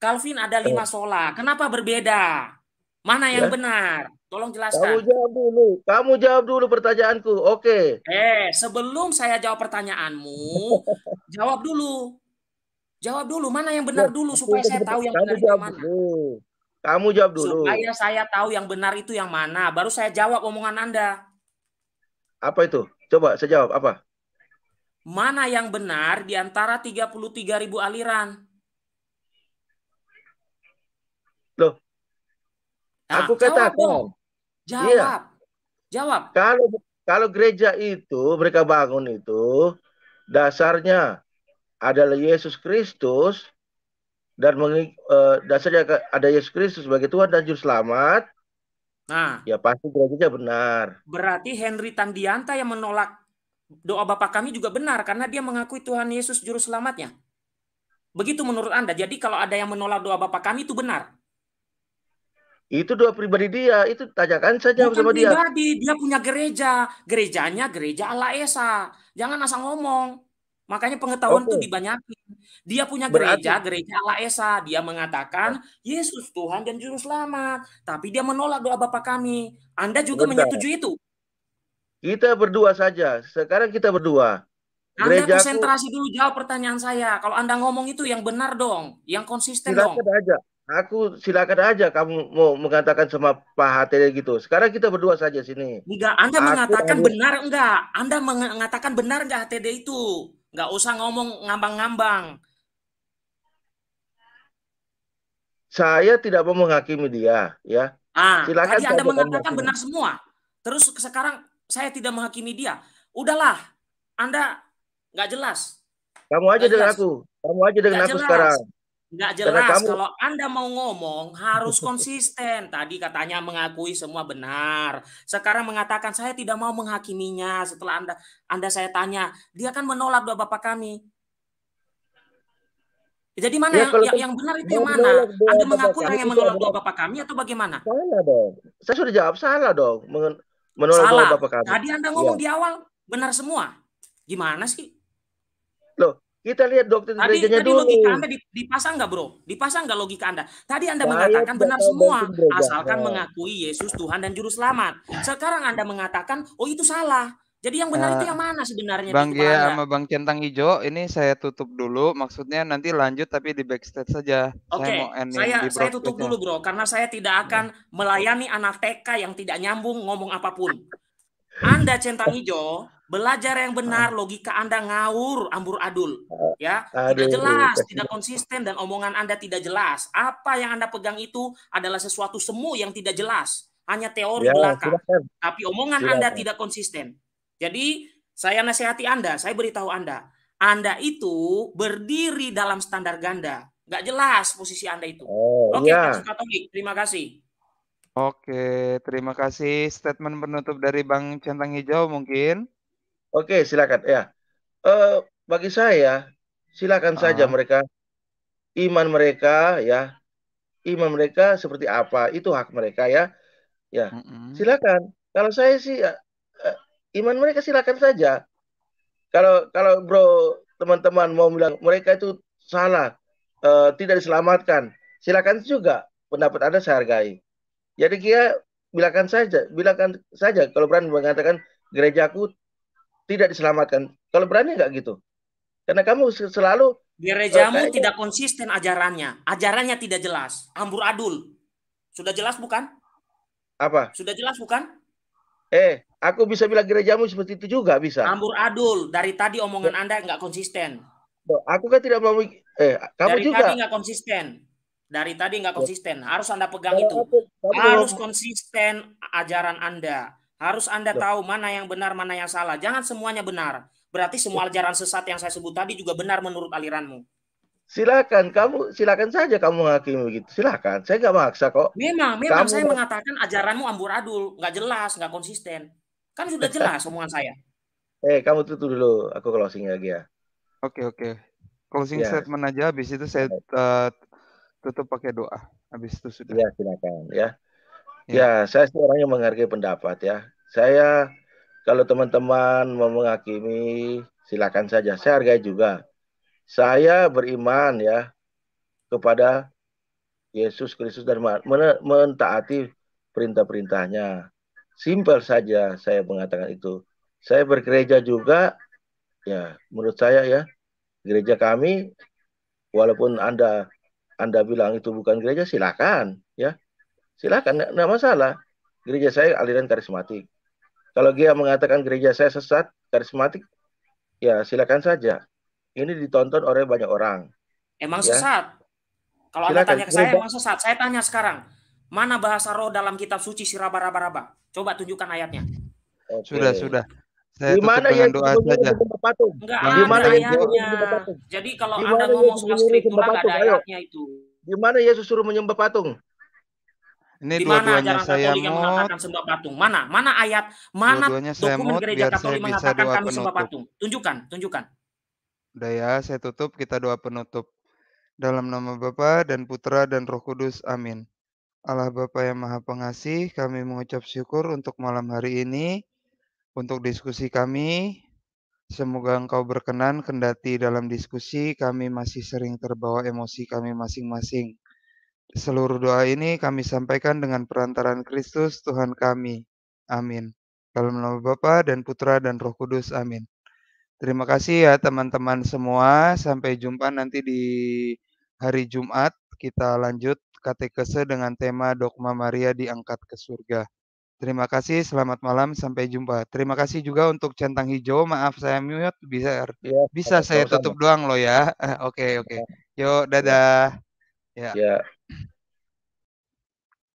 Calvin ada oh. lima sola kenapa berbeda mana yang ya? benar tolong jelaskan kamu jawab dulu kamu jawab dulu pertanyaanku oke eh sebelum saya jawab pertanyaanmu jawab dulu jawab dulu mana yang benar ya, dulu supaya saya tahu yang benar yang mana kamu jawab dulu. Supaya saya tahu yang benar itu yang mana, baru saya jawab omongan Anda. Apa itu? Coba saya jawab apa? Mana yang benar di antara 33 ribu aliran? Loh, nah, aku katakan. Jawab. Jawab. Iya. jawab. Kalau kalau gereja itu mereka bangun itu dasarnya adalah Yesus Kristus dan mengik, e, eh, dasarnya ada Yesus Kristus sebagai Tuhan dan Juru Selamat. Nah, ya pasti gereja benar. Berarti Henry Tandianta yang menolak doa Bapak kami juga benar karena dia mengakui Tuhan Yesus Juru Selamatnya. Begitu menurut Anda. Jadi kalau ada yang menolak doa Bapak kami itu benar. Itu doa pribadi dia, itu tanyakan saja Bukan sama pribadi, dia. pribadi, dia punya gereja. Gerejanya gereja Ala Esa. Jangan asal ngomong. Makanya pengetahuan itu okay. dibanyakin. Dia punya gereja, Berarti. gereja Laesa. Esa. Dia mengatakan Yesus Tuhan dan Juru Selamat. Tapi dia menolak doa Bapa kami. Anda juga Bentar. menyetujui itu? Kita berdua saja. Sekarang kita berdua. Anda gereja konsentrasi aku... dulu jawab pertanyaan saya. Kalau Anda ngomong itu yang benar dong, yang konsisten silakan dong. Silakan aja. Aku silakan aja kamu mau mengatakan sama Pak HT gitu. Sekarang kita berdua saja sini. Enggak, Anda aku mengatakan harus... benar enggak? Anda mengatakan benar enggak HTD itu? Nggak usah ngomong ngambang-ngambang. Saya tidak mau menghakimi dia, ya. Ah, Silakan tadi Anda mengatakan benar semua. Terus sekarang saya tidak menghakimi dia. Udahlah, Anda nggak jelas. Kamu aja gak dengan jelas. aku. Kamu aja dengan gak aku jelas. sekarang. Enggak jelas. Kamu... Kalau Anda mau ngomong harus konsisten. Tadi katanya mengakui semua benar. Sekarang mengatakan saya tidak mau menghakiminya. Setelah Anda Anda saya tanya, dia kan menolak doa Bapak kami. Jadi mana ya, yang, yang, yang benar itu yang mana? Anda mengakui orang yang menolak doa Bapak kami atau bagaimana? Salah dong. Saya sudah jawab salah dong. Menolak salah. doa Bapak kami. Tadi Anda ngomong ya. di awal benar semua. Gimana sih? Loh, kita lihat doktrin tadi, gerejanya tadi dulu. logika Anda dipasang nggak bro? Dipasang nggak logika Anda? Tadi Anda Saya mengatakan benar semua, asalkan nah. mengakui Yesus Tuhan dan Juru Selamat. Sekarang Anda mengatakan, oh itu salah. Jadi yang benar nah, itu yang mana sebenarnya? Bang Gia sama Bang Centang Ijo, ini saya tutup dulu. Maksudnya nanti lanjut tapi di backstage saja. Oke, okay. saya, saya, saya tutup dulu bro, karena saya tidak akan melayani anak TK yang tidak nyambung ngomong apapun. Anda Centang Ijo, Belajar yang benar, ah. logika Anda ngawur, ambur adul, ah. ya. Tidak jelas, tidak konsisten dan omongan Anda tidak jelas. Apa yang Anda pegang itu adalah sesuatu semu yang tidak jelas, hanya teori ya, belaka. Silakan. Tapi omongan silakan. Anda tidak konsisten. Jadi, saya nasihati Anda, saya beritahu Anda, anda itu berdiri dalam standar ganda. Nggak jelas posisi Anda itu. Oh, Oke, ya. Pak terima kasih. Oke, terima kasih. Statement penutup dari Bang Centang Hijau mungkin. Oke, silakan ya. Eh, bagi saya silakan uh. saja ah. mereka iman mereka ya. Iman mereka seperti apa? Itu hak mereka ya. Ya. Mm -mm. Silakan. Kalau saya sih ya, iman mereka silakan saja. Kalau kalau bro teman-teman mau bilang mereka itu salah, eh, tidak diselamatkan, silakan juga pendapat Anda saya hargai. Jadi kia ya, bilakan saja, bilakan saja kalau berani mengatakan gerejaku tidak diselamatkan. Kalau berani nggak gitu? Karena kamu selalu gerejamu rejamu eh, tidak konsisten ajarannya, ajarannya tidak jelas, ambur adul. Sudah jelas bukan? Apa? Sudah jelas bukan? Eh, aku bisa bilang gerejamu seperti itu juga bisa. Ambur adul. dari tadi omongan ya. anda nggak konsisten. aku kan tidak mau. Eh, kamu dari juga. Dari tadi nggak konsisten. Dari tadi nggak ya. konsisten. Harus anda pegang itu. Harus konsisten ajaran anda. Harus Anda Betul. Ya. tahu mana yang benar, mana yang salah. Jangan semuanya benar. Berarti semua ya. ajaran sesat yang saya sebut tadi juga benar menurut aliranmu. Silakan kamu, silakan saja kamu menghakimi begitu. Silakan, saya nggak maksa kok. Memang, memang kamu... saya mengatakan ajaranmu amburadul, nggak jelas, nggak konsisten. Kan sudah jelas omongan saya. Eh, hey, kamu tutup dulu, aku closing lagi ya. Oke, okay, oke. Okay. Closing yeah. statement aja, habis itu saya uh, tutup pakai doa. Habis itu sudah. Ya, silakan ya. Ya. ya, saya seorang yang menghargai pendapat ya. Saya kalau teman-teman mau menghakimi silakan saja. Saya hargai juga. Saya beriman ya kepada Yesus Kristus dan mentaati perintah-perintahnya. Simpel saja saya mengatakan itu. Saya bergereja juga, ya menurut saya ya, gereja kami, walaupun Anda Anda bilang itu bukan gereja, silakan ya silakan tidak masalah. Gereja saya aliran karismatik. Kalau dia mengatakan gereja saya sesat, karismatik, ya silakan saja. Ini ditonton oleh banyak orang. Emang ya. sesat. Kalau silakan. Anda tanya ke saya, emang sesat. Saya tanya sekarang, mana bahasa roh dalam kitab suci siraba-raba-raba? Coba tunjukkan ayatnya. Okay. Sudah, sudah. Saya Dimana yang doa saja. Enggak Dimana ada ayatnya. Jadi kalau Dimana Anda ngomong soal skriptura, enggak ada ayatnya itu. Gimana Yesus suruh menyembah patung? Ini dua-duanya saya Katolik yang mengatakan sembah patung. Mana? Mana ayat? Mana dua dokumen mut, gereja Katolik mengatakan kami sembah patung? Tunjukkan, tunjukkan. Udah ya, saya tutup. Kita doa penutup. Dalam nama Bapa dan Putra dan Roh Kudus. Amin. Allah Bapa yang Maha Pengasih, kami mengucap syukur untuk malam hari ini, untuk diskusi kami. Semoga Engkau berkenan kendati dalam diskusi kami masih sering terbawa emosi kami masing-masing. Seluruh doa ini kami sampaikan dengan perantaran Kristus Tuhan kami. Amin. Dalam nama Bapa dan Putra dan Roh Kudus. Amin. Terima kasih ya teman-teman semua. Sampai jumpa nanti di hari Jumat. Kita lanjut katekese dengan tema Dogma Maria diangkat ke surga. Terima kasih, selamat malam, sampai jumpa. Terima kasih juga untuk centang hijau, maaf saya mute, bisa ya, bisa saya tutup sama. doang loh ya. Oke, oke. Okay, iya. okay. Yuk, dadah. Ya. ya.